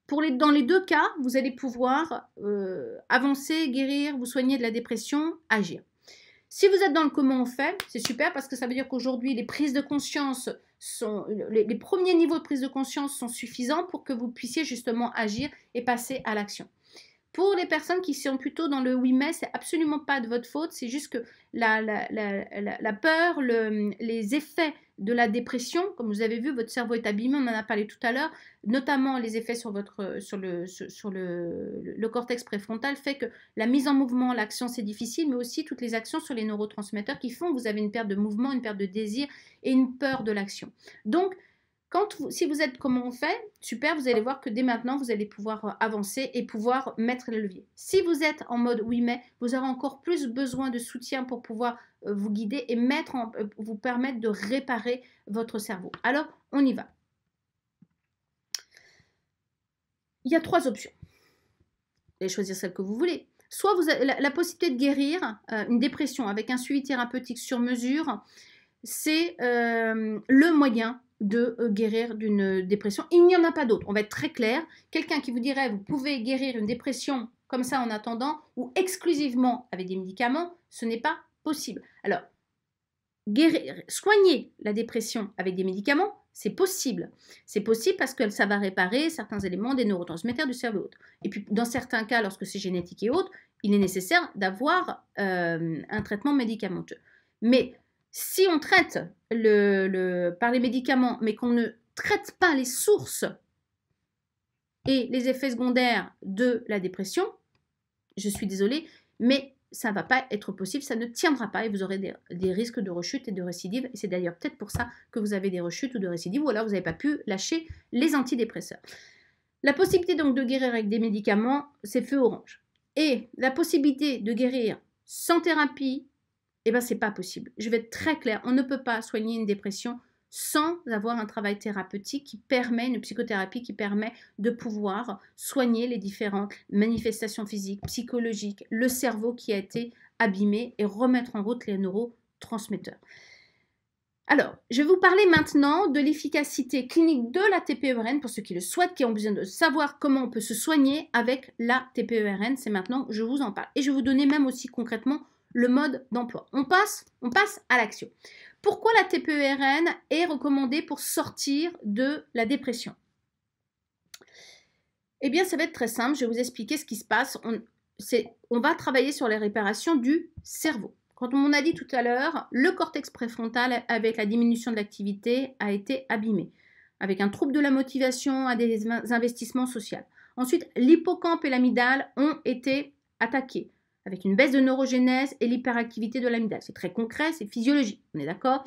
pour les, dans les deux cas, vous allez pouvoir euh, avancer, guérir, vous soigner de la dépression, agir. Si vous êtes dans le comment on fait, c'est super parce que ça veut dire qu'aujourd'hui, les prises de conscience sont, les, premiers niveaux de prise de conscience sont suffisants pour que vous puissiez justement agir et passer à l'action. Pour les personnes qui sont plutôt dans le oui mais, c'est absolument pas de votre faute, c'est juste que la, peur, les effets de la dépression, comme vous avez vu, votre cerveau est abîmé, on en a parlé tout à l'heure, notamment les effets sur, votre, sur, le, sur le cortex préfrontal, fait que la mise en mouvement, l'action, c'est difficile, mais aussi toutes les actions sur les neurotransmetteurs qui font que vous avez une perte de mouvement, une perte de désir et une peur de l'action. Donc, si vous êtes comme on fait, super, vous allez voir que dès maintenant, vous allez pouvoir euh, avancer et pouvoir mettre les leviers. Si vous êtes en mode oui mais, vous aurez encore plus besoin de soutien pour pouvoir euh, vous guider et mettre euh, vous permettre de réparer votre cerveau. Alors, on y va. Il y a trois options. Vous allez choisir celle que vous voulez soit vous la, possibilité de guérir une dépression avec un suivi thérapeutique sur mesure, c'est le moyen de euh, guérir d'une euh, dépression. Il n'y en a pas d'autre. On va être très clair. Quelqu'un qui vous dirait vous pouvez guérir une dépression comme ça en attendant ou exclusivement avec des médicaments, ce n'est pas possible. Alors, guérir, soigner la dépression avec des médicaments, c'est possible. C'est possible parce que ça va réparer certains éléments des neurotransmetteurs du cerveau. Et puis, dans certains cas, lorsque c'est génétique et autres, il est nécessaire d'avoir euh, un traitement médicamenteux. Mais si on traite le, par les médicaments, mais qu'on ne traite pas les sources et les effets secondaires de la dépression, je suis désolée, mais ça ne va pas être possible, ça ne tiendra pas et vous aurez des, risques de rechute et de récidive. Et c'est d'ailleurs peut-être pour ça que vous avez des rechutes ou de récidives, ou alors vous n'avez pas pu lâcher les antidépresseurs. La possibilité donc de guérir avec des médicaments, c'est feu orange. Et la possibilité de guérir sans thérapie, eh bien, c'est pas possible. Je vais être très claire. On ne peut pas soigner une dépression sans avoir un travail thérapeutique qui permet, une psychothérapie qui permet de pouvoir soigner les différentes manifestations physiques, psychologiques, le cerveau qui a été abîmé et remettre en route les neurotransmetteurs. Alors, je vais vous parler maintenant de l'efficacité clinique de la TPERN pour ceux qui le souhaitent, qui ont besoin de savoir comment on peut se soigner avec la TPERN. C'est maintenant que je vous en parle. Et je vais vous donner même aussi concrètement le mode d'emploi. On passe, on passe à l'action. Pourquoi la TPERN est recommandée pour sortir de la dépression Eh bien, ça va être très simple. Je vais vous expliquer ce qui se passe. On, va travailler sur les réparations du cerveau. Quand on a dit tout à l'heure, le cortex préfrontal, avec la diminution de l'activité, a été abîmé, avec un trouble de la motivation à des investissements sociaux. Ensuite, l'hippocampe et l'amidale ont été attaqués avec une baisse de neurogénèse et l'hyperactivité de l'amygdale. C'est très concret, c'est physiologique, on est d'accord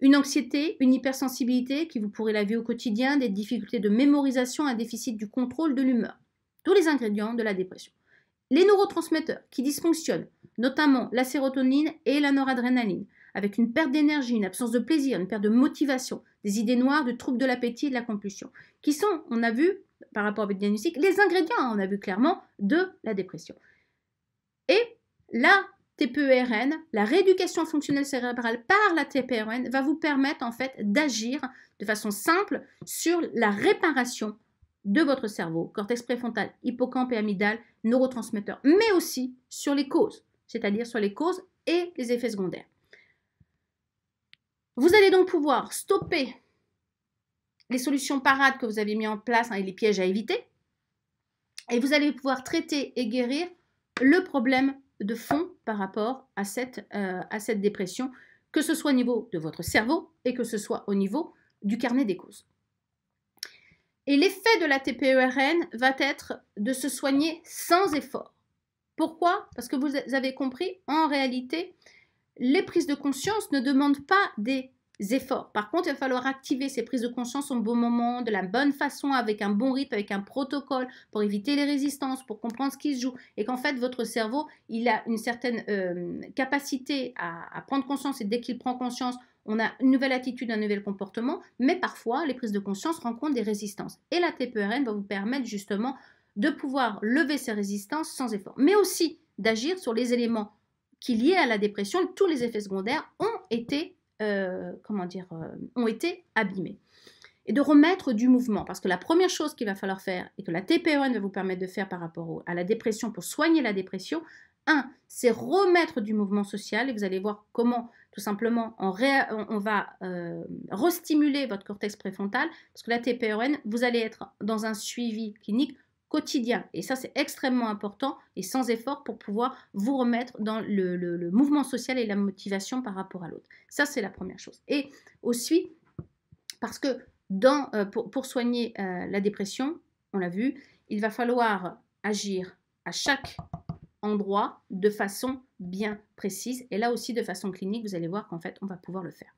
Une anxiété, une hypersensibilité qui vous pourrez la vie au quotidien, des difficultés de mémorisation, un déficit du contrôle de l'humeur. Tous les ingrédients de la dépression. Les neurotransmetteurs qui dysfonctionnent, notamment la sérotonine et la noradrénaline, avec une perte d'énergie, une absence de plaisir, une perte de motivation, des idées noires, de troubles de l'appétit et de la compulsion, qui sont, on a vu, par rapport à votre diagnostic, les ingrédients, hein, on a vu clairement, de la dépression. Et la TPERN, la rééducation fonctionnelle cérébrale par la TPERN, va vous permettre en fait d'agir de façon simple sur la réparation de votre cerveau, cortex préfrontal, hippocampe et amygdale, neurotransmetteurs, mais aussi sur les causes, c'est-à-dire sur les causes et les effets secondaires. Vous allez donc pouvoir stopper les solutions parades que vous avez mises en place hein, et les pièges à éviter, et vous allez pouvoir traiter et guérir le problème de fond par rapport à cette, euh, à cette dépression, que ce soit au niveau de votre cerveau et que ce soit au niveau du carnet des causes. Et l'effet de la TPERN va être de se soigner sans effort. Pourquoi Parce que vous avez compris, en réalité, les prises de conscience ne demandent pas des par contre, il va falloir activer ces prises de conscience au bon moment, de la bonne façon, avec un bon rythme, avec un protocole pour éviter les résistances, pour comprendre ce qui se joue. Et qu'en fait, votre cerveau, il a une certaine euh, capacité à, prendre conscience et dès qu'il prend conscience, on a une nouvelle attitude, un nouvel comportement, mais parfois les prises de conscience rencontrent des résistances. Et la TPRN e va vous permettre justement de pouvoir lever ces résistances sans effort, mais aussi d'agir sur les éléments qui liés à la dépression, tous les effets secondaires ont été euh, comment dire, euh, ont été abîmés Et de remettre du mouvement, parce que la première chose qu'il va falloir faire, et que la TPON va vous permettre de faire par rapport à la dépression, pour soigner la dépression, un, c'est remettre du mouvement social, et vous allez voir comment, tout simplement, on, va euh, restimuler votre cortex préfrontal, parce que la TPON, vous allez être dans un suivi clinique quotidien. Et ça, c'est extrêmement important et sans effort pour pouvoir vous remettre dans le, mouvement social et la motivation par rapport à l'autre. Ça, c'est la première chose. Et aussi, parce que euh, pour, soigner euh, la dépression, on l'a vu, il va falloir agir à chaque endroit de façon bien précise. Et là aussi, de façon clinique, vous allez voir qu'en fait, on va pouvoir le faire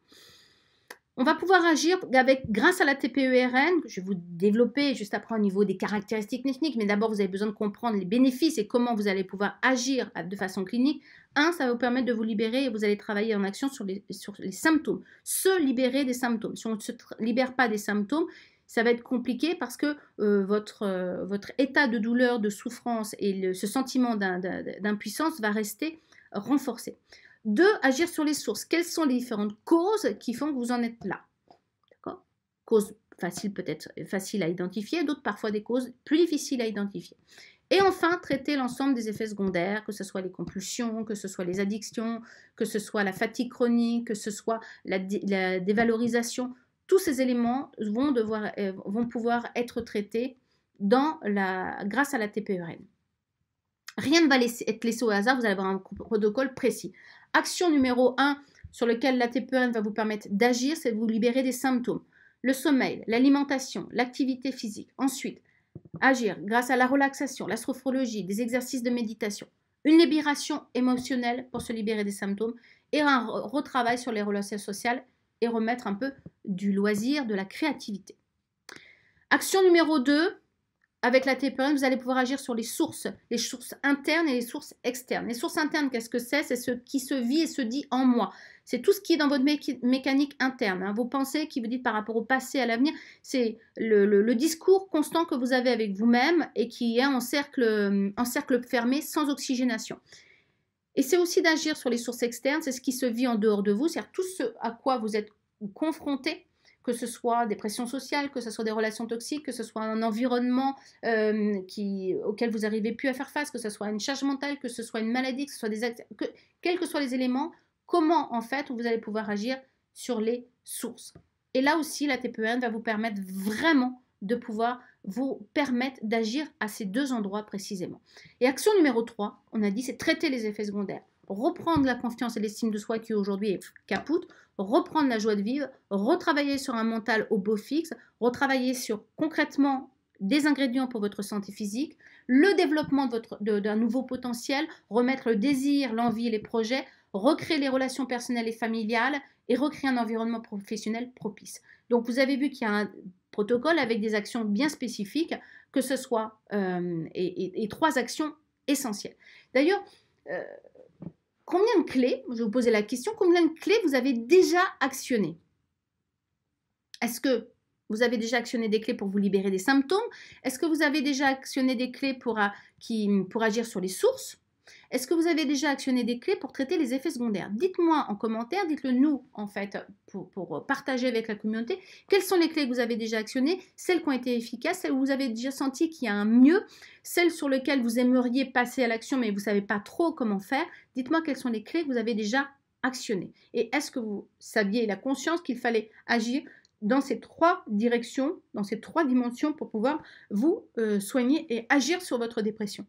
on va pouvoir agir avec, grâce à la TPERN, que je vais vous développer juste après au niveau des caractéristiques techniques, mais d'abord vous avez besoin de comprendre les bénéfices et comment vous allez pouvoir agir de façon clinique. Un, ça va vous permettre de vous libérer et vous allez travailler en action sur les, sur les symptômes. Se libérer des symptômes. Si on ne se libère pas des symptômes, ça va être compliqué parce que euh, votre, euh, votre état de douleur, de souffrance et ce sentiment d'impuissance va rester renforcé. Deux, agir sur les sources. Quelles sont les différentes causes qui font que vous en êtes là D'accord Causes faciles peut-être faciles à identifier, d'autres parfois des causes plus difficiles à identifier. Et enfin, traiter l'ensemble des effets secondaires, que ce soit les compulsions, que ce soit les addictions, que ce soit la fatigue chronique, que ce soit la, dévalorisation. Tous ces éléments vont, devoir, euh, vont pouvoir être traités dans la, grâce à la TPERN. Rien ne va être laissé au hasard, vous allez avoir un protocole précis. Action numéro 1 sur lequel la TPN va vous permettre d'agir, c'est de vous libérer des symptômes. Le sommeil, l'alimentation, l'activité physique. Ensuite, agir grâce à la relaxation, l'astrophrologie, des exercices de méditation. Une libération émotionnelle pour se libérer des symptômes et un retravail sur les relations sociales et remettre un peu du loisir, de la créativité. Action numéro 2, avec la TPM, e vous allez pouvoir agir sur les sources, les sources internes et les sources externes. Les sources internes, qu'est-ce que c'est C'est ce qui se vit et se dit en moi. C'est tout ce qui est dans votre mécanique interne. Hein. Vos pensées qui vous dites par rapport au passé, à l'avenir, c'est le, discours constant que vous avez avec vous-même et qui est en cercle, en cercle fermé, sans oxygénation. Et c'est aussi d'agir sur les sources externes, c'est ce qui se vit en dehors de vous, c'est-à-dire tout ce à quoi vous êtes confronté que ce soit des pressions sociales, que ce soit des relations toxiques, que ce soit un environnement euh, auquel vous n'arrivez plus à faire face, que ce soit une charge mentale, que ce soit une maladie, que ce soit des actes, quels que soient les éléments, comment en fait vous allez pouvoir agir sur les sources. Et là aussi, la TPN e va vous permettre vraiment de pouvoir vous permettre d'agir à ces deux endroits précisément. Et action numéro 3, on a dit, c'est traiter les effets secondaires reprendre la confiance et l'estime de soi qui aujourd'hui est capoute, reprendre la joie de vivre, retravailler sur un mental au beau fixe, retravailler sur concrètement des ingrédients pour votre santé physique, le développement d'un nouveau potentiel, remettre le désir, l'envie et les projets, recréer les relations personnelles et familiales et recréer un environnement professionnel propice. Donc vous avez vu qu'il y a un protocole avec des actions bien spécifiques, que ce soit euh, et, trois actions essentielles. D'ailleurs, euh, combien de clés, je vais vous poser la question, combien de clés vous avez déjà actionnées Est-ce que vous avez déjà actionné des clés pour vous libérer des symptômes Est-ce que vous avez déjà actionné des clés pour, euh, qui, pour agir sur les sources est-ce que vous avez déjà actionné des clés pour traiter les effets secondaires Dites-moi en commentaire, dites-le nous en fait pour, euh, partager avec la communauté. Quelles sont les clés que vous avez déjà actionnées Celles qui ont été efficaces, celles où vous avez déjà senti qu'il y a un mieux, celles sur lesquelles vous aimeriez passer à l'action mais vous ne savez pas trop comment faire. Dites-moi quelles sont les clés que vous avez déjà actionnées. Et est-ce que vous saviez la conscience qu'il fallait agir dans ces trois directions, dans ces trois dimensions pour pouvoir vous euh, soigner et agir sur votre dépression.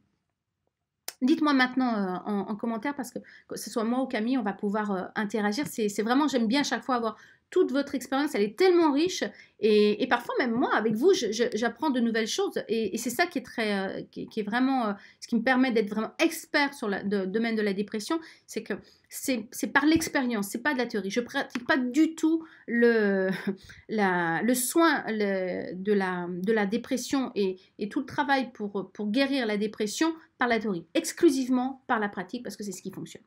Dites-moi maintenant euh, en, commentaire parce que que ce soit moi ou Camille, on va pouvoir euh, interagir. C'est vraiment, j'aime bien à chaque fois avoir toute votre expérience, elle est tellement riche. Et, parfois, même moi, avec vous, j'apprends de nouvelles choses. Et, c'est ça qui est, très, euh, qui, est vraiment euh, ce qui me permet d'être vraiment expert sur le domaine de la dépression. C'est que c'est par l'expérience, c'est pas de la théorie. Je pratique pas du tout le, le soin de, la, de la dépression et, et, tout le travail pour, pour guérir la dépression par la théorie, exclusivement par la pratique parce que c'est ce qui fonctionne.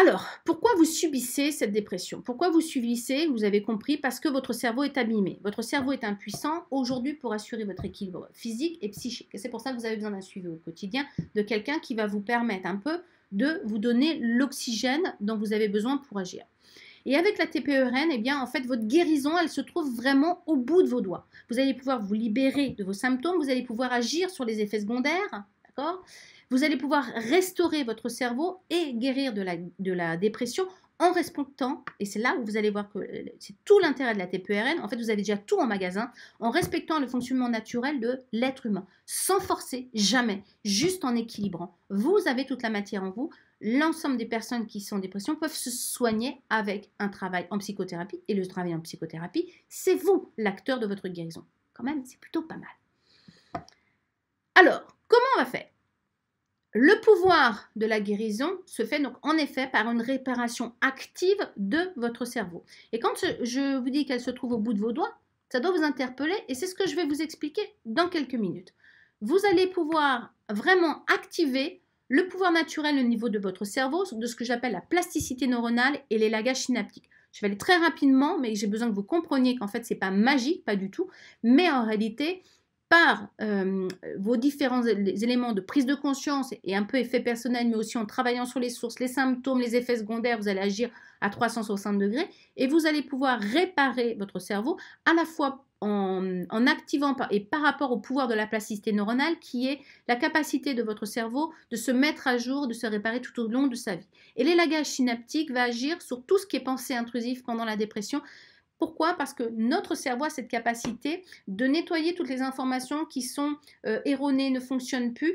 Alors, pourquoi vous subissez cette dépression Pourquoi vous subissez Vous avez compris, parce que votre cerveau est abîmé. Votre cerveau est impuissant aujourd'hui pour assurer votre équilibre physique et psychique. Et c'est pour ça que vous avez besoin d'un suivi au quotidien de quelqu'un qui va vous permettre un peu de vous donner l'oxygène dont vous avez besoin pour agir. Et avec la TPERN, eh bien, en fait, votre guérison, elle se trouve vraiment au bout de vos doigts. Vous allez pouvoir vous libérer de vos symptômes, vous allez pouvoir agir sur les effets secondaires, d'accord vous allez pouvoir restaurer votre cerveau et guérir de la, de la dépression en respectant, et c'est là où vous allez voir que euh, c'est tout l'intérêt de la TPRN, e en fait vous avez déjà tout en magasin, en respectant le fonctionnement naturel de l'être humain, sans forcer, jamais, juste en équilibrant. Vous avez toute la matière en vous, l'ensemble des personnes qui sont en dépression peuvent se soigner avec un travail en psychothérapie, et le travail en psychothérapie, c'est vous l'acteur de votre guérison. Quand même, c'est plutôt pas mal. Alors, comment on va faire le pouvoir de la guérison se fait donc en effet par une réparation active de votre cerveau. Et quand je vous dis qu'elle se trouve au bout de vos doigts, ça doit vous interpeller et c'est ce que je vais vous expliquer dans quelques minutes. Vous allez pouvoir vraiment activer le pouvoir naturel au niveau de votre cerveau, de ce que j'appelle la plasticité neuronale et les lagages synaptiques. Je vais aller très rapidement, mais j'ai besoin que vous compreniez qu'en fait, ce n'est pas magique, pas du tout, mais en réalité, par euh, vos différents éléments de prise de conscience et un peu effet personnel, mais aussi en travaillant sur les sources, les symptômes, les effets secondaires, vous allez agir à 360 degrés et vous allez pouvoir réparer votre cerveau à la fois en, activant et par rapport au pouvoir de la plasticité neuronale qui est la capacité de votre cerveau de se mettre à jour, de se réparer tout au long de sa vie. Et l'élagage synaptique va agir sur tout ce qui est pensée intrusif pendant la dépression, pourquoi Parce que notre cerveau a cette capacité de nettoyer toutes les informations qui sont euh, erronées, ne fonctionnent plus,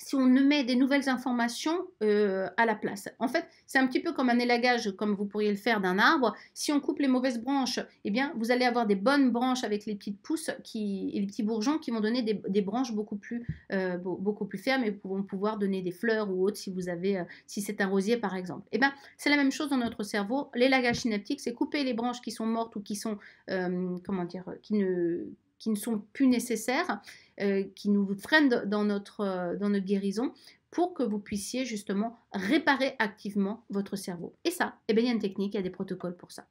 si on ne met des nouvelles informations euh, à la place. En fait, c'est un petit peu comme un élagage, comme vous pourriez le faire d'un arbre. Si on coupe les mauvaises branches, eh bien, vous allez avoir des bonnes branches avec les petites pousses et les petits bourgeons qui vont donner des, branches beaucoup plus, euh, beaucoup plus fermes et vont pouvoir donner des fleurs ou autres si vous euh, si c'est un rosier par exemple. Eh c'est la même chose dans notre cerveau. L'élagage synaptique, c'est couper les branches qui sont mortes ou qui sont, comment dire, qui ne sont plus nécessaires euh, qui nous freinent dans notre, euh, dans notre guérison pour que vous puissiez justement réparer activement votre cerveau. Et ça, eh ben, il y a une technique, il y a des protocoles pour ça.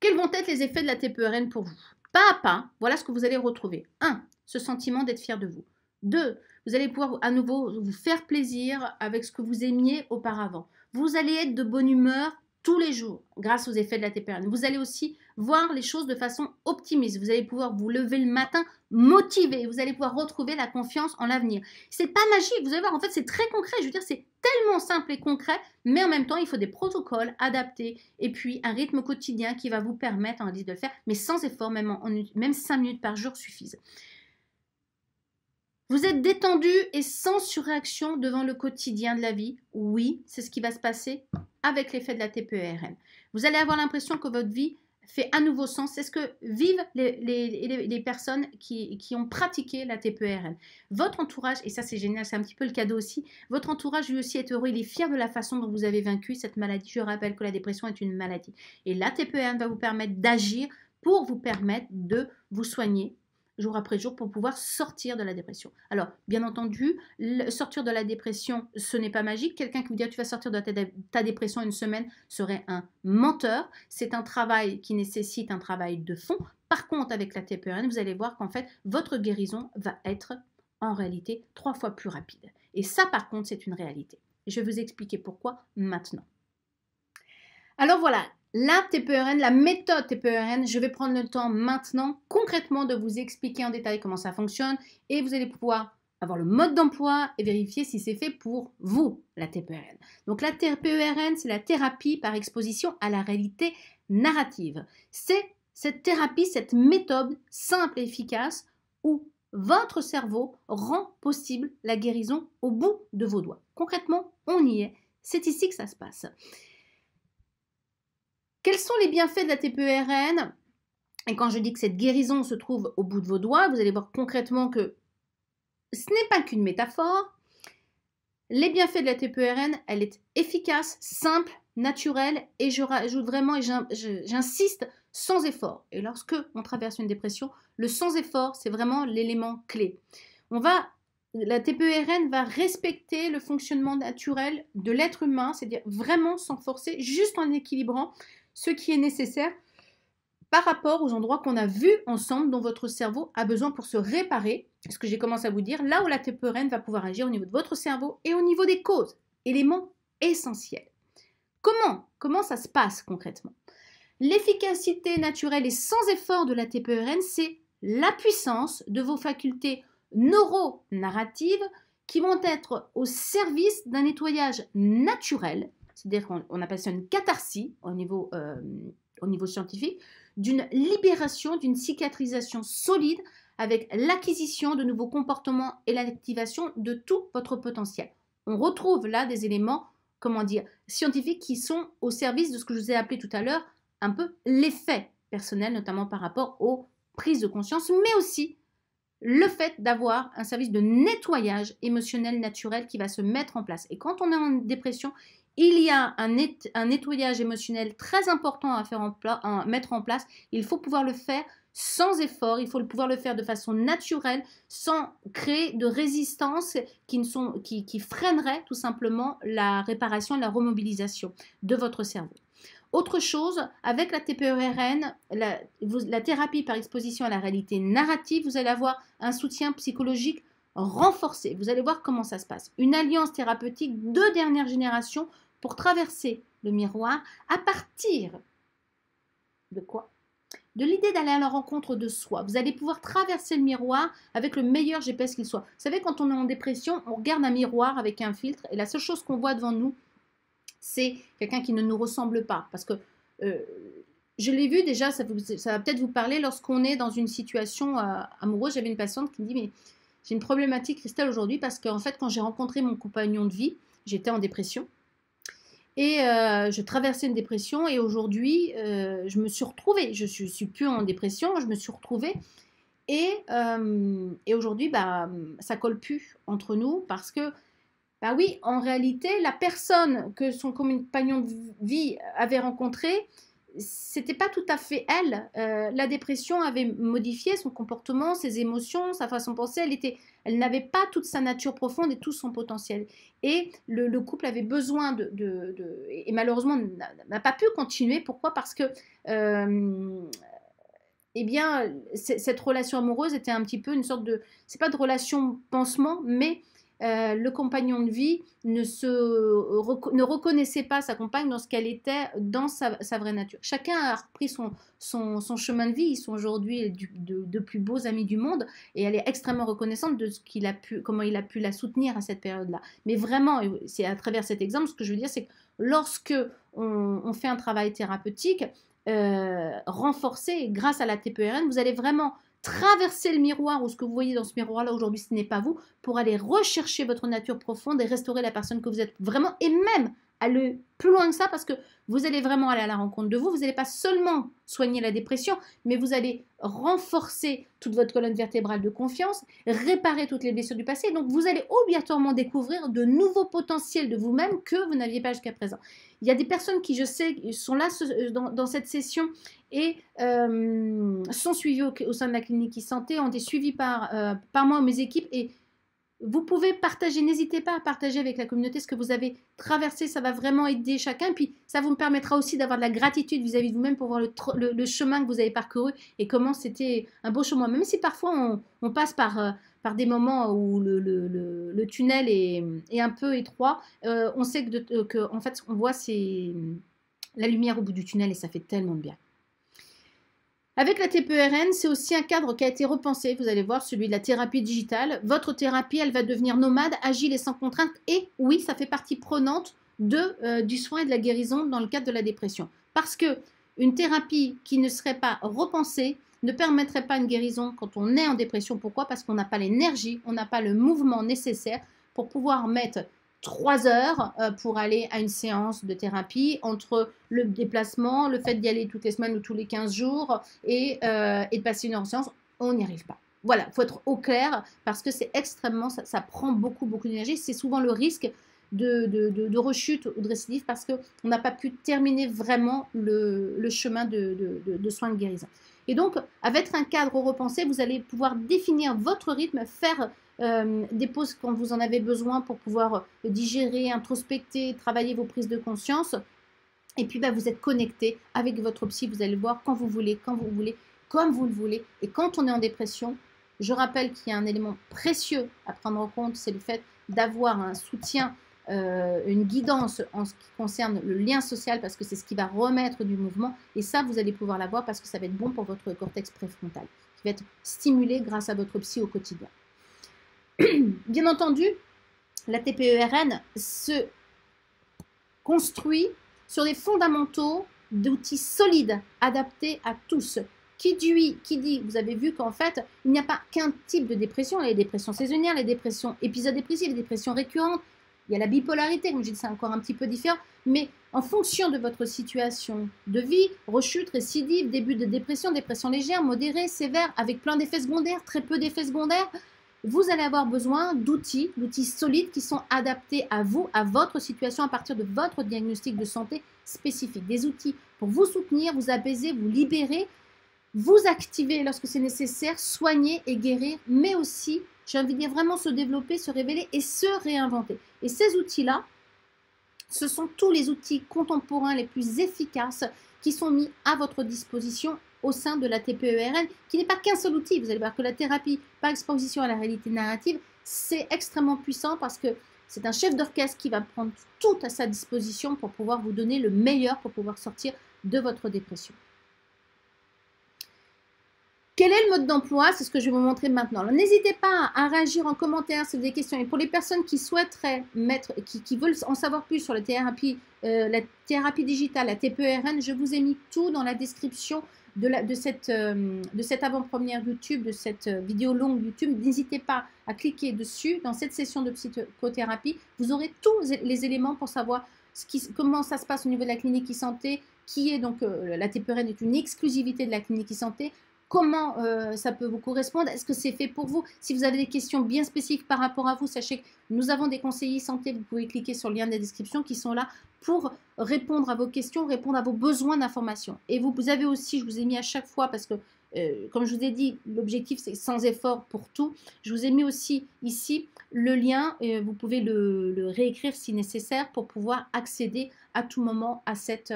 Quels vont être les effets de la TPRN e pour vous Pas à pas, voilà ce que vous allez retrouver. 1. Ce sentiment d'être fier de vous. 2. Vous allez pouvoir à nouveau vous faire plaisir avec ce que vous aimiez auparavant. Vous allez être de bonne humeur tous les jours grâce aux effets de la TPRN. E vous allez aussi voir les choses de façon optimiste. Vous allez pouvoir vous lever le matin motivé. Vous allez pouvoir retrouver la confiance en l'avenir. C'est pas magique. Vous allez voir, en fait, c'est très concret. Je veux dire, c'est tellement simple et concret, mais en même temps, il faut des protocoles adaptés et puis un rythme quotidien qui va vous permettre, on hein, dit de le faire, mais sans effort, même, en, même 5 minutes par jour suffisent. Vous êtes détendu et sans surréaction devant le quotidien de la vie Oui, c'est ce qui va se passer avec l'effet de la TPRM. E vous allez avoir l'impression que votre vie fait à nouveau sens. C'est ce que vivent les, personnes qui, ont pratiqué la TPERN Votre entourage, et ça c'est génial, c'est un petit peu le cadeau aussi, votre entourage lui aussi est heureux, il est fier de la façon dont vous avez vaincu cette maladie. Je rappelle que la dépression est une maladie. Et la TPERN va vous permettre d'agir pour vous permettre de vous soigner jour après jour pour pouvoir sortir de la dépression. Alors, bien entendu, sortir de la dépression, ce n'est pas magique. Quelqu'un qui vous dit ah, tu vas sortir de ta, ta dépression une semaine serait un menteur. C'est un travail qui nécessite un travail de fond. Par contre, avec la TPRN, e vous allez voir qu'en fait, votre guérison va être en réalité trois fois plus rapide. Et ça, par contre, c'est une réalité. Je vais vous expliquer pourquoi maintenant. Alors voilà, la TPRN, la méthode TPRN, je vais prendre le temps maintenant concrètement de vous expliquer en détail comment ça fonctionne et vous allez pouvoir avoir le mode d'emploi et vérifier si c'est fait pour vous, la TPRN. E Donc la TPERN, c'est la thérapie par exposition à la réalité narrative. C'est cette thérapie, cette méthode simple et efficace où votre cerveau rend possible la guérison au bout de vos doigts. Concrètement, on y est. C'est ici que ça se passe. Quels sont les bienfaits de la TPRN e Et quand je dis que cette guérison se trouve au bout de vos doigts, vous allez voir concrètement que ce n'est pas qu'une métaphore. Les bienfaits de la TPRN, e elle est efficace, simple, naturelle et je rajoute vraiment et j'insiste sans effort. Et lorsque on traverse une dépression, le sans effort, c'est vraiment l'élément clé. On va la TPRN e va respecter le fonctionnement naturel de l'être humain, c'est-à-dire vraiment sans forcer, juste en équilibrant ce qui est nécessaire par rapport aux endroits qu'on a vus ensemble dont votre cerveau a besoin pour se réparer, ce que j'ai commencé à vous dire, là où la TPRN va pouvoir agir au niveau de votre cerveau et au niveau des causes, éléments essentiels. Comment Comment ça se passe concrètement L'efficacité naturelle et sans effort de la TPRN, c'est la puissance de vos facultés neuronarratives qui vont être au service d'un nettoyage naturel c'est-à-dire qu'on appelle ça une catharsis au niveau, euh, au niveau scientifique, d'une libération, d'une cicatrisation solide avec l'acquisition de nouveaux comportements et l'activation de tout votre potentiel. On retrouve là des éléments, comment dire, scientifiques qui sont au service de ce que je vous ai appelé tout à l'heure un peu l'effet personnel, notamment par rapport aux prises de conscience, mais aussi le fait d'avoir un service de nettoyage émotionnel naturel qui va se mettre en place. Et quand on est en dépression, il y a un, nettoyage émotionnel très important à faire mettre en place. Il faut pouvoir le faire sans effort, il faut pouvoir le faire de façon naturelle, sans créer de résistance qui, freinerait tout simplement la réparation et la remobilisation de votre cerveau. Autre chose, avec la TPERN, la, la thérapie par exposition à la réalité narrative, vous allez avoir un soutien psychologique renforcé. Vous allez voir comment ça se passe. Une alliance thérapeutique de dernière génération pour traverser le miroir à partir de quoi de l'idée d'aller à la rencontre de soi. Vous allez pouvoir traverser le miroir avec le meilleur GPS qu'il soit. Vous savez, quand on est en dépression, on regarde un miroir avec un filtre et la seule chose qu'on voit devant nous, c'est quelqu'un qui ne nous ressemble pas. Parce que euh, je l'ai vu déjà, ça, va peut-être vous parler lorsqu'on est dans une situation euh, amoureuse. J'avais une patiente qui me dit, mais j'ai une problématique, Christelle, aujourd'hui, parce qu'en fait, quand j'ai rencontré mon compagnon de vie, j'étais en dépression. Et euh, je traversais une dépression et aujourd'hui, euh, je me suis retrouvée. Je ne suis, plus en dépression, je me suis retrouvée. Et, euh, et aujourd'hui, bah, ça colle plus entre nous parce que, bah oui, en réalité, la personne que son compagnon de vie avait rencontrée, c'était pas tout à fait elle. Euh, la dépression avait modifié son comportement, ses émotions, sa façon de penser. Elle était, elle n'avait pas toute sa nature profonde et tout son potentiel. Et le, couple avait besoin de, et malheureusement n'a pas pu continuer. Pourquoi Parce que euh, eh bien, cette relation amoureuse était un petit peu une sorte de, c'est pas de relation pansement, mais euh, le compagnon de vie ne, se, euh, ne reconnaissait pas sa compagne lorsqu'elle était, dans sa, vraie nature. Chacun a repris son, son, chemin de vie. Ils sont aujourd'hui de, de, plus beaux amis du monde et elle est extrêmement reconnaissante de ce qu'il a pu, comment il a pu la soutenir à cette période-là. Mais vraiment, c'est à travers cet exemple, ce que je veux dire, c'est que lorsque on, fait un travail thérapeutique, euh, renforcé grâce à la TPRN, e vous allez vraiment traverser le miroir ou ce que vous voyez dans ce miroir-là aujourd'hui, ce n'est pas vous, pour aller rechercher votre nature profonde et restaurer la personne que vous êtes vraiment, et même aller plus loin que ça, parce que vous allez vraiment aller à la rencontre de vous, vous n'allez pas seulement soigner la dépression, mais vous allez renforcer toute votre colonne vertébrale de confiance, réparer toutes les blessures du passé, donc vous allez obligatoirement découvrir de nouveaux potentiels de vous-même que vous n'aviez pas jusqu'à présent. Il y a des personnes qui, je sais, sont là euh, dans, dans cette session et euh, sont suivis au, sein de la clinique e-santé, ont été suivis par, euh, par moi ou mes équipes. Et vous pouvez partager, n'hésitez pas à partager avec la communauté ce que vous avez traversé, ça va vraiment aider chacun. Puis ça vous permettra aussi d'avoir de la gratitude vis-à-vis de vous-même pour voir le, chemin que vous avez parcouru et comment c'était un beau chemin. Même si parfois on, passe par... Euh, par des moments où le, le, tunnel est, est, un peu étroit, on sait que, de, que, en fait, on voit c'est la lumière au bout du tunnel et ça fait tellement de bien. Avec la TPERN, c'est aussi un cadre qui a été repensé, vous allez voir, celui de la thérapie digitale. Votre thérapie, elle va devenir nomade, agile et sans contrainte. Et oui, ça fait partie prenante de, euh, du soin et de la guérison dans le cadre de la dépression. Parce que une thérapie qui ne serait pas repensée ne permettrait pas une guérison quand on est en dépression. Pourquoi Parce qu'on n'a pas l'énergie, on n'a pas le mouvement nécessaire pour pouvoir mettre trois heures euh, pour aller à une séance de thérapie entre le déplacement, le fait d'y aller toutes les semaines ou tous les 15 jours euh, et, de passer une heure en séance, on n'y arrive pas. Voilà, il faut être au clair parce que c'est extrêmement, ça, prend beaucoup, beaucoup d'énergie. C'est souvent le risque de, de, rechute ou de récidive parce qu'on n'a pas pu terminer vraiment le chemin de, soins de guérison. Et donc, avec un cadre repensé, vous allez pouvoir définir votre rythme, faire euh, des pauses quand vous en avez besoin pour pouvoir euh, digérer, introspecter, travailler vos prises de conscience. Et puis, bah, vous êtes connecté avec votre psy, vous allez le voir quand vous voulez, quand vous voulez, comme vous le voulez. Et quand on est en dépression, je rappelle qu'il y a un élément précieux à prendre en compte, c'est le fait d'avoir un soutien euh, une guidance en ce qui concerne le lien social parce que c'est ce qui va remettre du mouvement. Et ça, vous allez pouvoir l'avoir parce que ça va être bon pour votre cortex préfrontal qui va être stimulé grâce à votre psy au quotidien. Bien entendu, la TPERN se construit sur des fondamentaux d'outils solides, adaptés à tous. Qui dit, qui dit, vous avez vu qu'en fait, il n'y a pas qu'un type de dépression, les dépressions saisonnières, les dépressions épisodépressives, les dépressions récurrentes, il y a la bipolarité, comme je dis, c'est encore un petit peu différent. Mais en fonction de votre situation de vie, rechute, récidive, début de dépression, dépression légère, modérée, sévère, avec plein d'effets secondaires, très peu d'effets secondaires, vous allez avoir besoin d'outils, d'outils solides qui sont adaptés à vous, à votre situation, à partir de votre diagnostic de santé spécifique. Des outils pour vous soutenir, vous apaiser, vous libérer, vous activer lorsque c'est nécessaire, soigner et guérir, mais aussi, j'ai envie de dire, vraiment se développer, se révéler et se réinventer. Et ces outils-là, ce sont tous les outils contemporains les plus efficaces qui sont mis à votre disposition au sein de la TPERN, qui n'est pas qu'un seul outil. Vous allez voir que la thérapie par exposition à la réalité narrative, c'est extrêmement puissant parce que c'est un chef d'orchestre qui va prendre tout à sa disposition pour pouvoir vous donner le meilleur, pour pouvoir sortir de votre dépression. Quel est le mode d'emploi C'est ce que je vais vous montrer maintenant. N'hésitez pas à réagir en commentaire si vous avez des questions. Et pour les personnes qui souhaiteraient mettre, qui, veulent en savoir plus sur la thérapie, euh, la thérapie digitale, la TPRN, e je vous ai mis tout dans la description de, cette, euh, cette avant-première YouTube, de cette euh, vidéo longue YouTube. N'hésitez pas à cliquer dessus dans cette session de psychothérapie. Vous aurez tous les éléments pour savoir comment ça se passe au niveau de la clinique e-santé, qui est donc la TPRN e est une exclusivité de la clinique e-santé, comment euh, ça peut vous correspondre, est-ce que c'est fait pour vous. Si vous avez des questions bien spécifiques par rapport à vous, sachez que nous avons des conseillers santé, vous pouvez cliquer sur le lien de la description qui sont là pour répondre à vos questions, répondre à vos besoins d'information. Et vous, vous avez aussi, je vous ai mis à chaque fois parce que euh, comme je vous ai dit, l'objectif c'est sans effort pour tout. Je vous ai mis aussi ici le lien, et euh, vous pouvez le, réécrire si nécessaire pour pouvoir accéder à tout moment à cette,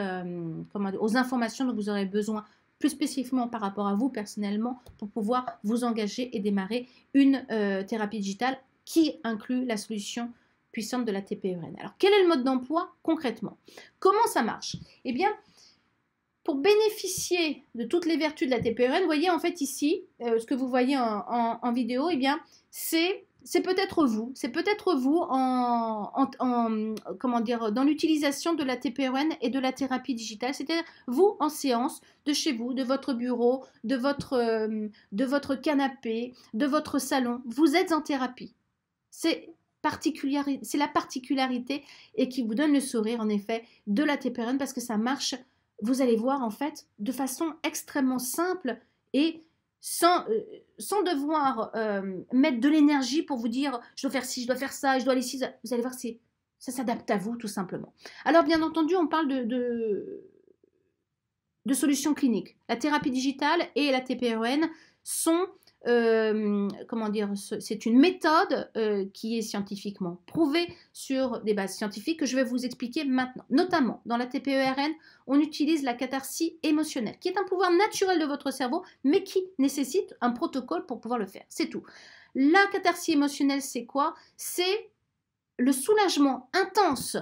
aux informations dont vous aurez besoin plus spécifiquement par rapport à vous personnellement pour pouvoir vous engager et démarrer une euh, thérapie digitale qui inclut la solution puissante de la TPERN. Alors quel est le mode d'emploi concrètement Comment ça marche Et eh bien, pour bénéficier de toutes les vertus de la TPERN, voyez en fait ici, euh, ce que vous voyez en, vidéo, et eh bien, c'est c'est peut-être vous, c'est peut-être vous en, comment dire, dans l'utilisation de la TPON et de la thérapie digitale, c'est-à-dire vous en séance, de chez vous, de votre bureau, de votre, euh, de votre canapé, de votre salon, vous êtes en thérapie. C'est c'est la particularité et qui vous donne le sourire en effet de la TPRN parce que ça marche, vous allez voir en fait, de façon extrêmement simple et sans, euh, sans devoir euh, mettre de l'énergie pour vous dire je dois faire ci, je dois faire ça, je dois aller ci. Vous allez voir, si ça s'adapte à vous tout simplement. Alors, bien entendu, on parle de, de, de solutions cliniques. La thérapie digitale et la TPRN e sont euh, comment dire, c'est une méthode euh, qui est scientifiquement prouvée sur des bases scientifiques que je vais vous expliquer maintenant. Notamment, dans la TPERN, on utilise la catharsie émotionnelle, qui est un pouvoir naturel de votre cerveau, mais qui nécessite un protocole pour pouvoir le faire. C'est tout. La catharsie émotionnelle, c'est quoi C'est le soulagement intense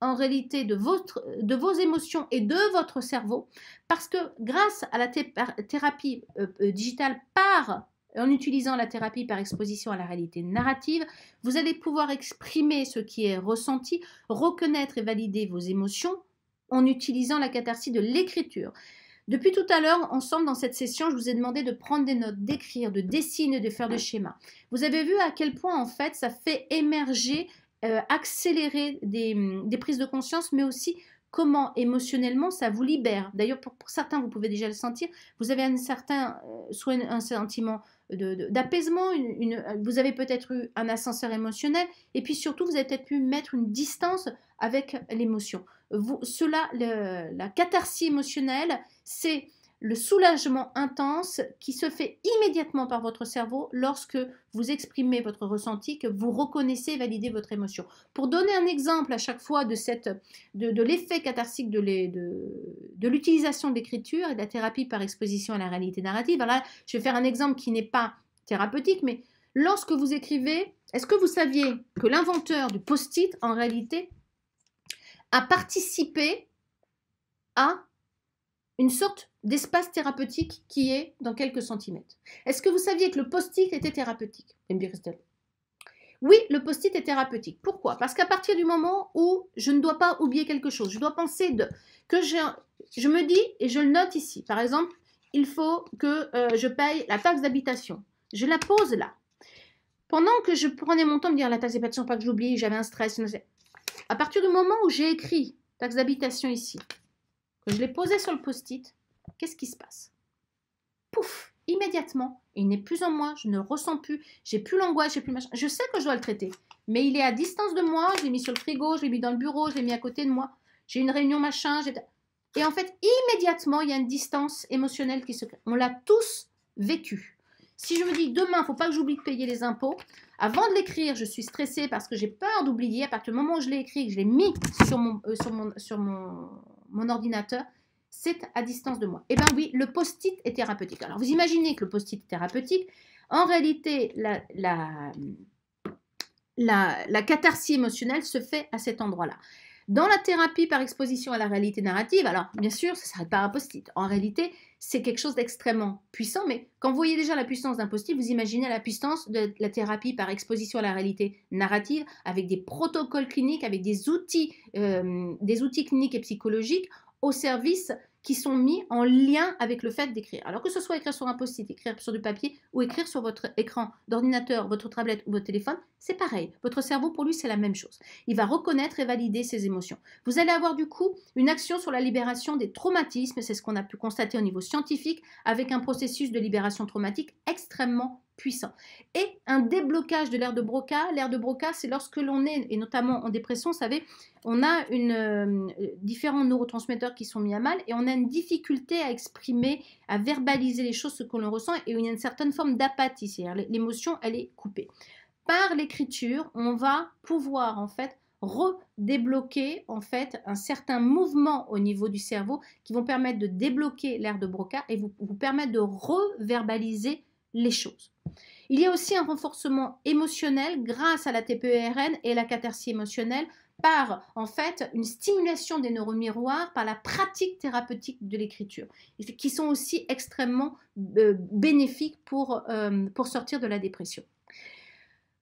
en réalité de, votre, de vos émotions et de votre cerveau, parce que grâce à la thérapie euh, digitale par en utilisant la thérapie par exposition à la réalité narrative, vous allez pouvoir exprimer ce qui est ressenti, reconnaître et valider vos émotions en utilisant la catharsis de l'écriture. Depuis tout à l'heure, ensemble dans cette session, je vous ai demandé de prendre des notes, d'écrire, de dessiner, de faire des schémas. Vous avez vu à quel point en fait ça fait émerger, euh, accélérer mm, des, prises de conscience, mais aussi comment émotionnellement ça vous libère. D'ailleurs, pour, certains, vous pouvez déjà le sentir, vous avez un certain, euh, un sentiment d'apaisement. Euh, vous avez peut-être eu un ascenseur émotionnel et puis surtout, vous avez peut-être pu mettre une distance avec l'émotion. Cela, la catharsis émotionnelle, c'est le soulagement intense qui se fait immédiatement par votre cerveau lorsque vous exprimez votre ressenti, que vous reconnaissez et validez votre émotion. Pour donner un exemple à chaque fois de, cette, de, l'effet cathartique de, l'utilisation de, l'écriture l'utilisation d'écriture et de la thérapie par exposition à la réalité narrative, alors là, je vais faire un exemple qui n'est pas thérapeutique, mais lorsque vous écrivez, est-ce que vous saviez que l'inventeur du post-it, en réalité, a participé à une sorte d'espace thérapeutique qui est dans quelques centimètres. Est-ce que vous saviez que le post-it était thérapeutique Oui, le post-it est thérapeutique. Pourquoi Parce qu'à partir du moment où je ne dois pas oublier quelque chose, je dois penser de que je, me dis et je le note ici. Par exemple, il faut que euh, je paye la taxe d'habitation. Je la pose là. Pendant que je prenais mon temps de dire la taxe d'habitation, pas que j'oublie, j'avais un stress. À partir du moment où j'ai écrit taxe d'habitation ici, que je l'ai posé sur le post-it, qu'est-ce qui se passe Pouf Immédiatement, il n'est plus en moi, je ne ressens plus, j'ai plus l'angoisse, j'ai plus machin. Je sais que je dois le traiter, mais il est à distance de moi, je l'ai mis sur le frigo, je l'ai mis dans le bureau, je l'ai mis à côté de moi, j'ai une réunion machin, Et en fait, immédiatement, il y a une distance émotionnelle qui se crée. On l'a tous vécu. Si je me dis demain, il ne faut pas que j'oublie de payer les impôts, avant de l'écrire, je suis stressée parce que j'ai peur d'oublier. À partir du moment où je l'ai écrit, que je l'ai mis sur mon, euh, sur mon, sur mon, mon ordinateur, c'est à distance de moi. Eh bien oui, le post-it est thérapeutique. Alors vous imaginez que le post-it est thérapeutique. En réalité, la, la, émotionnelle se fait à cet endroit-là. Dans la thérapie par exposition à la réalité narrative, alors bien sûr, ça ne s'arrête pas un post-it. En réalité, c'est quelque chose d'extrêmement puissant, mais quand vous voyez déjà la puissance d'un post-it, vous imaginez la puissance de la thérapie par exposition à la réalité narrative, avec des protocoles cliniques, avec des outils, euh, des outils cliniques et psychologiques aux services qui sont mis en lien avec le fait d'écrire. Alors que ce soit écrire sur un post-it, écrire sur du papier ou écrire sur votre écran d'ordinateur, votre tablette ou votre téléphone, c'est pareil. Votre cerveau, pour lui, c'est la même chose. Il va reconnaître et valider ses émotions. Vous allez avoir du coup une action sur la libération des traumatismes. C'est ce qu'on a pu constater au niveau scientifique avec un processus de libération traumatique extrêmement puissant. Et un déblocage de l'air de Broca. L'air de Broca, c'est lorsque l'on est, et notamment en dépression, vous savez, on a une, euh, différents neurotransmetteurs qui sont mis à mal et on a une difficulté à exprimer, à verbaliser les choses, ce que l'on ressent, et il y a une certaine forme d'apathie, cest l'émotion, elle est coupée. Par l'écriture, on va pouvoir en fait redébloquer en fait un certain mouvement au niveau du cerveau qui vont permettre de débloquer l'air de Broca et vous, vous permettre de reverbaliser les choses. Il y a aussi un renforcement émotionnel grâce à la TPERN et la catharsis émotionnelle par en fait une stimulation des neuromiroirs par la pratique thérapeutique de l'écriture, qui sont aussi extrêmement euh, bénéfiques pour, euh, pour sortir de la dépression.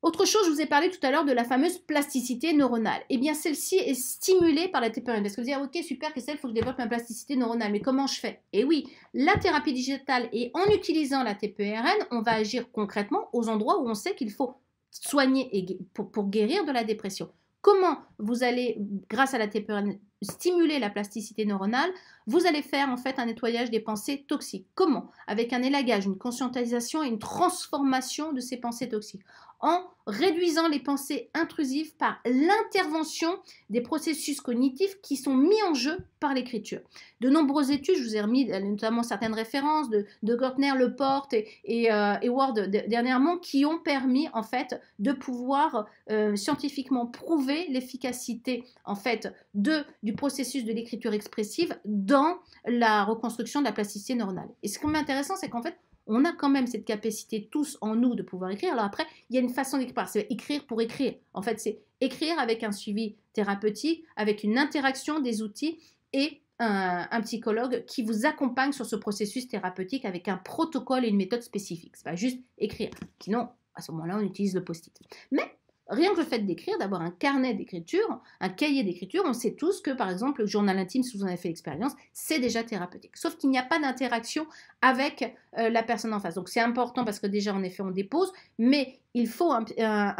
Autre chose, je vous ai parlé tout à l'heure de la fameuse plasticité neuronale. Eh bien, celle-ci est stimulée par la TPRN. E Parce que vous dire, ok, super, Christelle, il faut que je développe ma plasticité neuronale, mais comment je fais Eh oui, la thérapie digitale et en utilisant la TPRN, e on va agir concrètement aux endroits où on sait qu'il faut soigner pour, guérir de la dépression comment vous allez, grâce à la TPRN, e stimuler la plasticité neuronale, vous allez faire en fait un nettoyage des pensées toxiques. Comment Avec un élagage, une conscientisation et une transformation de ces pensées toxiques en réduisant les pensées intrusives par l'intervention des processus cognitifs qui sont mis en jeu par l'écriture. De nombreuses études, je vous ai remis euh, notamment certaines références de, de Gortner, Leporte et, et, euh, Ward dernièrement, qui ont permis en fait de pouvoir euh, scientifiquement prouver l'efficacité en fait de, du processus de l'écriture expressive dans la reconstruction de la plasticité neuronale. Et ce qui intéressant, c'est qu'en fait, on a quand même cette capacité tous en nous de pouvoir écrire. Alors après, il y a une façon d'écrire, c'est écrire pour écrire. En fait, c'est écrire avec un suivi thérapeutique, avec une interaction des outils et un, psychologue qui vous accompagne sur ce processus thérapeutique avec un protocole et une méthode spécifique. n'est pas juste écrire. Sinon, à ce moment-là, on utilise le post-it. Mais Rien que le fait d'écrire, d'avoir un carnet d'écriture, un cahier d'écriture, on sait tous que, par exemple, le journal intime, si vous en avez fait l'expérience, c'est déjà thérapeutique. Sauf qu'il n'y a pas d'interaction avec euh, la personne en face. Donc c'est important parce que déjà, en effet, on dépose, mais il faut un,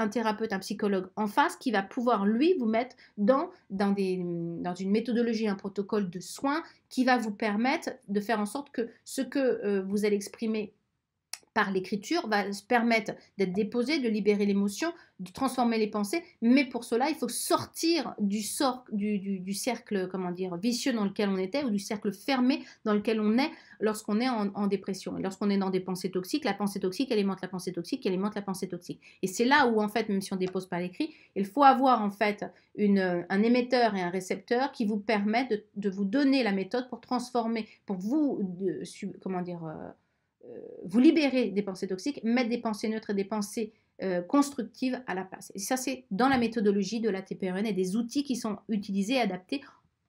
thérapeute, un psychologue en face qui va pouvoir, lui, vous mettre dans, dans, des, dans une méthodologie, un protocole de soins qui va vous permettre de faire en sorte que ce que euh, vous allez exprimer par l'écriture va se permettre d'être déposé, de libérer l'émotion, de transformer les pensées. Mais pour cela, il faut sortir du, cercle, comment dire, vicieux dans lequel on était ou du cercle fermé dans lequel on est lorsqu'on est en, dépression. Et lorsqu'on est dans des pensées toxiques, la pensée toxique alimente la pensée toxique, alimente la pensée toxique. Et c'est là où, en fait, même si on dépose par l'écrit, il faut avoir, en fait, un émetteur et un récepteur qui vous permettent de, vous donner la méthode pour transformer, pour vous, comment dire, euh, euh, vous libérez des pensées toxiques, mettre des pensées neutres et des pensées euh, constructives à la place. Et ça, c'est dans la méthodologie de la TPRN et des outils qui sont utilisés et adaptés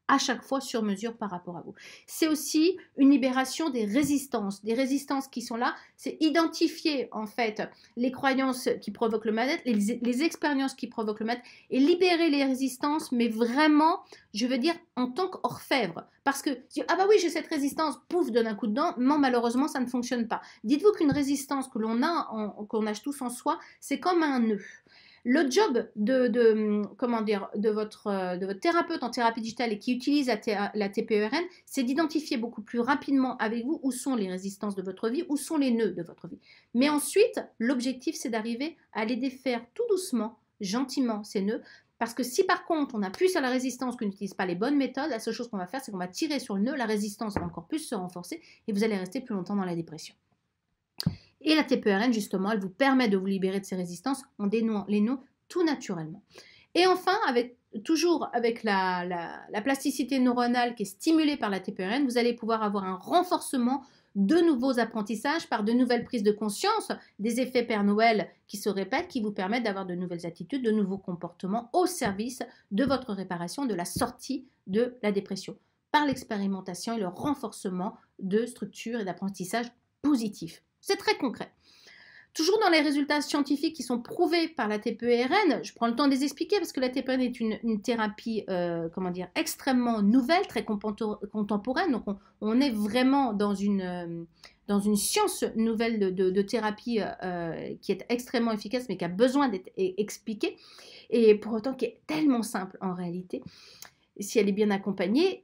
à chaque fois sur mesure par rapport à vous. C'est aussi une libération des résistances, des résistances qui sont là. C'est identifier en fait les croyances qui provoquent le mal-être, les, expériences qui provoquent le mal-être et libérer les résistances, mais vraiment, je veux dire, en tant qu'orfèvre. Parce que, ah bah oui, j'ai cette résistance, pouf, donne un coup de dent, non, malheureusement, ça ne fonctionne pas. Dites-vous qu'une résistance que l'on a, qu'on a tous en soi, c'est comme un nœud. Le job de, comment dire, de, votre, de votre thérapeute en thérapie digitale et qui utilise la, TPERN, c'est d'identifier beaucoup plus rapidement avec vous où sont les résistances de votre vie, où sont les nœuds de votre vie. Mais ensuite, l'objectif, c'est d'arriver à les défaire tout doucement, gentiment, ces nœuds, parce que si par contre on a plus sur la résistance, qu'on n'utilise pas les bonnes méthodes, la seule chose qu'on va faire, c'est qu'on va tirer sur le nœud, la résistance va encore plus se renforcer et vous allez rester plus longtemps dans la dépression. Et la TPRN, e justement, elle vous permet de vous libérer de ces résistances en dénouant les nœuds tout naturellement. Et enfin, avec, toujours avec la, la, plasticité neuronale qui est stimulée par la TPRN, e vous allez pouvoir avoir un renforcement de nouveaux apprentissages par de nouvelles prises de conscience, des effets Père Noël qui se répètent, qui vous permettent d'avoir de nouvelles attitudes, de nouveaux comportements au service de votre réparation, de la sortie de la dépression, par l'expérimentation et le renforcement de structures et d'apprentissages positifs. C'est très concret. Toujours dans les résultats scientifiques qui sont prouvés par la TPERN, je prends le temps de les expliquer parce que la TPERN est une, thérapie euh, comment dire, extrêmement nouvelle, très contemporaine. Donc on, est vraiment dans une, euh, dans une science nouvelle de, thérapie euh, qui est extrêmement efficace mais qui a besoin d'être e-, expliquée et pour autant qui est tellement simple en réalité. Si elle est bien accompagnée,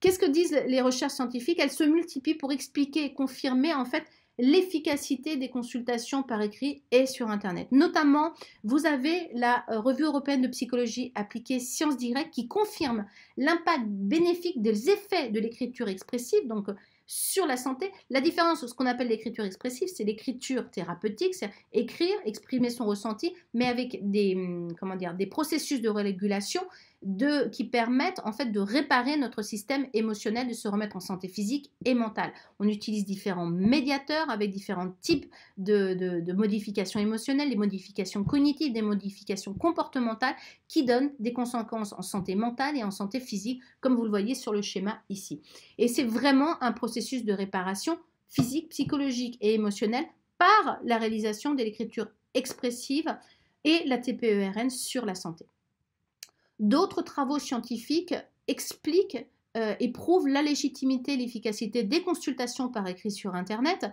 Qu'est-ce que disent les recherches scientifiques Elles se multiplient pour expliquer et confirmer en fait l'efficacité des consultations par écrit et sur Internet. Notamment, vous avez la euh, revue européenne de psychologie appliquée Sciences Direct qui confirme l'impact bénéfique des effets de l'écriture expressive, donc euh, sur la santé. La différence, ce qu'on appelle l'écriture expressive, c'est l'écriture thérapeutique, c'est écrire, exprimer son ressenti, mais avec des, hum, comment dire, des processus de régulation qui permettent en fait de réparer notre système émotionnel, de se remettre en santé physique et mentale. On utilise différents médiateurs avec différents types de, de modifications émotionnelles, des modifications cognitives, des modifications comportementales qui donnent des conséquences en santé mentale et en santé physique, comme vous le voyez sur le schéma ici. Et c'est vraiment un processus de réparation physique, psychologique et émotionnelle par la réalisation de l'écriture expressive et la TPERN sur la santé. D'autres travaux scientifiques expliquent euh, et prouvent la légitimité et l'efficacité des consultations par écrit sur Internet.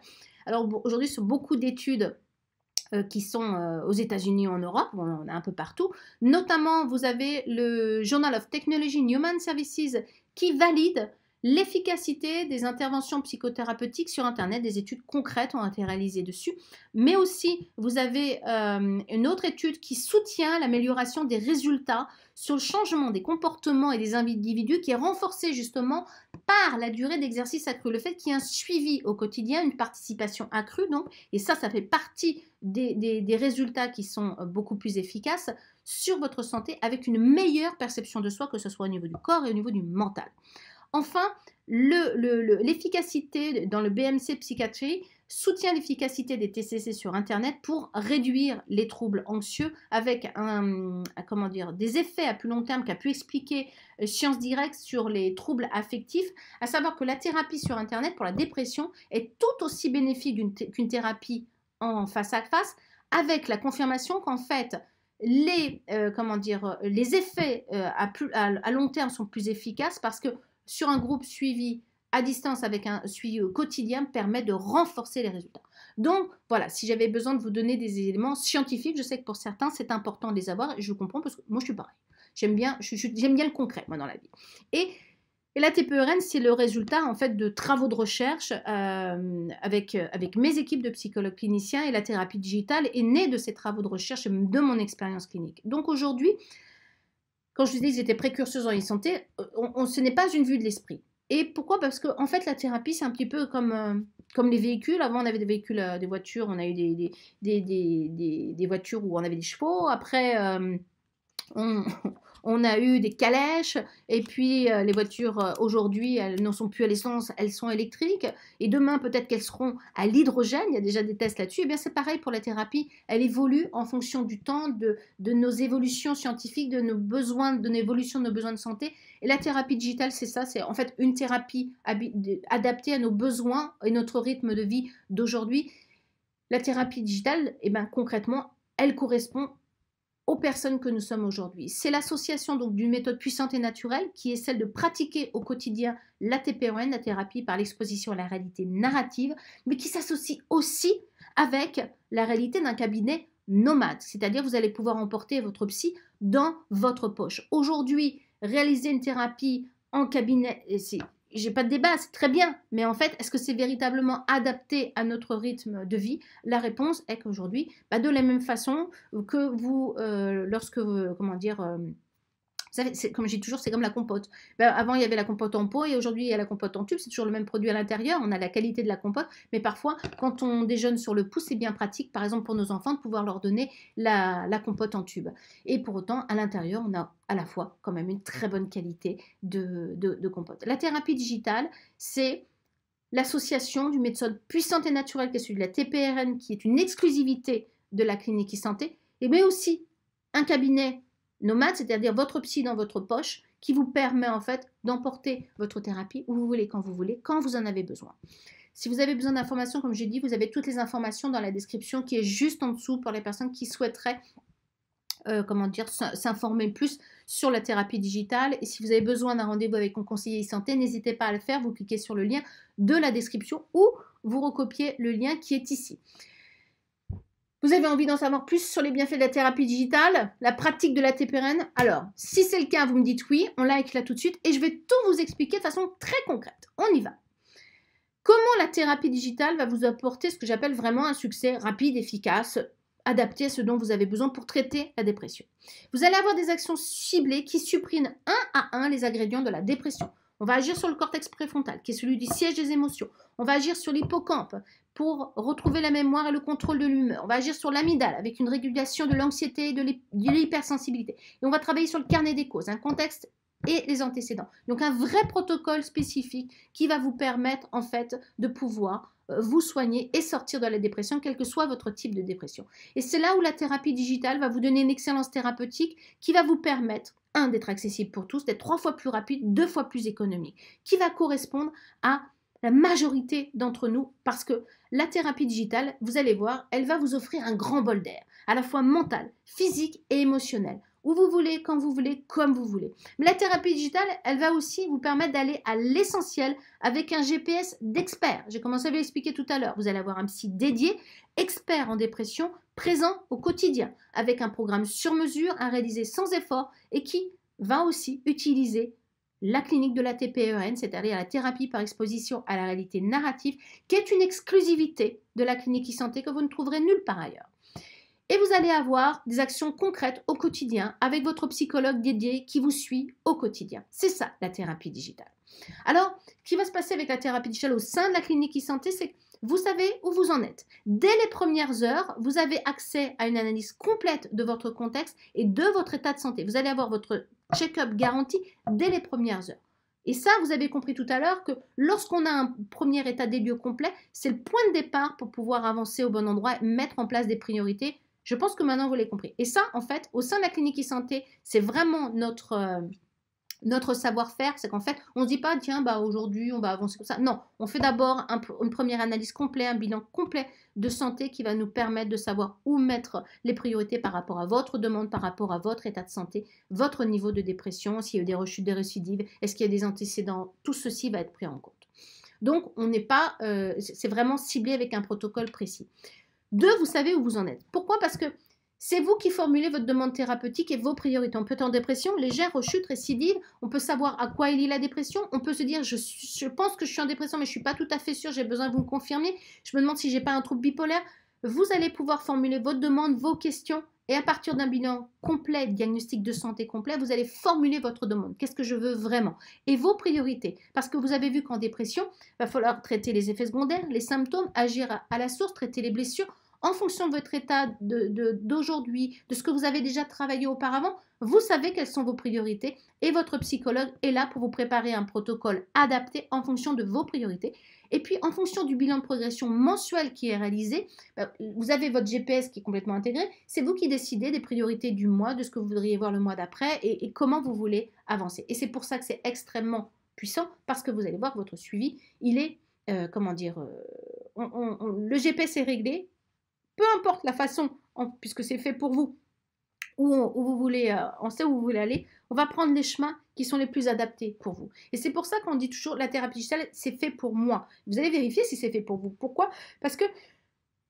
Alors aujourd'hui, sur beaucoup d'études euh, qui sont euh, aux États-Unis, en Europe, on en a un peu partout. Notamment, vous avez le Journal of Technology and Human Services qui valide l'efficacité des interventions psychothérapeutiques sur Internet, des études concrètes ont été réalisées dessus, mais aussi vous avez euh, une autre étude qui soutient l'amélioration des résultats sur le changement des comportements et des individus qui est renforcée justement par la durée d'exercice accru. le fait qu'il y ait un suivi au quotidien, une participation accrue donc, et ça, ça fait partie des résultats qui sont euh, beaucoup plus efficaces sur votre santé avec une meilleure perception de soi, que ce soit au niveau du corps et au niveau du mental. Enfin, l'efficacité dans le BMC psychiatrie soutient l'efficacité des TCC sur Internet pour réduire les troubles anxieux avec comment dire, des effets à plus long terme qu'a pu expliquer euh, Science Direct sur les troubles affectifs, à savoir que la thérapie sur Internet pour la dépression est tout aussi bénéfique qu'une thérapie en face à face, avec la confirmation qu'en fait, les, euh, comment dire, euh, les effets à, plus, à long terme sont plus efficaces parce que sur un groupe suivi à distance avec un suivi quotidien permet de renforcer les résultats. Donc voilà, si j'avais besoin de vous donner des éléments scientifiques, je sais que pour certains c'est important de les avoir et je comprends parce que moi je suis pareil. J'aime bien, j'aime bien le concret moi dans la vie. Et, et la TPERN c'est le résultat en fait de travaux de recherche euh, avec, avec mes équipes de psychologues cliniciens et la thérapie digitale est née de ces travaux de recherche de mon expérience clinique. Donc aujourd'hui quand je vous dis étaient précurseurs dans en santé, euh, ce n'est pas une vue de l'esprit. Et pourquoi Parce qu'en en fait, la thérapie, c'est un petit peu comme, euh, comme les véhicules. Avant, on avait des véhicules, euh, des voitures, on a eu des, des, voitures où on avait des chevaux. Après, on, on a eu des calèches, et puis euh, les voitures euh, aujourd'hui, elles ne sont plus à l'essence, elles sont électriques, et demain peut-être qu'elles seront à l'hydrogène, il y a déjà des tests là-dessus, et eh bien c'est pareil pour la thérapie, elle évolue en fonction du temps, de, nos évolutions scientifiques, de nos besoins, de l'évolution de nos besoins de santé, et la thérapie digitale, c'est ça, c'est en fait une thérapie adaptée à nos besoins et notre rythme de vie d'aujourd'hui. La thérapie digitale, et eh ben, concrètement, elle correspond aux personnes que nous sommes aujourd'hui. C'est l'association donc d'une méthode puissante et naturelle qui est celle de pratiquer au quotidien la TPON, la thérapie par l'exposition à la réalité narrative, mais qui s'associe aussi avec la réalité d'un cabinet nomade, c'est-à-dire vous allez pouvoir emporter votre psy dans votre poche. Aujourd'hui, réaliser une thérapie en cabinet, c'est j'ai pas de débat, c'est très bien, mais en fait, est-ce que c'est véritablement adapté à notre rythme de vie La réponse est qu'aujourd'hui, bah, de la même façon que vous, euh, lorsque, comment dire, euh, savez, c'est, comme j'ai toujours, c'est comme la compote. Ben, avant, il y avait la compote en pot et aujourd'hui, il y a la compote en tube. C'est toujours le même produit à l'intérieur. On a la qualité de la compote. Mais parfois, quand on déjeune sur le pouce, c'est bien pratique, par exemple, pour nos enfants, de pouvoir leur donner la, compote en tube. Et pour autant, à l'intérieur, on a à la fois quand même une très bonne qualité de, compote. La thérapie digitale, c'est l'association du méthode puissante et naturelle qui est celui de la TPRN, qui est une exclusivité de la clinique e-santé, mais aussi un cabinet nomade, c'est-à-dire votre psy dans votre poche, qui vous permet en fait d'emporter votre thérapie où vous voulez, quand vous voulez, quand vous en avez besoin. Si vous avez besoin d'informations, comme j'ai dit, vous avez toutes les informations dans la description qui est juste en dessous pour les personnes qui souhaiteraient euh, comment dire, s'informer plus sur la thérapie digitale. Et si vous avez besoin d'un rendez-vous avec un conseiller santé, n'hésitez pas à le faire. Vous cliquez sur le lien de la description ou vous recopiez le lien qui est ici. Vous avez envie d'en savoir plus sur les bienfaits de la thérapie digitale, la pratique de la TPRN Alors, si c'est le cas, vous me dites oui, on like là tout de suite et je vais tout vous expliquer de façon très concrète. On y va. Comment la thérapie digitale va vous apporter ce que j'appelle vraiment un succès rapide, efficace, adapté à ce dont vous avez besoin pour traiter la dépression Vous allez avoir des actions ciblées qui suppriment un à un les ingrédients de la dépression. On va agir sur le cortex préfrontal, qui est celui du siège des émotions. On va agir sur l'hippocampe pour retrouver la mémoire et le contrôle de l'humeur. On va agir sur l'amygdale avec une régulation de l'anxiété et de l'hypersensibilité. Et on va travailler sur le carnet des causes, un contexte et les antécédents. Donc un vrai protocole spécifique qui va vous permettre en fait de pouvoir euh, vous soigner et sortir de la dépression, quel que soit votre type de dépression. Et c'est là où la thérapie digitale va vous donner une excellence thérapeutique qui va vous permettre, un, d'être accessible pour tous, d'être trois fois plus rapide, deux fois plus économique, qui va correspondre à la majorité d'entre nous, parce que la thérapie digitale, vous allez voir, elle va vous offrir un grand bol d'air, à la fois mental, physique et émotionnel vous voulez, quand vous voulez, comme vous voulez. Mais la thérapie digitale, elle va aussi vous permettre d'aller à l'essentiel avec un GPS d'expert. J'ai commencé à vous expliquer tout à l'heure. Vous allez avoir un psy dédié, expert en dépression, présent au quotidien, avec un programme sur mesure, à réaliser sans effort et qui va aussi utiliser la clinique de la TPEN, c'est-à-dire la thérapie par exposition à la réalité narrative, qui est une exclusivité de la clinique e-santé que vous ne trouverez nulle part ailleurs et vous allez avoir des actions concrètes au quotidien avec votre psychologue dédié qui vous suit au quotidien. C'est ça la thérapie digitale. Alors, ce qui va se passer avec la thérapie digitale au sein de la clinique e-santé, c'est que vous savez où vous en êtes. Dès les premières heures, vous avez accès à une analyse complète de votre contexte et de votre état de santé. Vous allez avoir votre check-up garanti dès les premières heures. Et ça, vous avez compris tout à l'heure que lorsqu'on a un premier état des lieux complet, c'est le point de départ pour pouvoir avancer au bon endroit, mettre en place des priorités je pense que maintenant, vous l'avez compris. Et ça, en fait, au sein de la clinique e-santé, c'est vraiment notre... Euh, notre savoir-faire, c'est qu'en fait, on ne dit pas, tiens, bah, aujourd'hui, on va avancer comme ça. Non, on fait d'abord une première analyse complète, un bilan complet de santé qui va nous permettre de savoir où mettre les priorités par rapport à votre demande, par rapport à votre état de santé, votre niveau de dépression, s'il y a eu des rechutes, des récidives, est-ce qu'il y a des antécédents, tout ceci va être pris en compte. Donc, on n'est pas, euh, c'est vraiment ciblé avec un protocole précis. Deux, vous savez où vous en êtes. Pourquoi Parce que c'est vous qui formulez votre demande thérapeutique et vos priorités. On peut être en dépression légère, rechute, récidive. On peut savoir à quoi est liée la dépression. On peut se dire, je, pense que je suis en dépression, mais je ne suis pas tout à fait sûre. J'ai besoin de vous me confirmer, Je me demande si j'ai pas un trouble bipolaire vous allez pouvoir formuler votre demande, vos questions, et à partir d'un bilan complet, diagnostic de santé complet, vous allez formuler votre demande. Qu'est-ce que je veux vraiment Et vos priorités. Parce que vous avez vu qu'en dépression, il va falloir traiter les effets secondaires, les symptômes, agir à la source, traiter les blessures. En fonction de votre état d'aujourd'hui, de, de ce que vous avez déjà travaillé auparavant, vous savez quelles sont vos priorités et votre psychologue est là pour vous préparer un protocole adapté en fonction de vos priorités. Et puis, en fonction du bilan de progression mensuel qui est réalisé, bah, vous avez votre GPS qui est complètement intégré. C'est vous qui décidez des priorités du mois, de ce que vous voudriez voir le mois d'après et, comment vous voulez avancer. Et c'est pour ça que c'est extrêmement puissant parce que vous allez voir que votre suivi, il est, euh, comment dire, euh, le GPS est réglé. Peu importe la façon, puisque c'est fait pour vous, où, vous voulez, euh, on sait où vous voulez aller, on va prendre les chemins qui sont les plus adaptés pour vous. Et c'est pour ça qu'on dit toujours la thérapie digitale, c'est fait pour moi. Vous allez vérifier si c'est fait pour vous. Pourquoi Parce que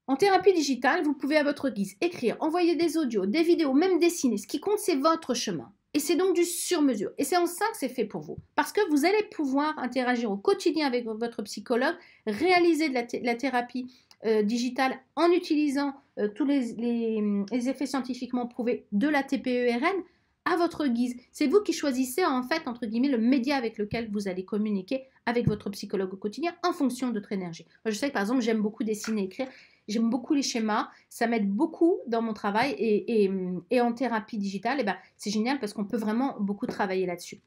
en thérapie digitale, vous pouvez à votre guise écrire, envoyer des audios, des vidéos, même dessiner. Ce qui compte, c'est votre chemin. Et c'est donc du sur-mesure. Et c'est en ça que c'est fait pour vous. Parce que vous allez pouvoir interagir au quotidien avec votre psychologue, réaliser de la, la thérapie euh, digital en utilisant euh, tous hum, les, effets scientifiquement prouvés de la TPERN à votre guise. C'est vous qui choisissez en fait, entre guillemets, le média avec lequel vous allez communiquer avec votre psychologue au quotidien en fonction de votre énergie. je sais que par exemple, j'aime beaucoup dessiner, écrire, j'aime beaucoup les schémas, ça m'aide beaucoup dans mon travail et, hum, en thérapie digitale, et eh ben, c'est génial parce qu'on peut vraiment beaucoup travailler là-dessus.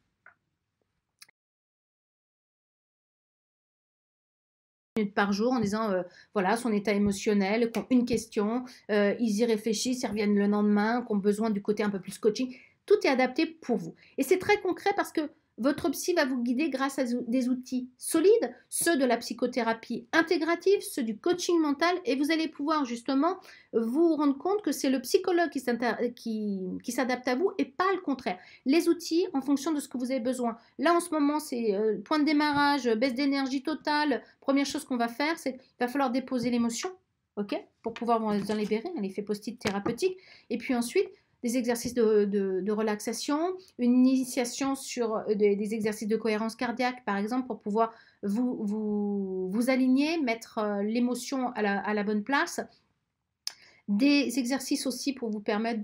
minutes par jour en disant euh, voilà son état émotionnel, qu'on une question, euh, ils y réfléchissent, ils reviennent le lendemain, qu'on besoin du côté un peu plus coaching. Tout est adapté pour vous. Et c'est très concret parce que votre psy va vous guider grâce à des outils solides, ceux de la psychothérapie intégrative, ceux du coaching mental, et vous allez pouvoir justement vous rendre compte que c'est le psychologue qui, s'adapte à vous et pas le contraire. Les outils en fonction de ce que vous avez besoin. Là, en ce moment, c'est euh, point de démarrage, baisse d'énergie totale. Première chose qu'on va faire, c'est qu'il va falloir déposer l'émotion, ok, pour pouvoir vous en libérer, un effet post-it thérapeutique. Et puis ensuite, des exercices de, relaxation, une initiation sur euh, des, exercices de cohérence cardiaque, par exemple, pour pouvoir vous, vous, aligner, mettre euh, l'émotion à la, à la, bonne place. Des exercices aussi pour vous permettre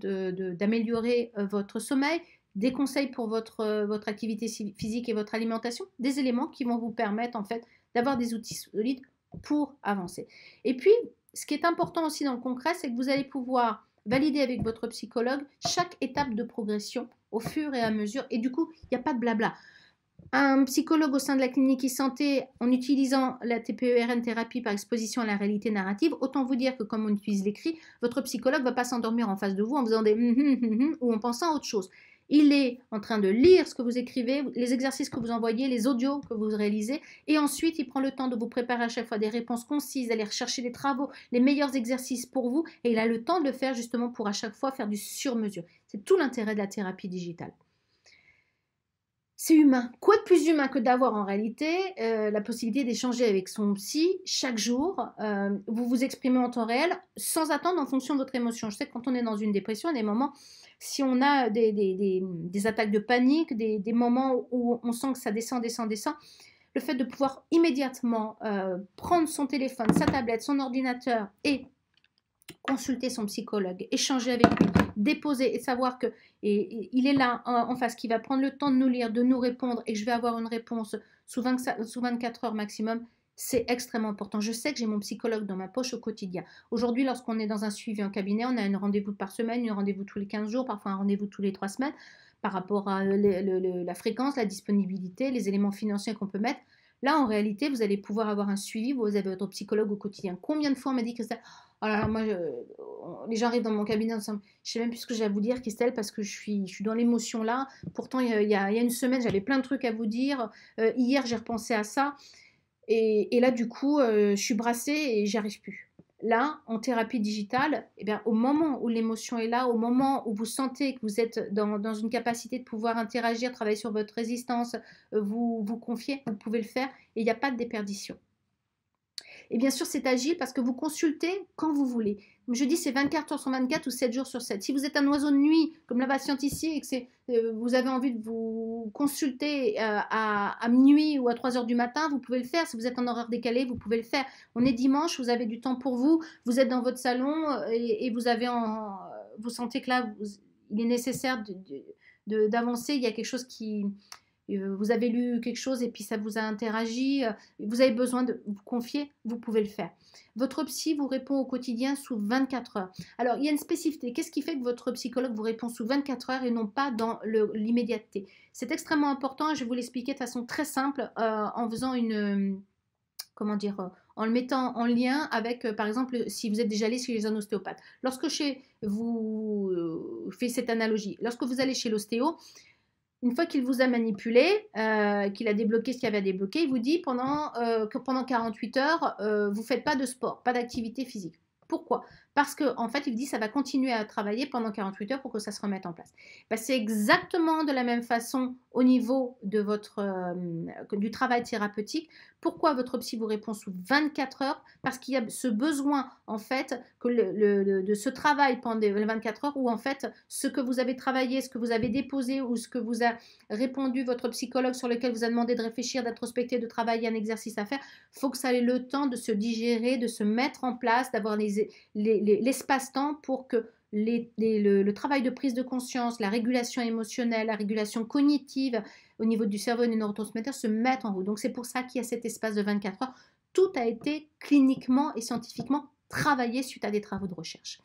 d'améliorer euh, votre sommeil, des conseils pour votre, votre activité physique et votre alimentation, des éléments qui vont vous permettre en fait d'avoir des outils solides pour avancer. Et puis, ce qui est important aussi dans le concret, c'est que vous allez pouvoir validez avec votre psychologue chaque étape de progression au fur et à mesure. Et du coup, il n'y a pas de blabla. Un psychologue au sein de la clinique e-santé, en utilisant la TPERN thérapie par exposition à la réalité narrative, autant vous dire que comme on utilise l'écrit, votre psychologue ne va pas s'endormir en face de vous en faisant des hum, hum, hum, ou en pensant à autre chose. Il est en train de lire ce que vous écrivez, les exercices que vous envoyez, les audios que vous réalisez, et ensuite il prend le temps de vous préparer à chaque fois des réponses concises, d'aller rechercher les travaux, les meilleurs exercices pour vous, et il a le temps de le faire justement pour à chaque fois faire du sur-mesure. C'est tout l'intérêt de la thérapie digitale c'est humain. Quoi de plus humain que d'avoir en réalité euh, la possibilité d'échanger avec son psy chaque jour euh, Vous vous exprimez en temps réel sans attendre en fonction de votre émotion. Je sais que quand on est dans une dépression, il des moments, si on a des, attaques de panique, des, moments où on sent que ça descend, descend, descend, le fait de pouvoir immédiatement euh, prendre son téléphone, sa tablette, son ordinateur et consulter son psychologue, échanger avec lui, déposer et savoir que il est là en, face, qui va prendre le temps de nous lire, de nous répondre et que je vais avoir une réponse sous, sous 24 heures maximum, c'est extrêmement important. Je sais que j'ai mon psychologue dans ma poche au quotidien. Aujourd'hui, lorsqu'on est dans un suivi en cabinet, on a un rendez-vous par semaine, un rendez-vous tous les 15 jours, parfois un rendez-vous tous les 3 semaines par rapport à euh, la fréquence, la disponibilité, les éléments financiers qu'on peut mettre. Là, en réalité, vous allez pouvoir avoir un suivi. Vous avez votre psychologue au quotidien. Combien de fois on m'a dit, Christelle Oh moi, les gens arrivent dans mon cabinet ensemble. Je sais même plus ce que j'ai à vous dire, Christelle, parce que je suis, je suis dans l'émotion là. Pourtant, il y, a, il y a une semaine, j'avais plein de trucs à vous dire. Euh, hier, j'ai repensé à ça. Et, là, du coup, euh, je suis brassée et j'arrive plus. Là, en thérapie digitale, eh au moment où l'émotion est là, au moment où vous sentez que vous êtes dans, dans une capacité de pouvoir interagir, travailler sur votre résistance, euh, vous vous confier, vous pouvez le faire et il n'y a pas de déperdition. Et bien sûr, c'est agile parce que vous consultez quand vous voulez je dis c'est 24 heures sur 24 ou 7 jours sur 7. Si vous êtes un oiseau de nuit, comme la patiente ici, et que euh, vous avez envie de vous consulter euh, à, minuit ou à 3 heures du matin, vous pouvez le faire. Si vous êtes en horaire décalé, vous pouvez le faire. On est dimanche, vous avez du temps pour vous, vous êtes dans votre salon euh, et, vous, avez en, vous sentez que là, il est nécessaire d'avancer, il y a quelque chose qui, euh, vous avez lu quelque chose et puis ça vous a interagi, euh, vous avez besoin de vous confier, vous pouvez le faire. Votre psy vous répond au quotidien sous 24 heures. Alors, il y a une spécificité. Qu'est-ce qui fait que votre psychologue vous répond sous 24 heures et non pas dans l'immédiateté C'est extrêmement important je vais vous l'expliquer de façon très simple euh, en faisant une... comment dire en le mettant en lien avec, par exemple, si vous êtes déjà allé chez un ostéopathe. Lorsque chez vous, fait cette analogie, lorsque vous allez chez l'ostéo, une fois qu'il vous a manipulé, euh, qu'il a débloqué ce qu'il avait à débloquer, il vous dit pendant, euh, que pendant 48 heures, euh, vous ne faites pas de sport, pas d'activité physique. Pourquoi Parce qu'en en fait, il dit ça va continuer à travailler pendant 48 heures pour que ça se remette en place. Bah, c'est exactement de la même façon au niveau de votre, euh, du travail thérapeutique. Pourquoi votre psy vous répond sous 24 heures Parce qu'il y a ce besoin, en fait, que de ce travail pendant les 24 heures où, en fait, ce que vous avez travaillé, ce que vous avez déposé ou ce que vous a répondu votre psychologue sur lequel vous a demandé de réfléchir, d'introspecter, de travailler un exercice à faire, faut que ça ait le temps de se digérer, de se mettre en place, d'avoir l'espace-temps pour que le, le, travail de prise de conscience, la régulation émotionnelle, la régulation cognitive au niveau du cerveau et des neurotransmetteurs se mettent en route. Donc c'est pour ça qu'il y a cet espace de 24 heures. Tout a été cliniquement et scientifiquement travaillé suite à des travaux de recherche.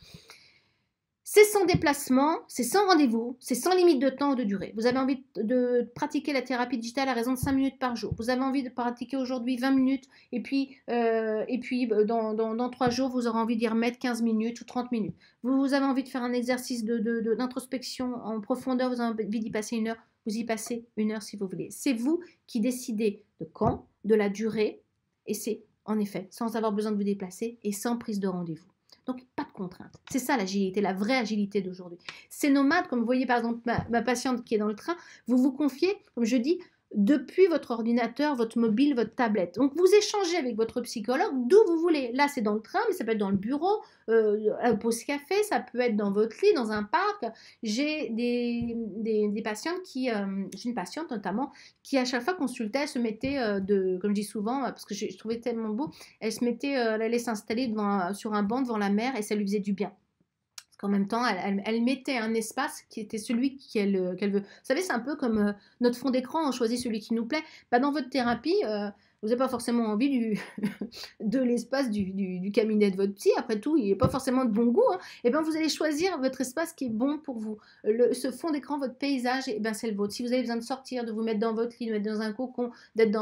C'est sans déplacement, c'est sans rendez-vous, c'est sans limite de temps ou de durée. Vous avez envie de pratiquer la thérapie digitale à raison de 5 minutes par jour. Vous avez envie de pratiquer aujourd'hui 20 minutes et puis, euh, et puis bah, dans, dans, 3 jours, vous aurez envie d'y remettre 15 minutes ou 30 minutes. Vous, avez envie de faire un exercice d'introspection de, en profondeur, vous avez envie d'y passer une heure, vous y passez une heure si vous voulez. C'est vous qui décidez de quand, de la durée, et c'est en effet sans avoir besoin de vous déplacer et sans prise de rendez-vous. Donc, pas de contraintes. C'est ça l'agilité, la vraie agilité d'aujourd'hui. C'est nomade, comme vous voyez par exemple ma, patiente qui est dans le train, vous vous confiez, comme je dis, depuis votre ordinateur, votre mobile, votre tablette. Donc vous échangez avec votre psychologue d'où vous voulez. Là, c'est dans le train, mais ça peut être dans le bureau, euh, un poste café, ça peut être dans votre lit, dans un parc. J'ai des, des, patientes qui, euh, j'ai une patiente notamment, qui à chaque fois consultait, elle se mettait euh, de, comme je dis souvent, parce que je, trouvais tellement beau, elle se mettait, elle allait s'installer sur un banc devant la mer et ça lui faisait du bien en même temps, elle, mettait un espace qui était celui qu'elle euh, veut. Vous savez, c'est un peu comme euh, notre fond d'écran, on choisit celui qui nous plaît. Bah, dans votre thérapie, euh, vous n'avez pas forcément envie du, de l'espace du, cabinet de votre psy. Après tout, il n'est pas forcément de bon goût. Et hein. eh bien, vous allez choisir votre espace qui est bon pour vous. Le, ce fond d'écran, votre paysage, et eh bien, c'est le vôtre. Si vous avez besoin de sortir, de vous mettre dans votre lit, de mettre dans un cocon, d'être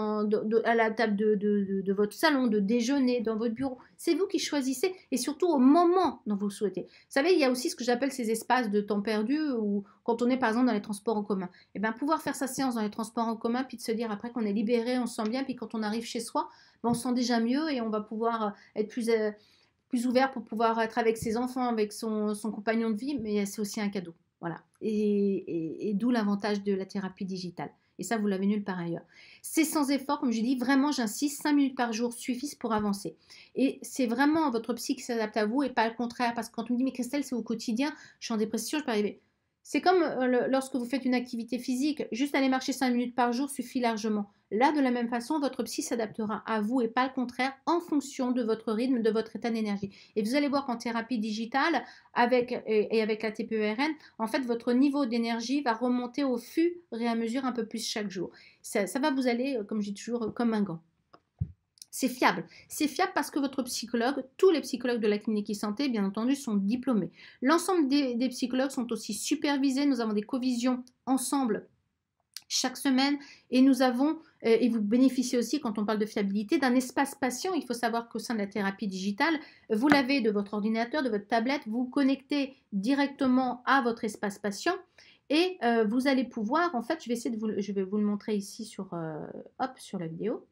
à la table de, votre salon, de déjeuner, dans votre bureau, c'est vous qui choisissez et surtout au moment dont vous souhaitez. Vous savez, il y a aussi ce que j'appelle ces espaces de temps perdu ou quand on est par exemple dans les transports en commun. Et eh bien pouvoir faire sa séance dans les transports en commun, puis de se dire après qu'on est libéré, on se sent bien, puis quand on arrive chez soi, ben, on se sent déjà mieux et on va pouvoir euh, être plus, euh, plus ouvert pour pouvoir être avec ses enfants, avec son, compagnon de vie, mais c'est aussi un cadeau. Voilà. Et, d'où l'avantage de la thérapie digitale. Et ça, vous l'avez nulle part ailleurs. C'est sans effort, comme je dis, vraiment, j'insiste, 5 minutes par jour suffisent pour avancer. Et c'est vraiment votre psy qui s'adapte à vous et pas le contraire. Parce que quand on me dit, mais Christelle, c'est au quotidien, je suis en dépression, je peux arriver. C'est comme euh, lorsque vous faites une activité physique, juste aller marcher 5 minutes par jour suffit largement. Là, de la même façon, votre psy s'adaptera à vous et pas le contraire en fonction de votre rythme, de votre état d'énergie. Et vous allez voir qu'en thérapie digitale avec, et avec la TPERN, en fait, votre niveau d'énergie va remonter au fur et à mesure un peu plus chaque jour. Ça, ça va vous aller, euh, comme je dis toujours, euh, comme un gant. C'est fiable. C'est fiable parce que votre psychologue, tous les psychologues de la clinique e-santé, bien entendu, sont diplômés. L'ensemble des, psychologues sont aussi supervisés. Nous avons des covisions ensemble chaque semaine et nous avons, euh, et vous bénéficiez aussi quand on parle de fiabilité, d'un espace patient. Il faut savoir qu'au sein de la thérapie digitale, vous l'avez de votre ordinateur, de votre tablette, vous connectez directement à votre espace patient et euh, vous allez pouvoir, en fait, je vais essayer de vous, je vais vous le montrer ici sur, euh, hop, sur la vidéo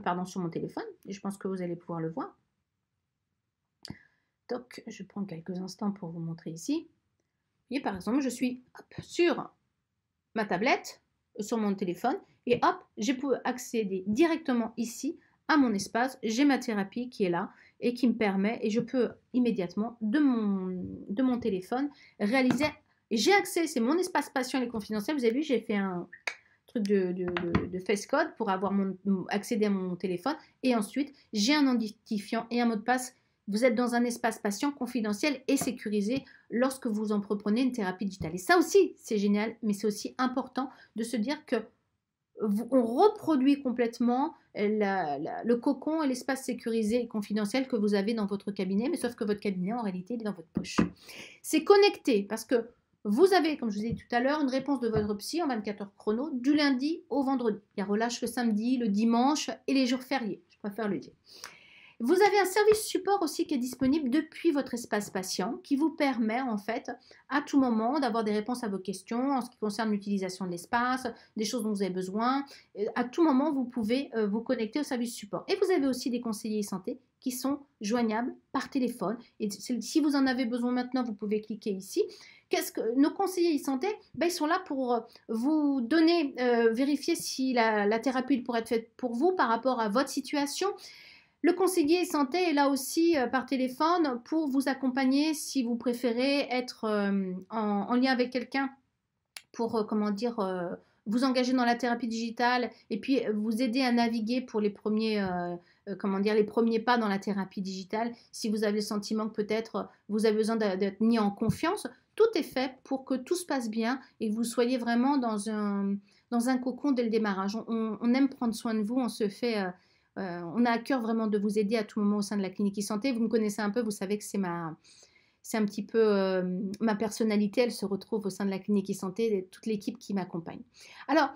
pardon, sur mon téléphone. Et je pense que vous allez pouvoir le voir. Donc, je prends quelques instants pour vous montrer ici. Et par exemple, je suis sur ma tablette, euh, sur mon téléphone, et hop, j'ai pu accéder directement ici à mon espace. J'ai ma thérapie qui est là et qui me permet, et je peux immédiatement, de mon, de mon téléphone, réaliser. J'ai accès, c'est mon espace patient et confidentiel. Vous avez vu, j'ai fait un truc de, face code pour avoir mon, accéder à mon téléphone. Et ensuite, j'ai un identifiant et un mot de passe. Vous êtes dans un espace patient confidentiel et sécurisé lorsque vous entreprenez une thérapie digitale. Et ça aussi, c'est génial, mais c'est aussi important de se dire que on reproduit complètement le cocon et l'espace sécurisé et confidentiel que vous avez dans votre cabinet, mais sauf que votre cabinet, en réalité, il est dans votre poche. C'est connecté parce que vous avez, comme je vous ai dit tout à l'heure, une réponse de votre psy en 24 heures chrono du lundi au vendredi. Il y a relâche le samedi, le dimanche et les jours fériés, je préfère le dire. Vous avez un service support aussi qui est disponible depuis votre espace patient qui vous permet en fait à tout moment d'avoir des réponses à vos questions en ce qui concerne l'utilisation de l'espace, des choses dont vous avez besoin. Euh, à tout moment, vous pouvez euh, vous connecter au service support. Et vous avez aussi des conseillers santé qui sont joignables par téléphone. Et si vous en avez besoin maintenant, vous pouvez cliquer ici ce que nos conseillers e santé, ben, ils sont là pour euh, vous donner, euh, vérifier si la, thérapie pourrait être faite pour vous par rapport à votre situation. Le conseiller santé est là aussi euh, par téléphone pour vous accompagner si vous préférez être en, lien avec quelqu'un pour, comment dire, vous engager dans la thérapie digitale et puis vous aider à naviguer pour les premiers, comment dire, les premiers pas dans la thérapie digitale. Si vous avez le sentiment que peut-être vous avez besoin d'être mis en confiance, tout est fait pour que tout se passe bien et que vous soyez vraiment dans un, dans un cocon dès le démarrage. On, aime prendre soin de vous, on se fait... Euh, euh, on a à cœur vraiment de vous aider à tout moment au sein de la clinique e-santé. Vous me connaissez un peu, vous savez que c'est ma... C'est un petit peu euh, ma personnalité, elle se retrouve au sein de la clinique e-santé et toute l'équipe qui m'accompagne. Alors,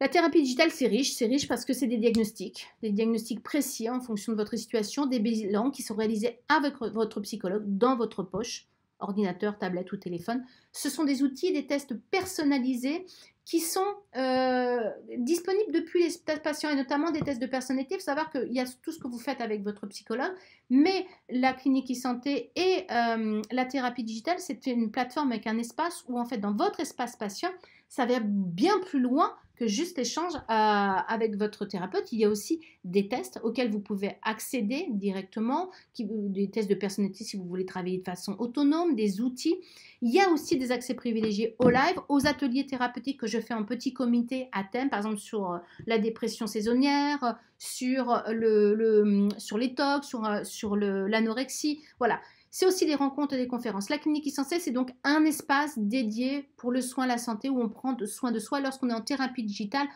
la thérapie digitale, c'est riche, c'est riche parce que c'est des diagnostics, des diagnostics précis en fonction de votre situation, des bilans qui sont réalisés avec votre psychologue dans votre poche ordinateur, tablette ou téléphone. Ce sont des outils, des tests personnalisés qui sont euh, disponibles depuis les tests patients et notamment des tests de personnalité. Il faut savoir qu'il y a tout ce que vous faites avec votre psychologue, mais la clinique e-santé et euh, la thérapie digitale, c'est une plateforme avec un espace où en fait dans votre espace patient, ça va bien plus loin que juste échange euh, avec votre thérapeute. Il y a aussi des tests auxquels vous pouvez accéder directement, euh, des tests de personnalité si vous voulez travailler de façon autonome, des outils. Il y a aussi des accès privilégiés au live, aux ateliers thérapeutiques que je fais en petit comité à thème, par exemple sur euh, la dépression saisonnière, sur, le, hum, sur les tocs, sur, sur l'anorexie. Voilà, c'est aussi des rencontres et des conférences. La clinique Isensei, c'est donc un espace dédié pour le soin la santé où on prend soin de soi lorsqu'on est en thérapie digitale.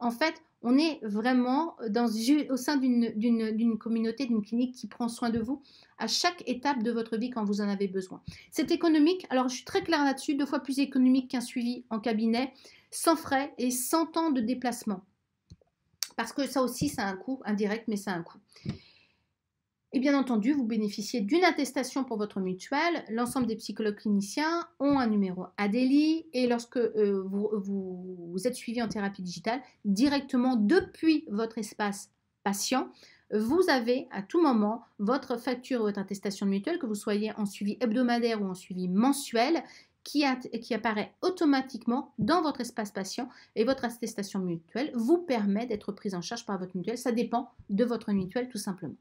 En fait, on est vraiment dans, au sein d'une communauté, d'une clinique qui prend soin de vous à chaque étape de votre vie quand vous en avez besoin. C'est économique, alors je suis très claire là-dessus, deux fois plus économique qu'un suivi en cabinet, sans frais et sans temps de déplacement. Parce que ça aussi, c'est un coût indirect, mais ça a un coût. Et bien entendu, vous bénéficiez d'une attestation pour votre mutuelle. L'ensemble des psychologues cliniciens ont un numéro ADELI et lorsque euh, vous, êtes suivi en thérapie digitale, directement depuis votre espace patient, vous avez à tout moment votre facture ou votre attestation de mutuelle, que vous soyez en suivi hebdomadaire ou en suivi mensuel, qui, qui apparaît automatiquement dans votre espace patient et votre attestation mutuelle vous permet d'être prise en charge par votre mutuelle. Ça dépend de votre mutuelle tout simplement.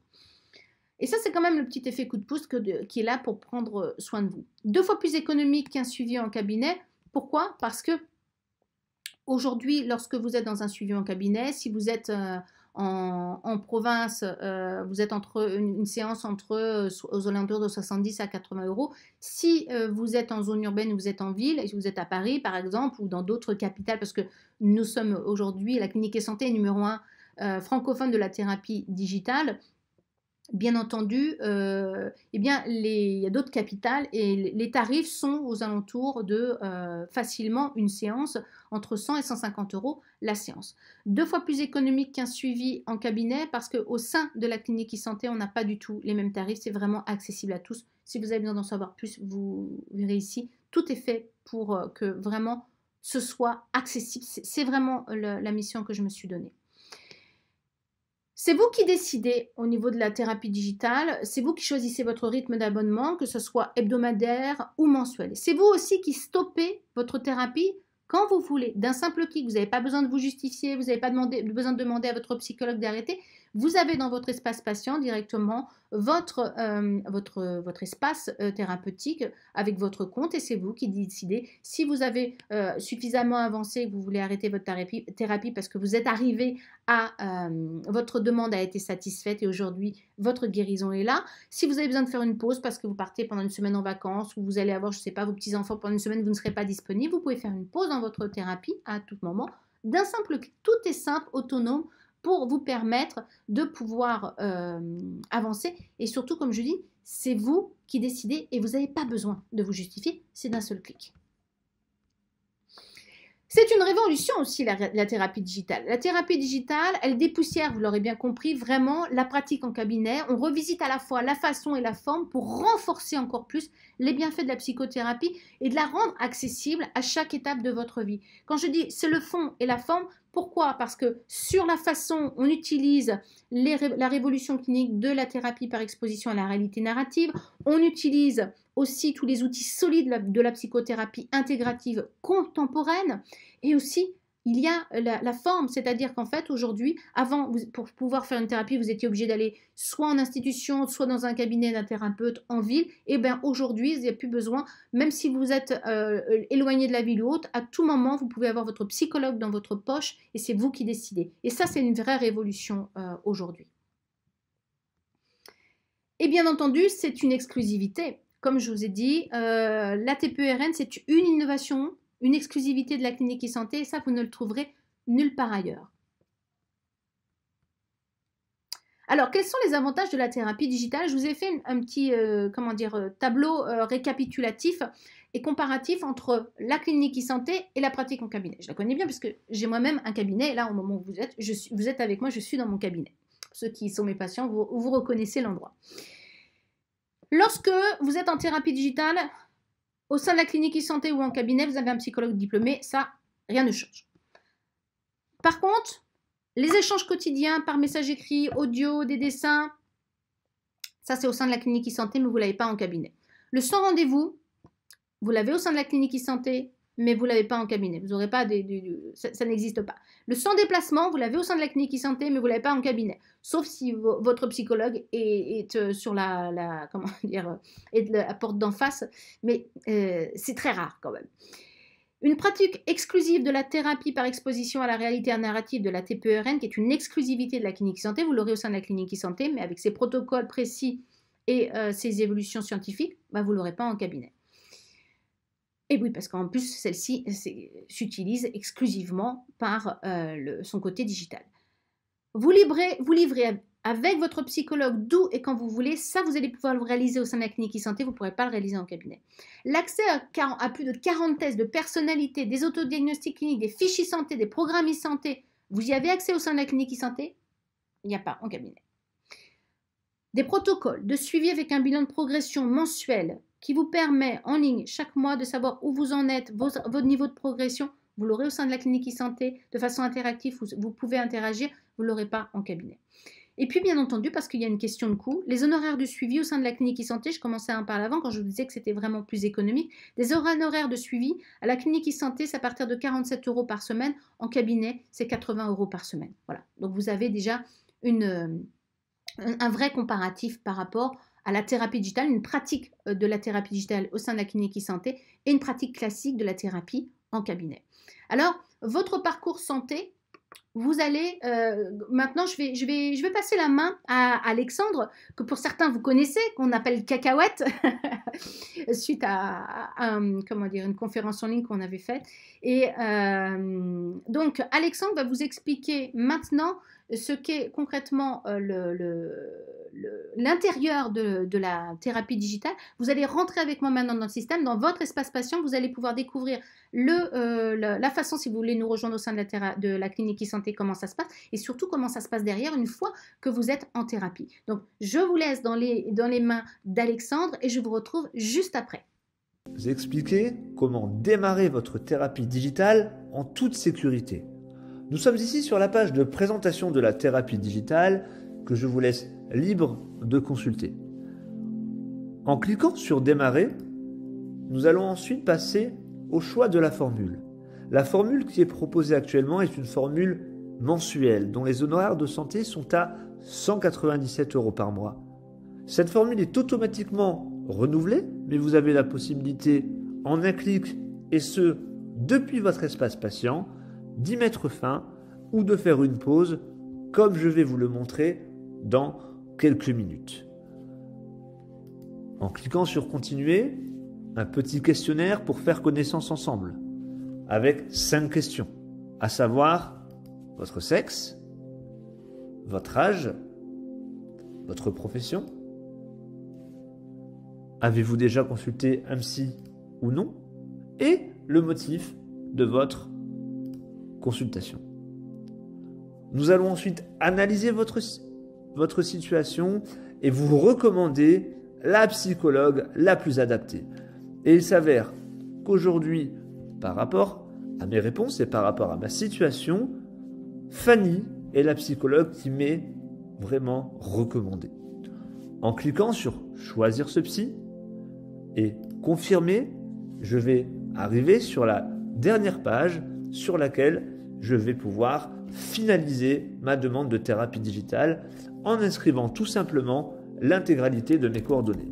Et ça, c'est quand même le petit effet coup de pouce qui est là pour prendre euh, soin de vous. Deux fois plus économique qu'un suivi en cabinet. Pourquoi Parce que aujourd'hui, lorsque vous êtes dans un suivi en cabinet, si vous êtes euh, en, province, euh, vous êtes entre une, séance entre aux alentours de 70 à 80 euros. Si vous êtes en zone urbaine, vous êtes en ville, et si vous êtes à Paris par exemple ou dans d'autres capitales, parce que nous sommes aujourd'hui la clinique et santé numéro un francophone de la thérapie digitale, bien entendu, euh, eh bien, il y a d'autres capitales et les tarifs sont aux alentours de euh, facilement une séance entre 100 et 150 euros la séance. Deux fois plus économique qu'un suivi en cabinet parce qu'au sein de la clinique e-santé, on n'a pas du tout les mêmes tarifs. C'est vraiment accessible à tous. Si vous avez besoin d'en savoir plus, vous verrez ici. Tout est fait pour euh, que vraiment ce soit accessible. C'est vraiment la mission que je me suis donnée. C'est vous qui décidez au niveau de la thérapie digitale, c'est vous qui choisissez votre rythme d'abonnement, que ce soit hebdomadaire ou mensuel. C'est vous aussi qui stoppez votre thérapie quand vous voulez, d'un simple clic. Vous n'avez pas besoin de vous justifier, vous n'avez pas besoin de demander à votre psychologue d'arrêter. Vous avez dans votre espace patient directement votre, euh, espace euh, thérapeutique avec votre compte et c'est vous qui décidez si vous avez euh, suffisamment avancé que vous voulez arrêter votre thérapie, parce que vous êtes arrivé à votre demande a été satisfaite et aujourd'hui votre guérison est là. Si vous avez besoin de faire une pause parce que vous partez pendant une semaine en vacances ou vous allez avoir, je ne sais pas, vos petits-enfants pendant une semaine, vous ne serez pas disponible, vous pouvez faire une pause dans votre thérapie à tout moment. D'un simple tout est simple, autonome vous permettre de pouvoir euh, avancer. Et surtout, comme je dis, c'est vous qui décidez et vous n'avez pas besoin de vous justifier, c'est d'un seul clic. C'est une révolution aussi la, thérapie digitale. La thérapie digitale, elle dépoussière, vous l'aurez bien compris, vraiment la pratique en cabinet. On revisite à la fois la façon et la forme pour renforcer encore plus les bienfaits de la psychothérapie et de la rendre accessible à chaque étape de votre vie. Quand je dis c'est le fond et la forme, pourquoi Parce que sur la façon on utilise la révolution clinique de la thérapie par exposition à la réalité narrative, on utilise aussi tous les outils solides de la psychothérapie intégrative contemporaine et aussi il y a euh, la, forme, c'est-à-dire qu'en fait, aujourd'hui, avant, pour pouvoir faire une thérapie, vous étiez obligé d'aller soit en institution, soit dans un cabinet d'un thérapeute en ville. Et eh bien aujourd'hui, il n'y a plus besoin, même si vous êtes euh, euh, éloigné de la ville ou autre, à tout moment, vous pouvez avoir votre psychologue dans votre poche et c'est vous qui décidez. Et ça, c'est une vraie révolution aujourd'hui. Et bien entendu, c'est une exclusivité. Comme je vous ai dit, la TPERN, c'est une innovation une exclusivité de la clinique e-santé, et ça, vous ne le trouverez nulle part ailleurs. Alors, quels sont les avantages de la thérapie digitale Je vous ai fait un petit euh, comment dire, euh, tableau euh, récapitulatif et comparatif entre la clinique e-santé et la pratique en cabinet. Je la connais bien puisque j'ai moi-même un cabinet. là, au moment où vous êtes, vous êtes avec moi, je suis dans mon cabinet. Ceux qui sont mes patients, vous reconnaissez l'endroit. Lorsque vous êtes en thérapie digitale, au sein de la clinique e-santé ou en cabinet, vous avez un psychologue diplômé, ça, rien ne change. Par contre, les échanges quotidiens par message écrit, audio, des dessins, ça c'est au sein de la clinique e-santé, mais vous ne l'avez pas en cabinet. Le sans rendez-vous, vous l'avez au sein de la clinique e-santé, mais vous ne l'avez pas en cabinet. Vous aurez pas des, ça, n'existe pas. Le sans déplacement, vous l'avez au sein de la clinique e-santé, mais vous ne l'avez pas en cabinet. Sauf si votre psychologue est, euh, sur la, comment dire, euh, est la porte d'en face, mais euh, c'est très rare quand même. Une pratique exclusive de la thérapie par exposition à la réalité narrative de la TPERN, qui est une exclusivité de la clinique santé, vous l'aurez au sein de la clinique santé, mais avec ses protocoles précis et ses évolutions scientifiques, bah, vous ne l'aurez pas en cabinet. Et oui, parce qu'en plus, celle-ci s'utilise exclusivement par euh, son côté digital. Vous livrez, avec votre psychologue d'où et quand vous voulez. Ça, vous allez pouvoir le réaliser au sein de la clinique e-santé. Vous ne pourrez pas le réaliser en cabinet. L'accès à, à, plus de 40 tests de personnalité, des autodiagnostics cliniques, des fichiers santé, des programmes e-santé, vous y avez accès au sein de la clinique e-santé Il n'y a pas en cabinet. Des protocoles de suivi avec un bilan de progression mensuel qui vous permet en ligne chaque mois de savoir où vous en êtes, votre niveau de progression. Vous l'aurez au sein de la clinique e-santé de façon interactive, vous, vous pouvez interagir, vous ne l'aurez pas en cabinet. Et puis, bien entendu, parce qu'il y a une question de coût, les honoraires de suivi au sein de la clinique e-santé, je commençais à en parler avant quand je vous disais que c'était vraiment plus économique, des honoraires de suivi à la clinique e-santé, c'est à partir de 47 euros par semaine. En cabinet, c'est 80 euros par semaine. Voilà. Donc, vous avez déjà une, euh, un vrai comparatif par rapport à la thérapie digitale, une pratique euh, de la thérapie digitale au sein de la clinique e-santé et une pratique classique de la thérapie en cabinet. Alors, votre parcours santé, vous allez euh, maintenant je vais, je, vais, je vais passer la main à Alexandre que pour certains vous connaissez qu'on appelle cacahuète suite à, comment dire une conférence en ligne qu'on avait faite et euh, donc Alexandre va vous expliquer maintenant ce qu'est concrètement euh, l'intérieur de, la thérapie digitale. Vous allez rentrer avec moi maintenant dans le système, dans votre espace patient, vous allez pouvoir découvrir euh, la, façon, si vous voulez nous rejoindre au sein de la, clinique e-santé, comment ça se passe, et surtout comment ça se passe derrière une fois que vous êtes en thérapie. Donc, je vous laisse dans les, dans les mains d'Alexandre et je vous retrouve juste après. Vous expliquez comment démarrer votre thérapie digitale en toute sécurité. Nous sommes ici sur la page de présentation de la thérapie digitale que je vous laisse libre de consulter. En cliquant sur Démarrer, nous allons ensuite passer au choix de la formule. La formule qui est proposée actuellement est une formule mensuelle dont les honoraires de santé sont à 197 euros par mois. Cette formule est automatiquement renouvelée, mais vous avez la possibilité en un clic, et ce, depuis votre espace patient, d'y mettre fin ou de faire une pause, comme je vais vous le montrer dans quelques minutes. En cliquant sur Continuer, un petit questionnaire pour faire connaissance ensemble, avec cinq questions, à savoir votre sexe, votre âge, votre profession, avez-vous déjà consulté un ou non, et le motif de votre consultation. Nous allons ensuite analyser votre, votre situation et vous recommander la psychologue la plus adaptée. Et il s'avère qu'aujourd'hui, par rapport à mes réponses et par rapport à ma situation, Fanny est la psychologue qui m'est vraiment recommandée. En cliquant sur Choisir ce psy et Confirmer, je vais arriver sur la dernière page sur laquelle je vais pouvoir finaliser ma demande de thérapie digitale en inscrivant tout simplement l'intégralité de mes coordonnées.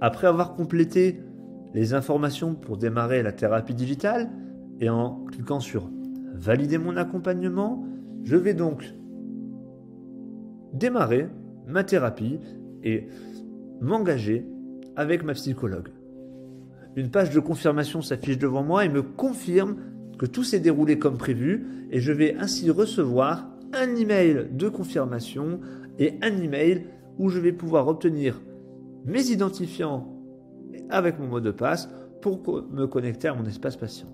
Après avoir complété les informations pour démarrer la thérapie digitale et en cliquant sur Valider mon accompagnement, je vais donc démarrer ma thérapie et m'engager avec ma psychologue. Une page de confirmation s'affiche devant moi et me confirme que tout s'est déroulé comme prévu et je vais ainsi recevoir un email de confirmation et un email où je vais pouvoir obtenir mes identifiants avec mon mot de passe pour me connecter à mon espace patient.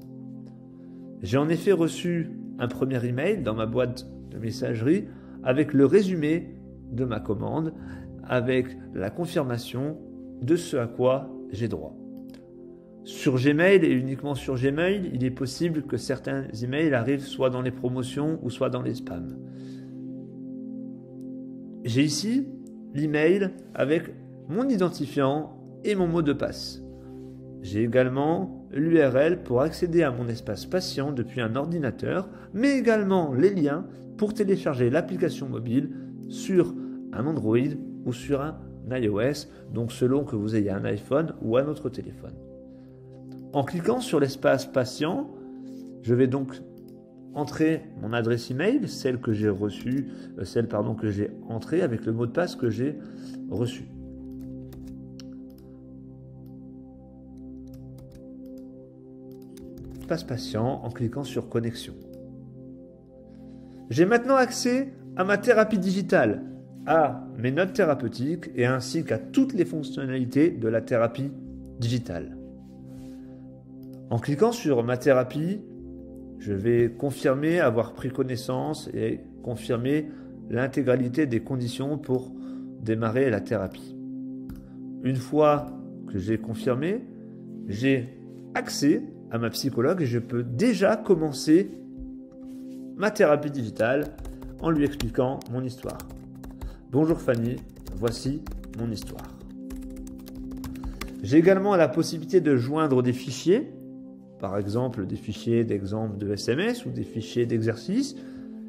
J'ai en effet reçu un premier email dans ma boîte de messagerie avec le résumé de ma commande, avec la confirmation de ce à quoi j'ai droit sur Gmail et uniquement sur Gmail, il est possible que certains emails arrivent soit dans les promotions ou soit dans les spams. J'ai ici l'email avec mon identifiant et mon mot de passe. J'ai également l'URL pour accéder à mon espace patient depuis un ordinateur, mais également les liens pour télécharger l'application mobile sur un Android ou sur un iOS, donc selon que vous ayez un iPhone ou un autre téléphone. En cliquant sur l'espace patient, je vais donc entrer mon adresse email, celle que j'ai reçue, euh, celle pardon que j'ai entrée avec le mot de passe que j'ai reçu. Passe patient en cliquant sur connexion. J'ai maintenant accès à ma thérapie digitale, à mes notes thérapeutiques et ainsi qu'à toutes les fonctionnalités de la thérapie digitale. En cliquant sur ma thérapie, je vais confirmer avoir pris connaissance et confirmer l'intégralité des conditions pour démarrer la thérapie. Une fois que j'ai confirmé, j'ai accès à ma psychologue et je peux déjà commencer ma thérapie digitale en lui expliquant mon histoire. Bonjour Fanny, voici mon histoire. J'ai également la possibilité de joindre des fichiers par exemple des fichiers d'exemple de SMS ou des fichiers d'exercice,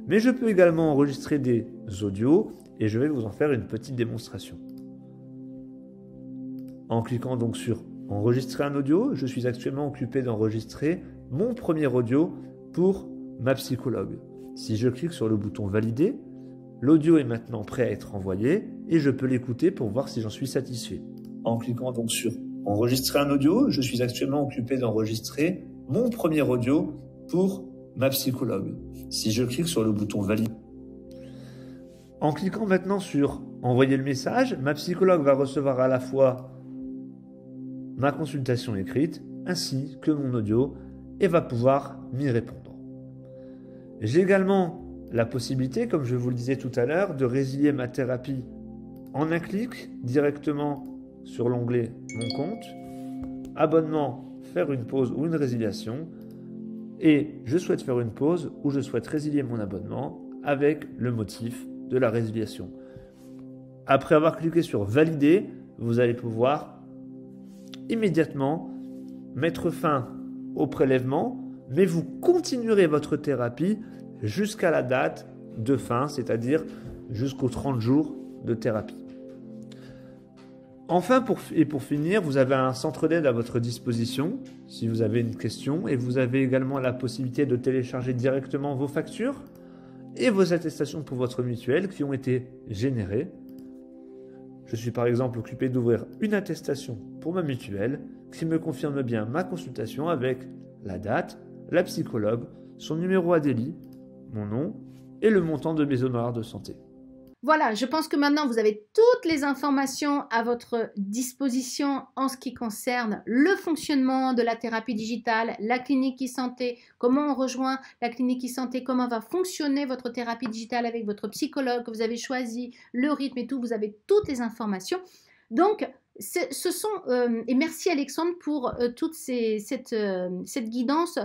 mais je peux également enregistrer des audios et je vais vous en faire une petite démonstration. En cliquant donc sur Enregistrer un audio, je suis actuellement occupé d'enregistrer mon premier audio pour ma psychologue. Si je clique sur le bouton Valider, l'audio est maintenant prêt à être envoyé et je peux l'écouter pour voir si j'en suis satisfait. En cliquant donc sur enregistrer un audio. Je suis actuellement occupé d'enregistrer mon premier audio pour ma psychologue. Si je clique sur le bouton valide. En cliquant maintenant sur envoyer le message, ma psychologue va recevoir à la fois ma consultation écrite ainsi que mon audio et va pouvoir m'y répondre. J'ai également la possibilité, comme je vous le disais tout à l'heure, de résilier ma thérapie en un clic directement sur l'onglet Mon compte, Abonnement, faire une pause ou une résiliation, et je souhaite faire une pause ou je souhaite résilier mon abonnement avec le motif de la résiliation. Après avoir cliqué sur Valider, vous allez pouvoir immédiatement mettre fin au prélèvement, mais vous continuerez votre thérapie jusqu'à la date de fin, c'est-à-dire jusqu'aux 30 jours de thérapie. Enfin, pour, et pour finir, vous avez un centre d'aide à votre disposition si vous avez une question et vous avez également la possibilité de télécharger directement vos factures et vos attestations pour votre mutuelle qui ont été générées. Je suis par exemple occupé d'ouvrir une attestation pour ma mutuelle qui me confirme bien ma consultation avec la date, la psychologue, son numéro à délit, mon nom et le montant de mes honoraires de santé. Voilà, je pense que maintenant vous avez toutes les informations à votre disposition en ce qui concerne le fonctionnement de la thérapie digitale, la clinique e-santé, comment on rejoint la clinique e-santé, comment va fonctionner votre thérapie digitale avec votre psychologue que vous avez choisi, le rythme et tout. Vous avez toutes les informations. Donc, ce sont, euh, et merci Alexandre pour euh, toute euh, cette, guidance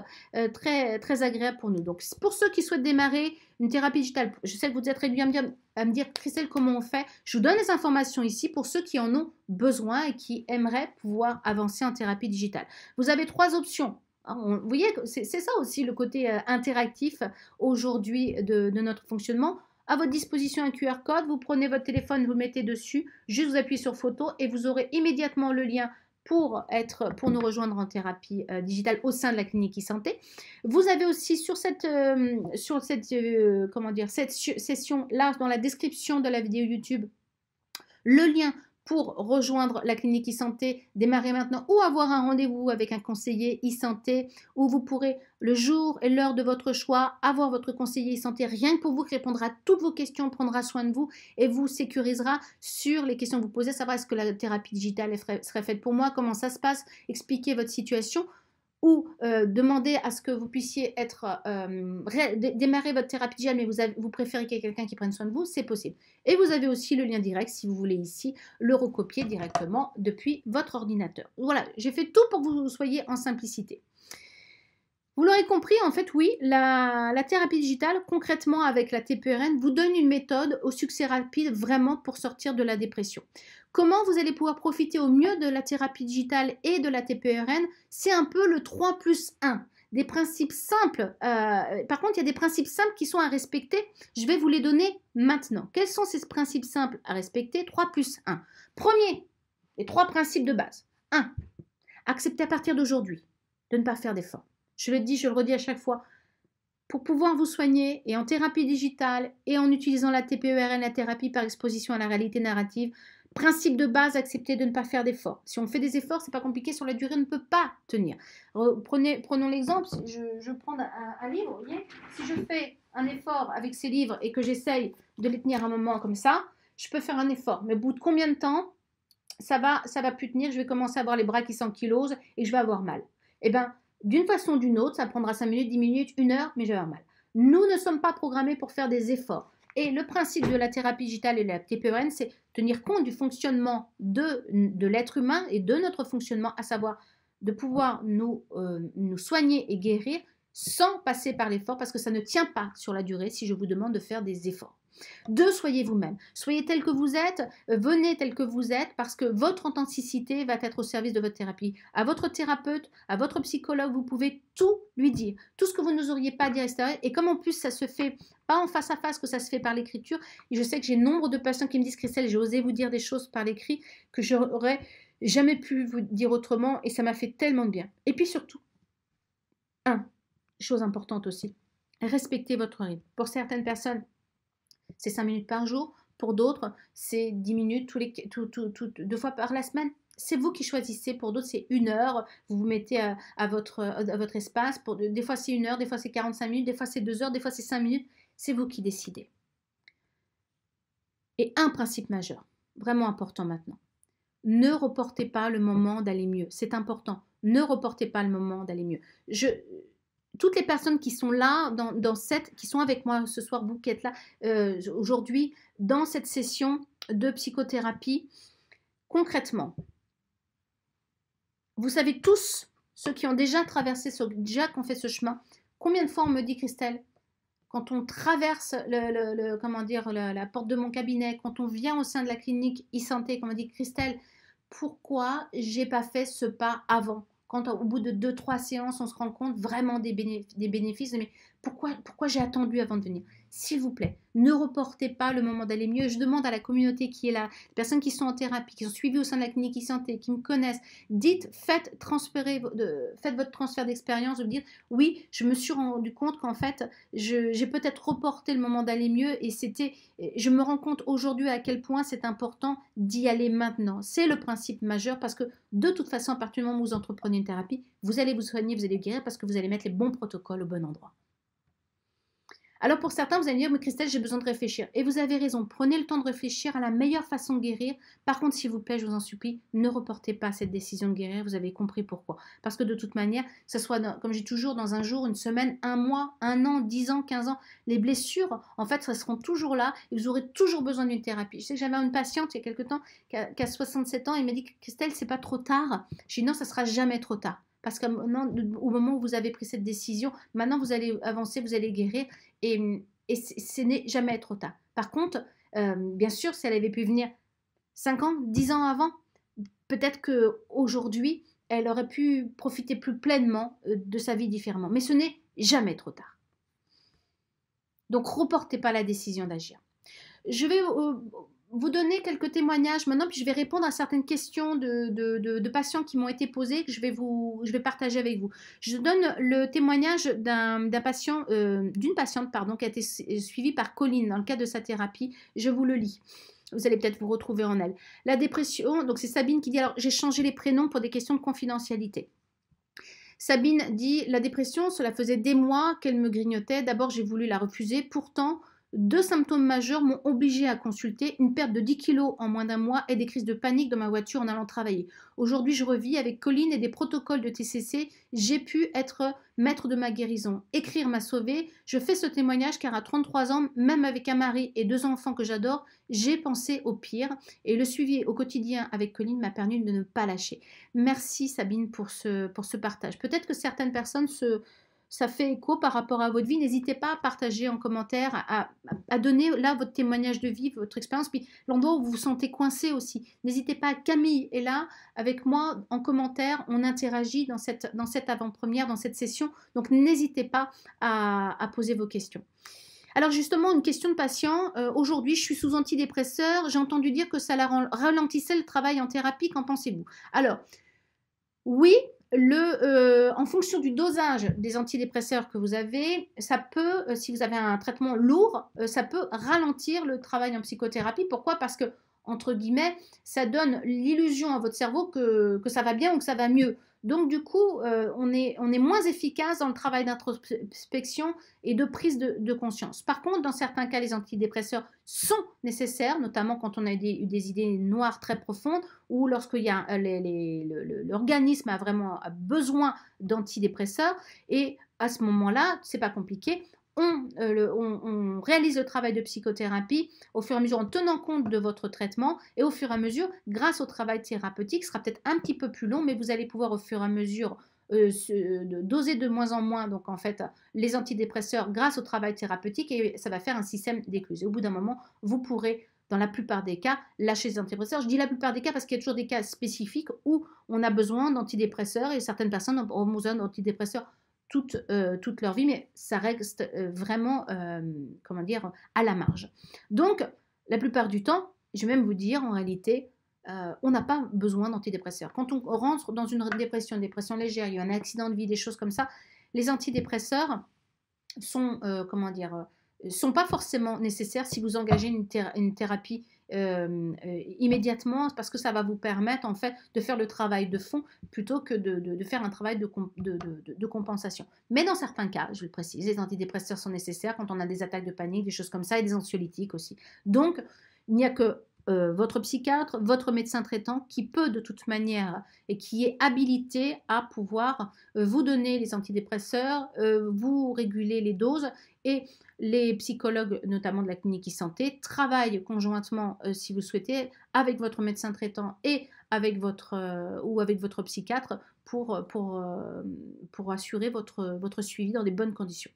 très, très agréable pour nous. Donc, pour ceux qui souhaitent démarrer une thérapie digitale, je sais que vous êtes réduit à me dire, à me dire Christelle, comment on fait Je vous donne les informations ici pour ceux qui en ont besoin et qui aimeraient pouvoir avancer en thérapie digitale. Vous avez trois options. Hein. vous voyez, c'est ça aussi le côté interactif aujourd'hui de notre fonctionnement. À votre disposition un QR code, vous prenez votre téléphone, vous mettez dessus, juste vous appuyez sur photo et vous aurez immédiatement le lien pour, être, pour nous rejoindre en thérapie euh, digitale au sein de la clinique e-santé. Vous avez aussi sur cette, euh, sur cette, euh, comment dire, cette session là dans la description de la vidéo YouTube le lien pour rejoindre la clinique e-santé, démarrer maintenant ou avoir un rendez-vous avec un conseiller e-santé où vous pourrez le jour et l'heure de votre choix avoir votre conseiller e-santé rien que pour vous qui répondra à toutes vos questions, prendra soin de vous et vous sécurisera sur les questions que vous posez, savoir est-ce que la thérapie digitale serait faite pour moi, comment ça se passe, expliquer votre situation ou euh, demander à ce que vous puissiez être euh, démarrer votre thérapie digitale, mais vous, préférez qu'il y ait quelqu'un qui prenne soin de vous, c'est possible. Et vous avez aussi le lien direct si vous voulez ici le recopier directement depuis votre ordinateur. Voilà, j'ai fait tout pour que vous soyez en simplicité. Vous l'aurez compris, en fait, oui, la, la, thérapie digitale, concrètement avec la TPRN, e vous donne une méthode au succès rapide vraiment pour sortir de la dépression. Comment vous allez pouvoir profiter au mieux de la thérapie digitale et de la TPERN C'est un peu le 3 plus 1 des principes simples. Euh, par contre, il y a des principes simples qui sont à respecter. Je vais vous les donner maintenant. Quels sont ces principes simples à respecter 3 plus 1. Premier, les trois principes de base. 1. Accepter à partir d'aujourd'hui de ne pas faire d'efforts. Je le dis, je le redis à chaque fois. Pour pouvoir vous soigner, et en thérapie digitale, et en utilisant la TPERN, la thérapie par exposition à la réalité narrative, Principe de base, accepter de ne pas faire d'efforts. Si on fait des efforts, c'est pas compliqué, sur la durée, on ne peut pas tenir. prenons l'exemple, je, prends un, livre, voyez, si je fais un effort avec ces livres et que j'essaye de les tenir un moment comme ça, je peux faire un effort. Mais au bout de combien de temps ça va, ça va plus tenir, je vais commencer à avoir les bras qui s'ankylosent et je vais avoir mal. Eh bien, d'une façon ou d'une autre, ça prendra 5 minutes, 10 minutes, 1 heure, mais je vais avoir mal. Nous ne sommes pas programmés pour faire des efforts. Et le principe de la thérapie digitale et de la TPEN, c'est tenir compte du fonctionnement de, l'être humain et de notre fonctionnement, à savoir de pouvoir nous, euh, nous soigner et guérir sans passer par l'effort parce que ça ne tient pas sur la durée si je vous demande de faire des efforts. Deux, soyez vous-même. Soyez tel que vous êtes, euh, venez tel que vous êtes, parce que votre authenticité va être au service de votre thérapie. À votre thérapeute, à votre psychologue, vous pouvez tout lui dire, tout ce que vous n'oseriez pas dire, etc. Et comme en plus ça se fait pas en face à face, que ça se fait par l'écriture, je sais que j'ai nombre de patients qui me disent, Christelle, j'ai osé vous dire des choses par l'écrit que je n'aurais jamais pu vous dire autrement, et ça m'a fait tellement de bien. Et puis surtout, un, chose importante aussi, respectez votre rythme. Pour certaines personnes, c'est 5 minutes par jour. Pour d'autres, c'est 10 minutes tous les, deux fois par la semaine. C'est vous qui choisissez. Pour d'autres, c'est une heure. Vous vous mettez à, votre, à votre, espace. Pour, des fois, c'est une heure, des fois, c'est 45 minutes, des fois, c'est deux heures, des fois, c'est cinq minutes. C'est vous qui décidez. Et un principe majeur, vraiment important maintenant. Ne reportez pas le moment d'aller mieux. C'est important. Ne reportez pas le moment d'aller mieux. Je, toutes les personnes qui sont là, dans, cette, qui sont avec moi ce soir, vous qui êtes là, euh, aujourd'hui, dans cette session de psychothérapie, concrètement, vous savez tous, ceux qui ont déjà traversé, ceux déjà qui ont fait ce chemin, combien de fois on me dit, Christelle, quand on traverse le, comment dire, la, porte de mon cabinet, quand on vient au sein de la clinique e-santé, on me dit, Christelle, pourquoi j'ai pas fait ce pas avant quand au bout de 2-3 séances, on se rend compte vraiment des, bénéfices, pourquoi, j'ai attendu avant de venir S'il vous plaît, ne reportez pas le moment d'aller mieux. Je demande à la communauté qui est là, les personnes qui sont en thérapie, qui sont suivies au sein de la clinique santé qui me connaissent, dites, faites, transférer, faites votre transfert d'expérience, de dire oui, je me suis rendu compte qu'en fait, j'ai peut-être reporté le moment d'aller mieux et c'était, je me rends compte aujourd'hui à quel point c'est important d'y aller maintenant. C'est le principe majeur parce que de toute façon, à partir du moment où vous entreprenez une thérapie, vous allez vous soigner, vous allez guérir parce que vous allez mettre les bons protocoles au bon endroit. Alors pour certains, vous allez me dire, mais Christelle, j'ai besoin de réfléchir. Et vous avez raison, prenez le temps de réfléchir à la meilleure façon de guérir. Par contre, s'il vous plaît, je vous en supplie, ne reportez pas cette décision de guérir, vous avez compris pourquoi. Parce que de toute manière, que ce soit, comme j'ai toujours, dans un jour, une semaine, un mois, un an, dix ans, quinze ans, les blessures, en fait, elles seront toujours là et vous aurez toujours besoin d'une thérapie. Je sais que j'avais une patiente il y a quelque temps qui a, 67 ans et m'a dit, Christelle, c'est pas trop tard. J'ai dit, non, ça sera jamais trop tard parce qu'au moment où vous avez pris cette décision, maintenant vous allez avancer, vous allez guérir, et, mm, ce n'est jamais trop tard. Par contre, euh, bien sûr, si elle avait pu venir 5 ans, 10 ans avant, peut-être qu'aujourd'hui, elle aurait pu profiter plus pleinement euh, de sa vie différemment. Mais ce n'est jamais trop tard. Donc, reportez pas la décision d'agir. Je vais euh, vous donner quelques témoignages maintenant, puis je vais répondre à certaines questions de, patients qui m'ont été posées que je vais, vous, je vais partager avec vous. Je donne le témoignage d'un patient, euh, d'une patiente pardon, qui a été suivie par Colline dans le cadre de sa thérapie. Je vous le lis. Vous allez peut-être vous retrouver en elle. La dépression, donc c'est Sabine qui dit alors j'ai changé les prénoms pour des questions de confidentialité. Sabine dit la dépression, cela faisait des mois qu'elle me grignotait. D'abord j'ai voulu la refuser, pourtant deux symptômes majeurs m'ont obligé à consulter une perte de 10 kilos en moins d'un mois et des crises de panique dans ma voiture en allant travailler. Aujourd'hui, je revis avec Colline et des protocoles de TCC. J'ai pu être maître de ma guérison. Écrire m'a sauvée, Je fais ce témoignage car à 33 ans, même avec un mari et deux enfants que j'adore, j'ai pensé au pire et le suivi au quotidien avec Colline m'a permis de ne pas lâcher. Merci Sabine pour ce, pour ce partage. Peut-être que certaines personnes se, ça fait écho par rapport à votre vie. N'hésitez pas à partager en commentaire, à, donner là votre témoignage de vie, votre expérience, puis l'endroit où vous vous sentez coincé aussi. N'hésitez pas, Camille est là avec moi en commentaire, on interagit dans cette, dans cette avant-première, dans cette session, donc n'hésitez pas à, poser vos questions. Alors justement, une question de patient, euh, aujourd'hui je suis sous antidépresseur, j'ai entendu dire que ça la ralentissait le travail en thérapie, qu'en pensez-vous Alors, oui, le, euh, en fonction du dosage des antidépresseurs que vous avez, ça peut, euh, si vous avez un traitement lourd, euh, ça peut ralentir le travail en psychothérapie. Pourquoi Parce que, entre guillemets, ça donne l'illusion à votre cerveau que, que, ça va bien ou que ça va mieux. Donc, du coup, euh, on, est, moins efficace dans le travail d'introspection et de prise de, conscience. Par contre, dans certains cas, les antidépresseurs sont nécessaires, notamment quand on a eu des, idées noires très profondes ou lorsque euh, l'organisme a vraiment besoin d'antidépresseurs. Et à ce moment-là, ce n'est pas compliqué. Euh, on, réalise le travail de psychothérapie au fur et à mesure en tenant compte de votre traitement et au fur et à mesure, grâce au travail thérapeutique, sera peut-être un petit peu plus long, mais vous allez pouvoir au fur et à mesure euh, doser de moins en moins donc en fait les antidépresseurs grâce au travail thérapeutique et ça va faire un système d'écluse. Au bout d'un moment, vous pourrez dans la plupart des cas, lâcher les antidépresseurs. Je dis la plupart des cas parce qu'il y a toujours des cas spécifiques où on a besoin d'antidépresseurs et certaines personnes ont besoin d'antidépresseurs toute, euh, toute leur vie, mais ça reste euh, vraiment, euh, comment dire, à la marge. Donc, la plupart du temps, je vais même vous dire, en réalité, on n'a pas besoin d'antidépresseurs. Quand on rentre dans une dépression, une dépression légère, il y a un accident de vie, des choses comme ça, les antidépresseurs sont, comment dire, sont pas forcément nécessaires si vous engagez une, une thérapie euh, euh, immédiatement parce que ça va vous permettre en fait de faire le travail de fond plutôt que de, faire un travail de, compensation. Mais dans certains cas, je le précise, les antidépresseurs sont nécessaires quand on a des attaques de panique, des choses comme ça et des anxiolytiques aussi. Donc, il n'y a que euh, votre psychiatre, votre médecin traitant qui peut de toute manière et qui est habilité à pouvoir vous donner les antidépresseurs, vous réguler les doses et les psychologues, notamment de la clinique e-santé, travaillent conjointement, euh, si vous souhaitez, avec votre médecin traitant et avec votre, euh, ou avec votre psychiatre pour, euh, pour, pour assurer votre, votre suivi dans des bonnes conditions.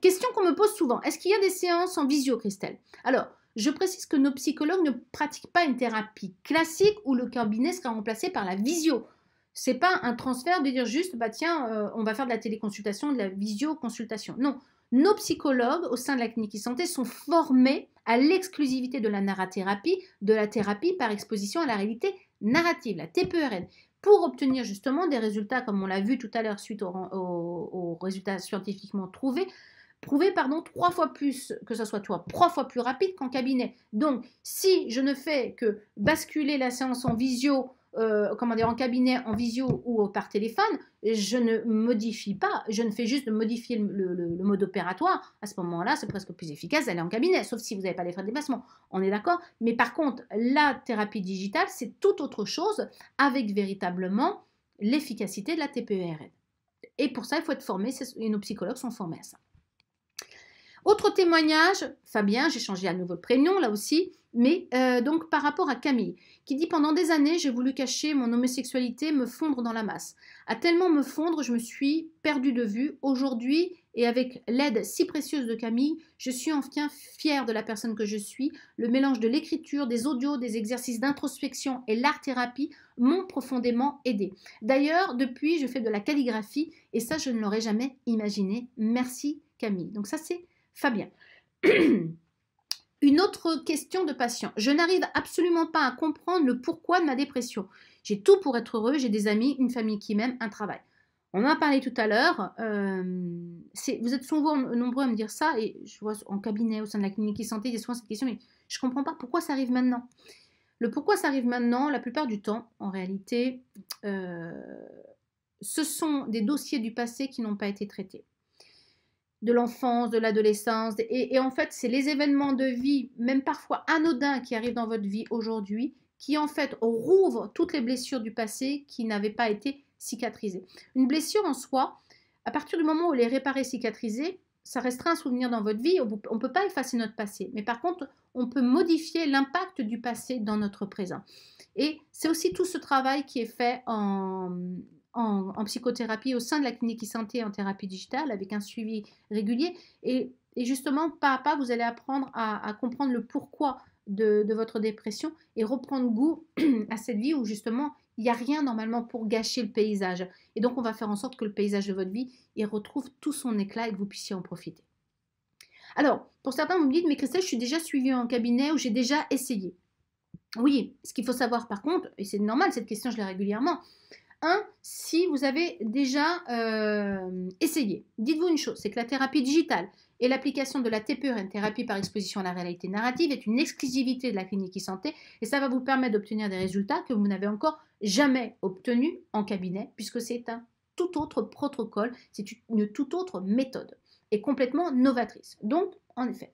Question qu'on me pose souvent, est-ce qu'il y a des séances en visio, Christelle Alors, je précise que nos psychologues ne pratiquent pas une thérapie classique où le cabinet sera remplacé par la visio. C'est pas un transfert de dire juste, bah tiens, on va faire de la téléconsultation, de la visioconsultation. Non, nos psychologues au sein de la clinique e-santé sont formés à l'exclusivité de la narrathérapie, de la thérapie par exposition à la réalité narrative, la TPRN, e pour obtenir justement des résultats, comme on l'a vu tout à l'heure suite aux, résultats scientifiquement trouvés, prouvés, pardon, trois fois plus, que ce soit toi, trois fois plus rapide qu'en cabinet. Donc, si je ne fais que basculer la séance en visio euh, comment dire, en cabinet, en visio ou par téléphone, je ne modifie pas, je ne fais juste modifier le, mode opératoire. À ce moment-là, c'est presque plus efficace d'aller en cabinet, sauf si vous n'avez pas les frais de déplacement. On est d'accord Mais par contre, la thérapie digitale, c'est tout autre chose avec véritablement l'efficacité de la TPERN. Et pour ça, il faut être formé, et nos psychologues sont formés à ça. Autre témoignage, Fabien, j'ai changé à nouveau le prénom là aussi, mais euh, donc par rapport à Camille, qui dit pendant des années j'ai voulu cacher mon homosexualité, me fondre dans la masse. À tellement me fondre, je me suis perdue de vue. Aujourd'hui, et avec l'aide si précieuse de Camille, je suis enfin fière de la personne que je suis. Le mélange de l'écriture, des audios, des exercices d'introspection et l'art-thérapie m'ont profondément aidé. D'ailleurs, depuis, je fais de la calligraphie et ça, je ne l'aurais jamais imaginé. Merci Camille. Donc ça, c'est Fabien. Une autre question de patient. Je n'arrive absolument pas à comprendre le pourquoi de ma dépression. J'ai tout pour être heureux, j'ai des amis, une famille qui m'aime, un travail. On en a parlé tout à l'heure. Euh, vous êtes souvent nombreux à me dire ça, et je vois en cabinet, au sein de la clinique santé, il y a souvent cette question, mais je ne comprends pas pourquoi ça arrive maintenant. Le pourquoi ça arrive maintenant, la plupart du temps, en réalité, euh, ce sont des dossiers du passé qui n'ont pas été traités de l'enfance, de l'adolescence. Et, en fait, c'est les événements de vie, même parfois anodins, qui arrivent dans votre vie aujourd'hui, qui en fait rouvrent toutes les blessures du passé qui n'avaient pas été cicatrisées. Une blessure en soi, à partir du moment où elle est réparée, cicatrisée, ça restera un souvenir dans votre vie. On ne peut pas effacer notre passé. Mais par contre, on peut modifier l'impact du passé dans notre présent. Et c'est aussi tout ce travail qui est fait en, en, psychothérapie au sein de la clinique e-santé en thérapie digitale avec un suivi régulier. Et, justement, pas à pas, vous allez apprendre à, comprendre le pourquoi de, votre dépression et reprendre goût à cette vie où justement il n'y a rien normalement pour gâcher le paysage. Et donc on va faire en sorte que le paysage de votre vie il retrouve tout son éclat et que vous puissiez en profiter. Alors, pour certains, vous me dites, mais Christelle, je suis déjà suivie en cabinet ou j'ai déjà essayé. Oui, ce qu'il faut savoir par contre, et c'est normal, cette question je l'ai régulièrement, un, si vous avez déjà euh, essayé. Dites-vous une chose, c'est que la thérapie digitale et l'application de la TPURN, e thérapie par exposition à la réalité narrative, est une exclusivité de la clinique e-santé et ça va vous permettre d'obtenir des résultats que vous n'avez encore jamais obtenus en cabinet puisque c'est un tout autre protocole, c'est une toute autre méthode et complètement novatrice. Donc, en effet,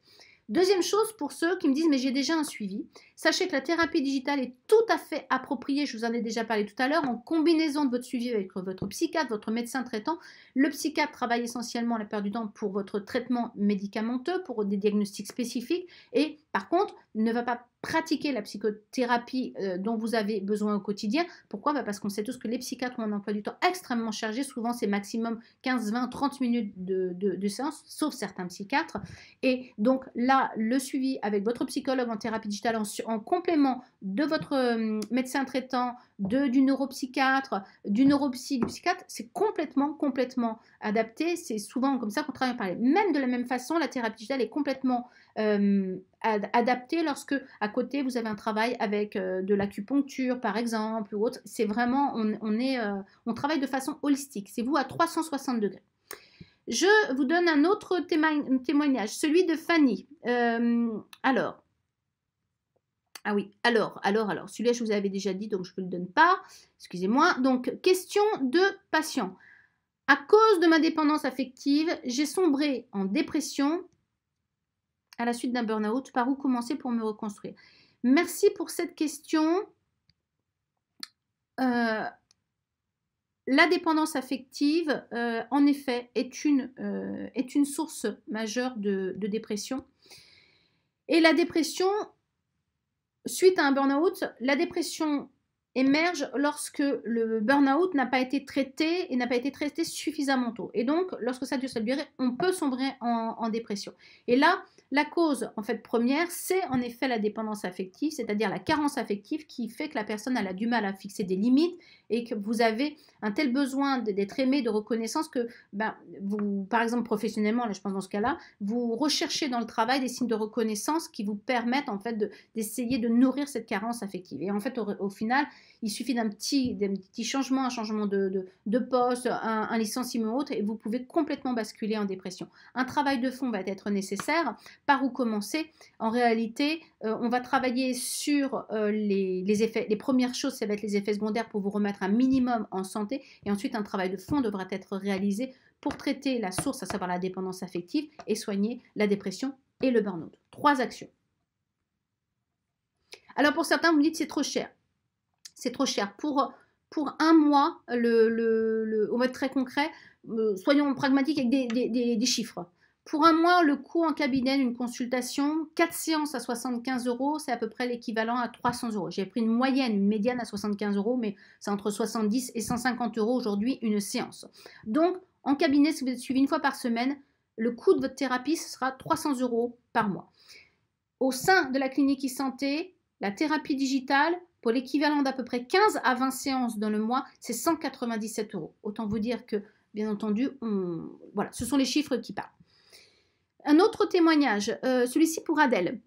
Deuxième chose pour ceux qui me disent mais j'ai déjà un suivi, sachez que la thérapie digitale est tout à fait appropriée, je vous en ai déjà parlé tout à l'heure, en combinaison de votre suivi avec votre psychiatre, votre médecin traitant. Le psychiatre travaille essentiellement la peur du temps pour votre traitement médicamenteux, pour des diagnostics spécifiques et par contre ne va pas pratiquer la psychothérapie euh, dont vous avez besoin au quotidien. Pourquoi bah, Parce qu'on sait tous que les psychiatres ont un emploi du temps extrêmement chargé. Souvent, c'est maximum 15, 20, 30 minutes de, séance, sauf certains psychiatres. Et donc là, le suivi avec votre psychologue en thérapie digitale en, complément de votre euh, médecin traitant, de, du neuropsychiatre, du neuropsy, du psychiatre, c'est complètement, complètement adapté. C'est souvent comme ça qu'on travaille en parler Même de la même façon, la thérapie digitale est complètement euh, adapté lorsque à côté vous avez un travail avec euh, de l'acupuncture par exemple ou autre. C'est vraiment, on, est, euh, on travaille de façon holistique. C'est vous à 360 degrés. Je vous donne un autre témoignage, celui de Fanny. alors, ah oui, alors, alors, alors, celui-là je vous avais déjà dit donc je ne vous le donne pas. Excusez-moi. Donc, question de patient. À cause de ma dépendance affective, j'ai sombré en dépression à la suite d'un burn-out Par où commencer pour me reconstruire Merci pour cette question. Euh, la dépendance affective, euh, en effet, est une, euh, est une source majeure de, dépression. Et la dépression, suite à un burn-out, la dépression émerge lorsque le burn-out n'a pas été traité et n'a pas été traité suffisamment tôt. Et donc, lorsque ça dure ça durée, on peut sombrer en, en dépression. Et là, la cause en fait première, c'est en effet la dépendance affective, c'est-à-dire la carence affective qui fait que la personne a du mal à fixer des limites et que vous avez un tel besoin d'être aimé, de reconnaissance que, ben, vous, par exemple, professionnellement, là, je pense dans ce cas-là, vous recherchez dans le travail des signes de reconnaissance qui vous permettent en fait d'essayer de, nourrir cette carence affective. Et en fait, au, final, il suffit d'un petit, changement, un changement de, poste, un, licenciement ou autre, et vous pouvez complètement basculer en dépression. Un travail de fond va être nécessaire. Par où commencer En réalité, euh, on va travailler sur euh, les, effets. Les premières choses, ça va être les effets secondaires pour vous remettre minimum en santé et ensuite un travail de fond devra être réalisé pour traiter la source, à savoir la dépendance affective, et soigner la dépression et le burn-out. Trois actions. Alors pour certains, vous me dites c'est trop cher. C'est trop cher. Pour, pour un mois, le, le, très concret, euh, soyons pragmatiques avec des chiffres. Pour un mois, le coût en cabinet d'une consultation, 4 séances à 75 euros, c'est à peu près l'équivalent à 300 euros. J'ai pris une moyenne, médiane à 75 euros, mais c'est entre 70 et 150 euros aujourd'hui une séance. Donc, en cabinet, si vous êtes suivi une fois par semaine, le coût de votre thérapie, ce sera 300 euros par mois. Au sein de la clinique e-santé, la thérapie digitale, pour l'équivalent d'à peu près 15 à 20 séances dans le mois, c'est 197 euros. Autant vous dire que, bien entendu, voilà, ce sont les chiffres qui parlent. Un autre témoignage, euh, celui-ci pour Adèle.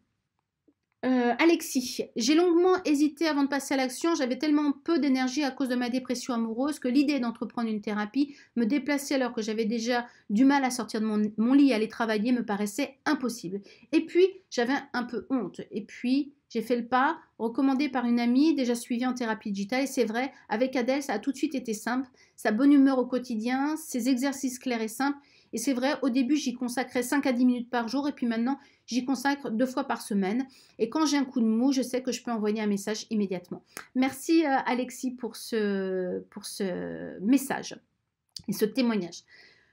Euh, Alexis, j'ai longuement hésité avant de passer à l'action. J'avais tellement peu d'énergie à cause de ma dépression amoureuse que l'idée d'entreprendre une thérapie, me déplacer alors que j'avais déjà du mal à sortir de mon, lit et aller travailler, me paraissait impossible. Et puis, j'avais un peu honte. Et puis, j'ai fait le pas, recommandé par une amie déjà suivie en thérapie digitale. Et c'est vrai, avec Adèle, ça a tout de suite été simple. Sa bonne humeur au quotidien, ses exercices clairs et simples et c'est vrai, au début, j'y consacrais 5 à 10 minutes par jour et puis maintenant, j'y consacre deux fois par semaine. Et quand j'ai un coup de mou, je sais que je peux envoyer un message immédiatement. Merci euh, Alexis pour ce, pour ce message et ce témoignage.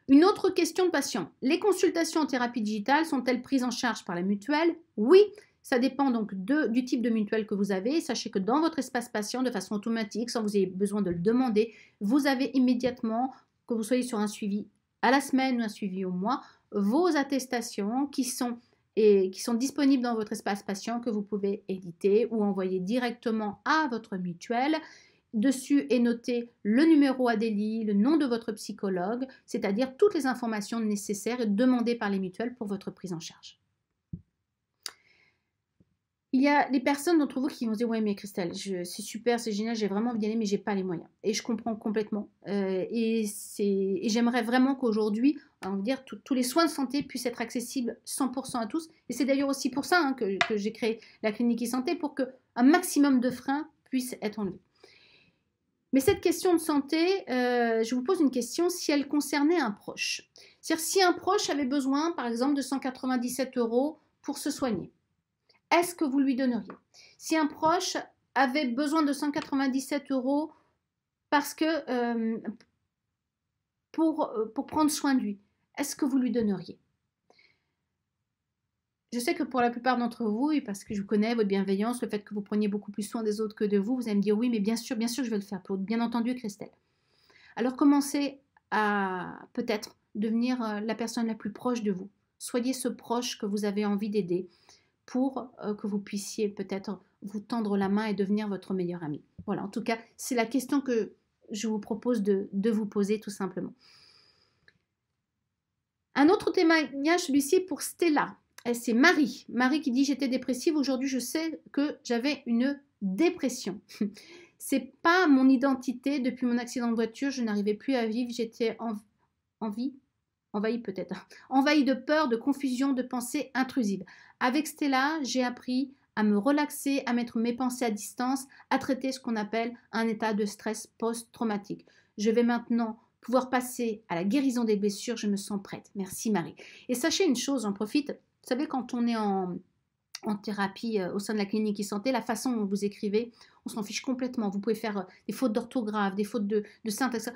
Une autre question de patient. Les consultations en thérapie digitale sont-elles prises en charge par la mutuelle Oui, ça dépend donc du type de mutuelle que vous avez. Sachez que dans votre espace patient, de façon automatique, sans vous ayez besoin de le demander, vous avez immédiatement, que vous soyez sur un suivi à la semaine ou un suivi au mois, vos attestations qui sont, et, qui sont disponibles dans votre espace patient que vous pouvez éditer ou envoyer directement à votre mutuelle. Dessus est noté le numéro à le nom de votre psychologue, c'est-à-dire toutes les informations nécessaires demandées par les mutuelles pour votre prise en charge. Il y a des personnes d'entre vous qui vont dire Ouais, mais Christelle, c'est super, c'est génial, j'ai vraiment envie d'y aller, mais j'ai pas les moyens. Et je comprends complètement. Euh, et, et j'aimerais vraiment qu'aujourd'hui, on dire, tous les soins de santé puissent être accessibles 100% à tous. Et c'est d'ailleurs aussi pour ça hein, que, j'ai créé la clinique e-santé, pour que un maximum de freins puissent être enlevés. Mais cette question de santé, euh, je vous pose une question si elle concernait un proche. C'est-à-dire si un proche avait besoin, par exemple, de 197 euros pour se soigner est-ce que vous lui donneriez Si un proche avait besoin de 197 euros parce que euh, pour, euh, pour prendre soin de lui, est-ce que vous lui donneriez je sais que pour la plupart d'entre vous, et parce que je connais votre bienveillance, le fait que vous preniez beaucoup plus soin des autres que de vous, vous allez me dire oui, mais bien sûr, bien sûr, je vais le faire, pour Bien entendu, Christelle. Alors commencez à peut-être devenir euh, la personne la plus proche de vous. Soyez ce proche que vous avez envie d'aider, pour euh, que vous puissiez peut-être vous tendre la main et devenir votre meilleur ami. Voilà, en tout cas, c'est la question que je vous propose de, vous poser tout simplement. Un autre témoignage, celui-ci pour Stella. Euh, c'est Marie. Marie qui dit J'étais dépressive, aujourd'hui je sais que j'avais une dépression. c'est pas mon identité. Depuis mon accident de voiture, je n'arrivais plus à vivre. J'étais en, vie, envahie peut-être, envahie de peur, de confusion, de pensées intrusives. Avec Stella, j'ai appris à me relaxer, à mettre mes pensées à distance, à traiter ce qu'on appelle un état de stress post-traumatique. Je vais maintenant pouvoir passer à la guérison des blessures, je me sens prête. Merci Marie. Et sachez une chose, en profite, vous savez quand on est en, en thérapie euh, au sein de la clinique e-santé, la façon dont vous écrivez, on s'en fiche complètement. Vous pouvez faire euh, des fautes d'orthographe, des fautes de, de syntaxe.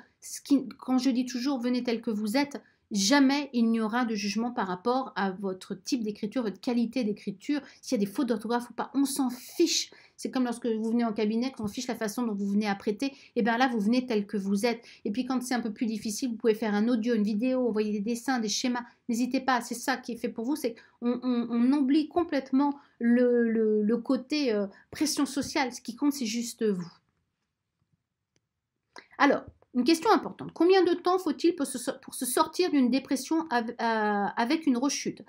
quand je dis toujours venez tel que vous êtes, jamais il n'y aura de jugement par rapport à votre type d'écriture, votre qualité d'écriture, s'il y a des fautes d'orthographe ou pas. On s'en fiche. C'est comme lorsque vous venez en cabinet, qu'on fiche la façon dont vous venez apprêter. Et eh bien là, vous venez tel que vous êtes. Et puis quand c'est un peu plus difficile, vous pouvez faire un audio, une vidéo, envoyer des dessins, des schémas. N'hésitez pas. C'est ça qui est fait pour vous. C'est qu'on on, oublie complètement le, côté euh, pression sociale. Ce qui compte, c'est juste vous. Alors, question importante. Combien de temps faut-il pour, se, sortir d'une dépression euh, avec une rechute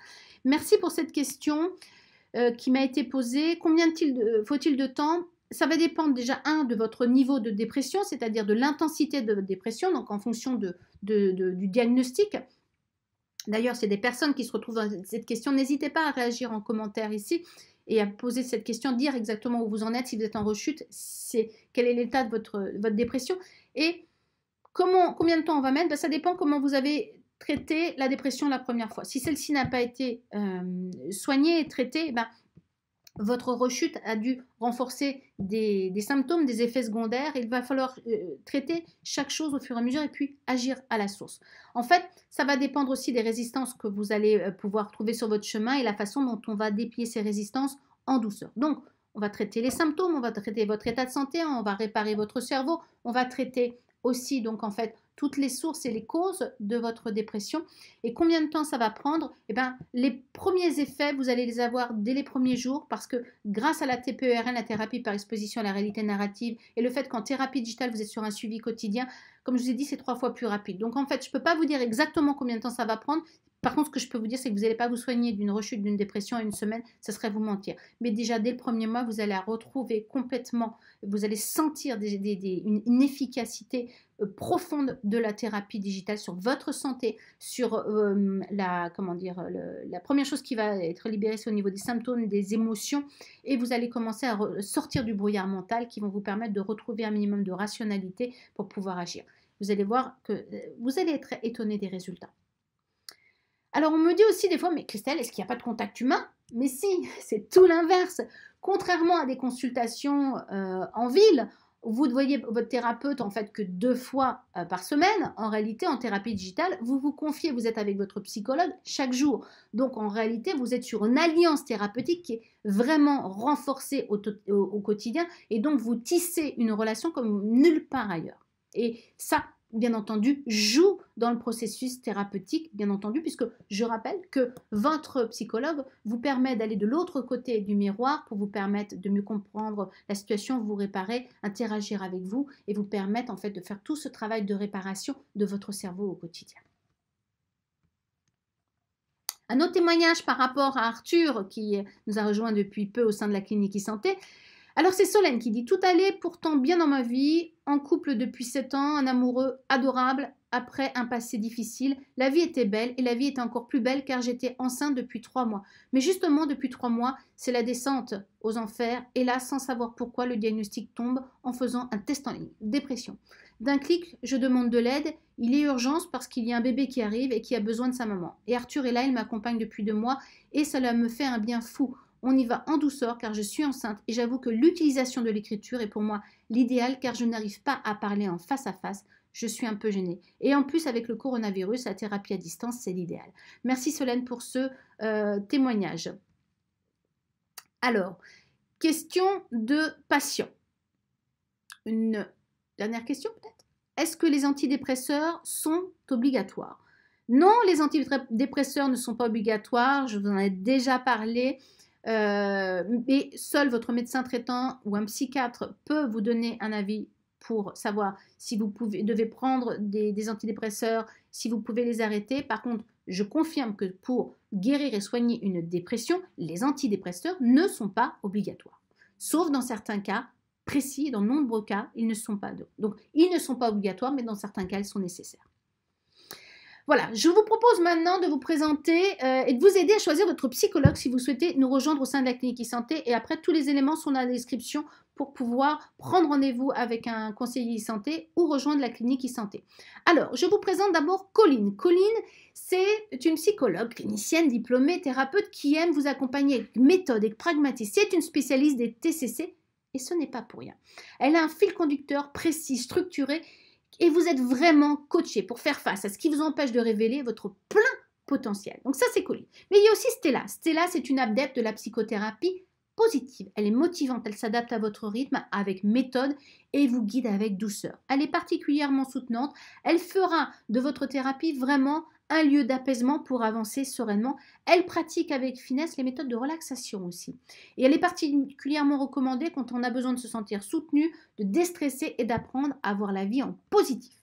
Merci pour cette question euh, qui m'a été posée. Combien euh, faut-il de temps ça va dépendre déjà, un, de votre niveau de dépression, c'est-à-dire de l'intensité de votre dépression, donc en fonction du diagnostic. D'ailleurs, c'est des personnes qui se retrouvent dans cette question. N'hésitez pas à réagir en commentaire ici et à poser cette question, dire exactement où vous en êtes, si vous êtes en rechute, c'est quel est l'état de votre, votre, dépression. Et combien de temps on va mettre ben, Ça dépend comment vous avez traité la dépression la première fois. Si celle-ci n'a pas été euh, soignée et traitée, ben, votre rechute a dû renforcer des, symptômes, des effets secondaires. Il va falloir euh, traiter chaque chose au fur et à mesure et puis agir à la source. En fait, ça va dépendre aussi des résistances que vous allez euh, pouvoir trouver sur votre chemin et la façon dont on va déplier ces résistances en douceur. Donc, on va traiter les symptômes, on va traiter votre état de santé, on va réparer votre cerveau, on va traiter aussi, donc en fait, toutes les sources et les causes de votre dépression. Et combien de temps ça va prendre Eh bien, les premiers effets, vous allez les avoir dès les premiers jours parce que grâce à la TPERN, la thérapie par exposition à la réalité narrative, et le fait qu'en thérapie digitale, vous êtes sur un suivi quotidien, comme je vous ai dit, c'est trois fois plus rapide. Donc en fait, je ne peux pas vous dire exactement combien de temps ça va prendre. Par contre, ce que je peux vous dire, c'est que vous n'allez pas vous soigner d'une rechute, d'une dépression à une semaine, ce serait vous mentir. Mais déjà, dès le premier mois, vous allez retrouver complètement, vous allez sentir des, une, efficacité euh, profonde de la thérapie digitale sur votre santé, sur euh, la, comment dire, la première chose qui va être libérée, c'est au niveau des symptômes, des émotions, et vous allez commencer à sortir du brouillard mental qui vont vous permettre de retrouver un minimum de rationalité pour pouvoir agir. Vous allez voir que euh, vous allez être étonné des résultats. Alors on me dit aussi des fois, mais Christelle, est-ce qu'il n'y a pas de contact humain Mais si, c'est tout l'inverse. Contrairement à des consultations euh, en ville, vous ne voyez votre thérapeute en fait que deux fois euh, par semaine. En réalité, en thérapie digitale, vous vous confiez, vous êtes avec votre psychologue chaque jour. Donc en réalité, vous êtes sur une alliance thérapeutique qui est vraiment renforcée au quotidien et donc vous tissez une relation comme nulle part ailleurs. Et ça, bien entendu, joue dans le processus thérapeutique, bien entendu, puisque je rappelle que votre psychologue vous permet d'aller de l'autre côté du miroir pour vous permettre de mieux comprendre la situation, vous réparer, interagir avec vous et vous permettre en fait de faire tout ce travail de réparation de votre cerveau au quotidien. Un autre témoignage par rapport à Arthur qui nous a rejoint depuis peu au sein de la clinique e-santé. Alors c'est Solène qui dit tout allait pourtant bien dans ma vie, en couple depuis 7 ans, un amoureux adorable après un passé difficile. La vie était belle et la vie était encore plus belle car j'étais enceinte depuis 3 mois. Mais justement, depuis 3 mois, c'est la descente aux enfers et là, sans savoir pourquoi, le diagnostic tombe en faisant un test en ligne. Dépression. D'un clic, je demande de l'aide. Il est urgence parce qu'il y a un bébé qui arrive et qui a besoin de sa maman. Et Arthur est là, il m'accompagne depuis deux mois et cela me fait un bien fou. On y va en douceur car je suis enceinte et j'avoue que l'utilisation de l'écriture est pour moi l'idéal car je n'arrive pas à parler en face à face. Je suis un peu gênée. Et en plus, avec le coronavirus, la thérapie à distance, c'est l'idéal. Merci Solène pour ce euh, témoignage. Alors, question de patient. Une dernière question peut-être Est-ce que les antidépresseurs sont obligatoires non, les antidépresseurs ne sont pas obligatoires, je vous en ai déjà parlé. Euh, mais seul votre médecin traitant ou un psychiatre peut vous donner un avis pour savoir si vous pouvez, devez prendre des, des, antidépresseurs, si vous pouvez les arrêter. Par contre, je confirme que pour guérir et soigner une dépression, les antidépresseurs ne sont pas obligatoires. Sauf dans certains cas précis, dans de nombreux cas, ils ne sont pas. Donc, ils ne sont pas obligatoires, mais dans certains cas, ils sont nécessaires. Voilà, je vous propose maintenant de vous présenter euh, et de vous aider à choisir votre psychologue si vous souhaitez nous rejoindre au sein de la clinique e-santé. Et après, tous les éléments sont dans la description pour pouvoir prendre rendez-vous avec un conseiller e-santé ou rejoindre la clinique e-santé. Alors, je vous présente d'abord Colline. Colline, c'est une psychologue, clinicienne, diplômée, thérapeute qui aime vous accompagner avec méthode et pragmatisme. C'est une spécialiste des TCC et ce n'est pas pour rien. Elle a un fil conducteur précis, structuré et vous êtes vraiment coaché pour faire face à ce qui vous empêche de révéler votre plein potentiel. Donc ça, c'est cool. Mais il y a aussi Stella. Stella, c'est une adepte de la psychothérapie positive. Elle est motivante, elle s'adapte à votre rythme avec méthode et vous guide avec douceur. Elle est particulièrement soutenante. Elle fera de votre thérapie vraiment un lieu d'apaisement pour avancer sereinement. Elle pratique avec finesse les méthodes de relaxation aussi. Et elle est particulièrement recommandée quand on a besoin de se sentir soutenu, de déstresser et d'apprendre à voir la vie en positif.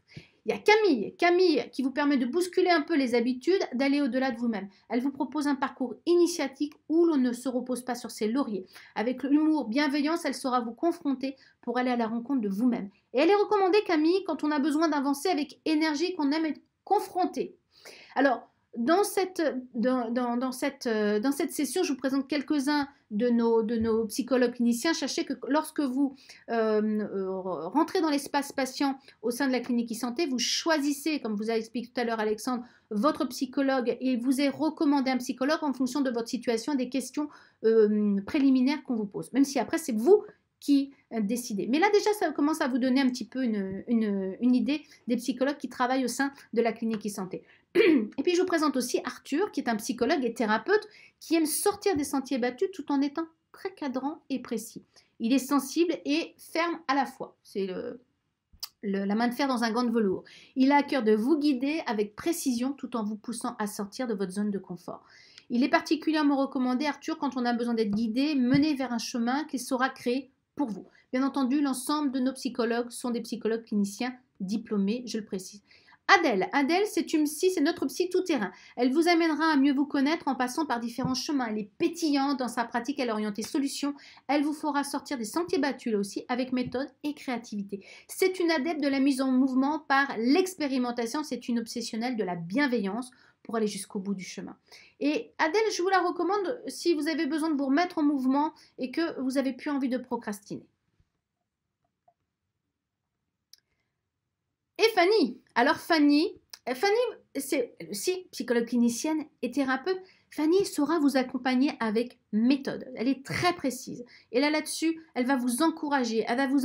Il y a Camille, Camille qui vous permet de bousculer un peu les habitudes, d'aller au-delà de vous-même. Elle vous propose un parcours initiatique où l'on ne se repose pas sur ses lauriers. Avec l'humour, bienveillance, elle saura vous confronter pour aller à la rencontre de vous-même. Et elle est recommandée, Camille, quand on a besoin d'avancer avec énergie, qu'on aime être confronté alors, euh, dans cette, session, je vous présente quelques-uns de nos, psychologues cliniciens. Sachez que lorsque vous euh, euh, rentrez dans l'espace patient au sein de la clinique e-santé, vous choisissez, comme vous a expliqué tout à l'heure Alexandre, votre psychologue et vous est recommandé un psychologue en fonction de votre situation et des questions préliminaires qu'on vous pose. Même si après, c'est vous qui décidez. Mais là déjà, ça commence à vous donner un petit peu une, une, idée des psychologues qui travaillent au sein de la clinique e-santé. Et puis je vous présente aussi Arthur, qui est un psychologue et thérapeute qui aime sortir des sentiers battus tout en étant très cadrant et précis. Il est sensible et ferme à la fois. C'est la main de fer dans un gant de velours. Il a à cœur de vous guider avec précision tout en vous poussant à sortir de votre zone de confort. Il est particulièrement recommandé, Arthur, quand on a besoin d'être guidé, mené vers un chemin qui saura créer pour vous. Bien entendu, l'ensemble de nos psychologues sont des psychologues cliniciens diplômés, je le précise. Adèle, Adèle, c'est une psy, c'est notre psy tout terrain. Elle vous amènera à mieux vous connaître en passant par différents chemins. Elle est pétillante dans sa pratique, elle est orientée solution. Elle vous fera sortir des sentiers battus là aussi avec méthode et créativité. C'est une adepte de la mise en mouvement par l'expérimentation, c'est une obsessionnelle de la bienveillance pour aller jusqu'au bout du chemin. Et Adèle, je vous la recommande si vous avez besoin de vous remettre en mouvement et que vous avez plus envie de procrastiner. Et Fanny, alors Fanny, euh, Fanny, c'est aussi psychologue clinicienne et thérapeute. Fanny saura vous accompagner avec méthode. Elle est très précise. Et là, là-dessus, elle va vous encourager, elle va vous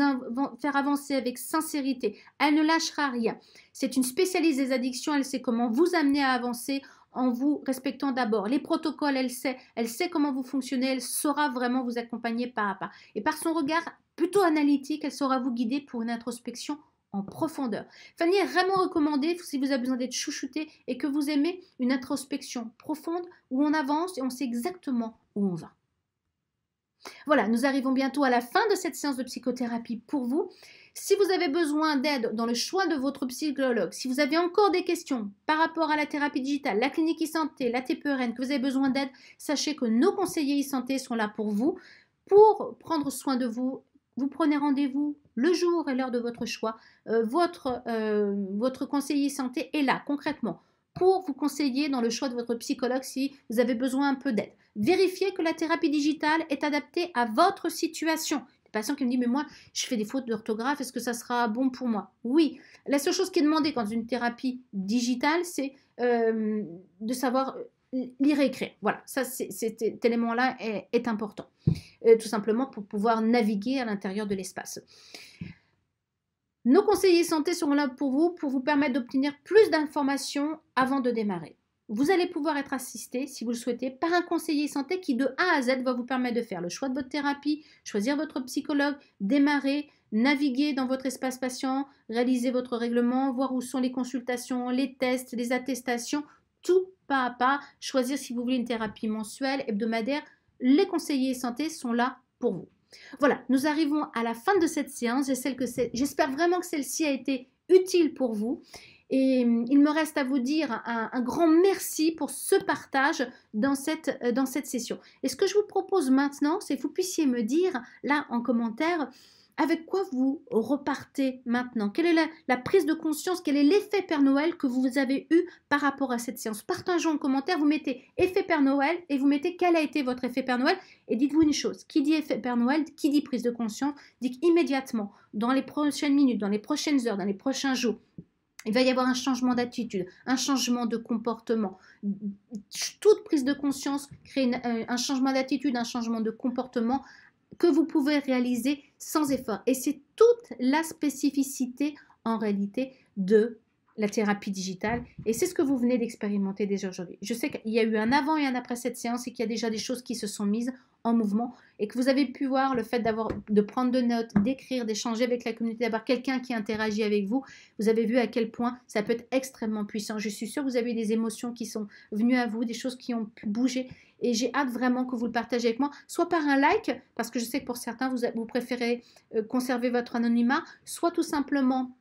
faire avancer avec sincérité. Elle ne lâchera rien. C'est une spécialiste des addictions. Elle sait comment vous amener à avancer en vous respectant d'abord les protocoles. Elle sait, elle sait comment vous fonctionnez. Elle saura vraiment vous accompagner pas à pas. Et par son regard plutôt analytique, elle saura vous guider pour une introspection profondeur. Fanny est vraiment recommandée si vous avez besoin d'être chouchouté et que vous aimez une introspection profonde où on avance et on sait exactement où on va. Voilà, nous arrivons bientôt à la fin de cette séance de psychothérapie pour vous. Si vous avez besoin d'aide dans le choix de votre psychologue, si vous avez encore des questions par rapport à la thérapie digitale, la clinique e-santé, la TPRN, e que vous avez besoin d'aide, sachez que nos conseillers e-santé sont là pour vous, pour prendre soin de vous vous prenez rendez-vous le jour et l'heure de votre choix. Euh, votre, euh, votre conseiller santé est là concrètement pour vous conseiller dans le choix de votre psychologue si vous avez besoin un peu d'aide. Vérifiez que la thérapie digitale est adaptée à votre situation. Les patients qui me disent mais moi je fais des fautes d'orthographe, est-ce que ça sera bon pour moi Oui. La seule chose qui est demandée quand une thérapie digitale, c'est euh, de savoir lire et écrire. Voilà, ça, c'est, cet élément-là est, important, euh, tout simplement pour pouvoir naviguer à l'intérieur de l'espace. Nos conseillers santé seront là pour vous, pour vous permettre d'obtenir plus d'informations avant de démarrer. Vous allez pouvoir être assisté, si vous le souhaitez, par un conseiller santé qui, de A à Z, va vous permettre de faire le choix de votre thérapie, choisir votre psychologue, démarrer, naviguer dans votre espace patient, réaliser votre règlement, voir où sont les consultations, les tests, les attestations, tout pas à pas, choisir si vous voulez une thérapie mensuelle, hebdomadaire. Les conseillers santé sont là pour vous. Voilà, nous arrivons à la fin de cette séance. J'espère vraiment que celle-ci a été utile pour vous. Et hum, il me reste à vous dire un, grand merci pour ce partage dans cette, dans cette session. Et ce que je vous propose maintenant, c'est que vous puissiez me dire là en commentaire avec quoi vous repartez maintenant Quelle est la, prise de conscience Quel est l'effet Père Noël que vous avez eu par rapport à cette séance Partageons en commentaire, vous mettez effet Père Noël et vous mettez quel a été votre effet Père Noël. Et dites-vous une chose, qui dit effet Père Noël, qui dit prise de conscience, dit immédiatement, dans les prochaines minutes, dans les prochaines heures, dans les prochains jours, il va y avoir un changement d'attitude, un changement de comportement. Toute prise de conscience crée euh, un changement d'attitude, un changement de comportement, que vous pouvez réaliser sans effort. Et c'est toute la spécificité en réalité de la thérapie digitale. Et c'est ce que vous venez d'expérimenter déjà aujourd'hui. Je sais qu'il y a eu un avant et un après cette séance et qu'il y a déjà des choses qui se sont mises en mouvement et que vous avez pu voir le fait d'avoir, de prendre de notes, d'écrire, d'échanger avec la communauté, d'avoir quelqu'un qui interagit avec vous. Vous avez vu à quel point ça peut être extrêmement puissant. Je suis sûre que vous avez eu des émotions qui sont venues à vous, des choses qui ont pu bouger. Et j'ai hâte vraiment que vous le partagez avec moi, soit par un like, parce que je sais que pour certains, vous préférez euh, conserver votre anonymat, soit tout simplement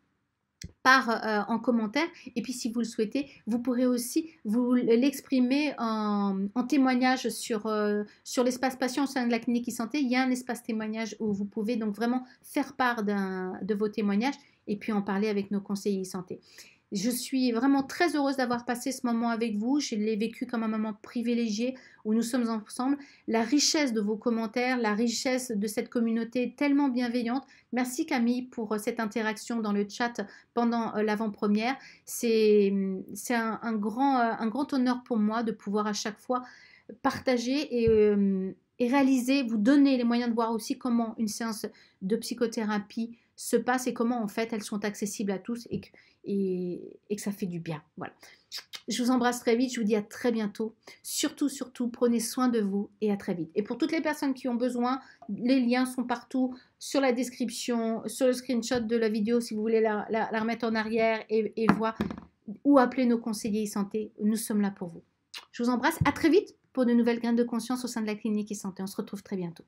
par, euh, en commentaire. Et puis, si vous le souhaitez, vous pourrez aussi vous l'exprimer en, témoignage sur, euh, sur l'espace patient au sein de la clinique e-santé. Il y a un espace témoignage où vous pouvez donc vraiment faire part de vos témoignages et puis en parler avec nos conseillers e-santé. Je suis vraiment très heureuse d'avoir passé ce moment avec vous. Je l'ai vécu comme un moment privilégié où nous sommes ensemble. La richesse de vos commentaires, la richesse de cette communauté tellement bienveillante. Merci Camille pour euh, cette interaction dans le chat pendant euh, l'avant-première. C'est mm, un, grand, euh, un grand honneur pour moi de pouvoir à chaque fois partager et, et réaliser, vous donner les moyens de voir aussi comment une séance de psychothérapie se passe et comment en fait elles sont accessibles à tous et que et, que ça fait du bien. Voilà. Je vous embrasse très vite, je vous dis à très bientôt. Surtout, surtout, prenez soin de vous et à très vite. Et pour toutes les personnes qui ont besoin, les liens sont partout sur la description, sur le screenshot de la vidéo si vous voulez la, remettre en arrière et, et voir ou appeler nos conseillers e-santé. Nous sommes là pour vous. Je vous embrasse, à très vite pour de nouvelles graines de conscience au sein de la clinique e-santé. On se retrouve très bientôt.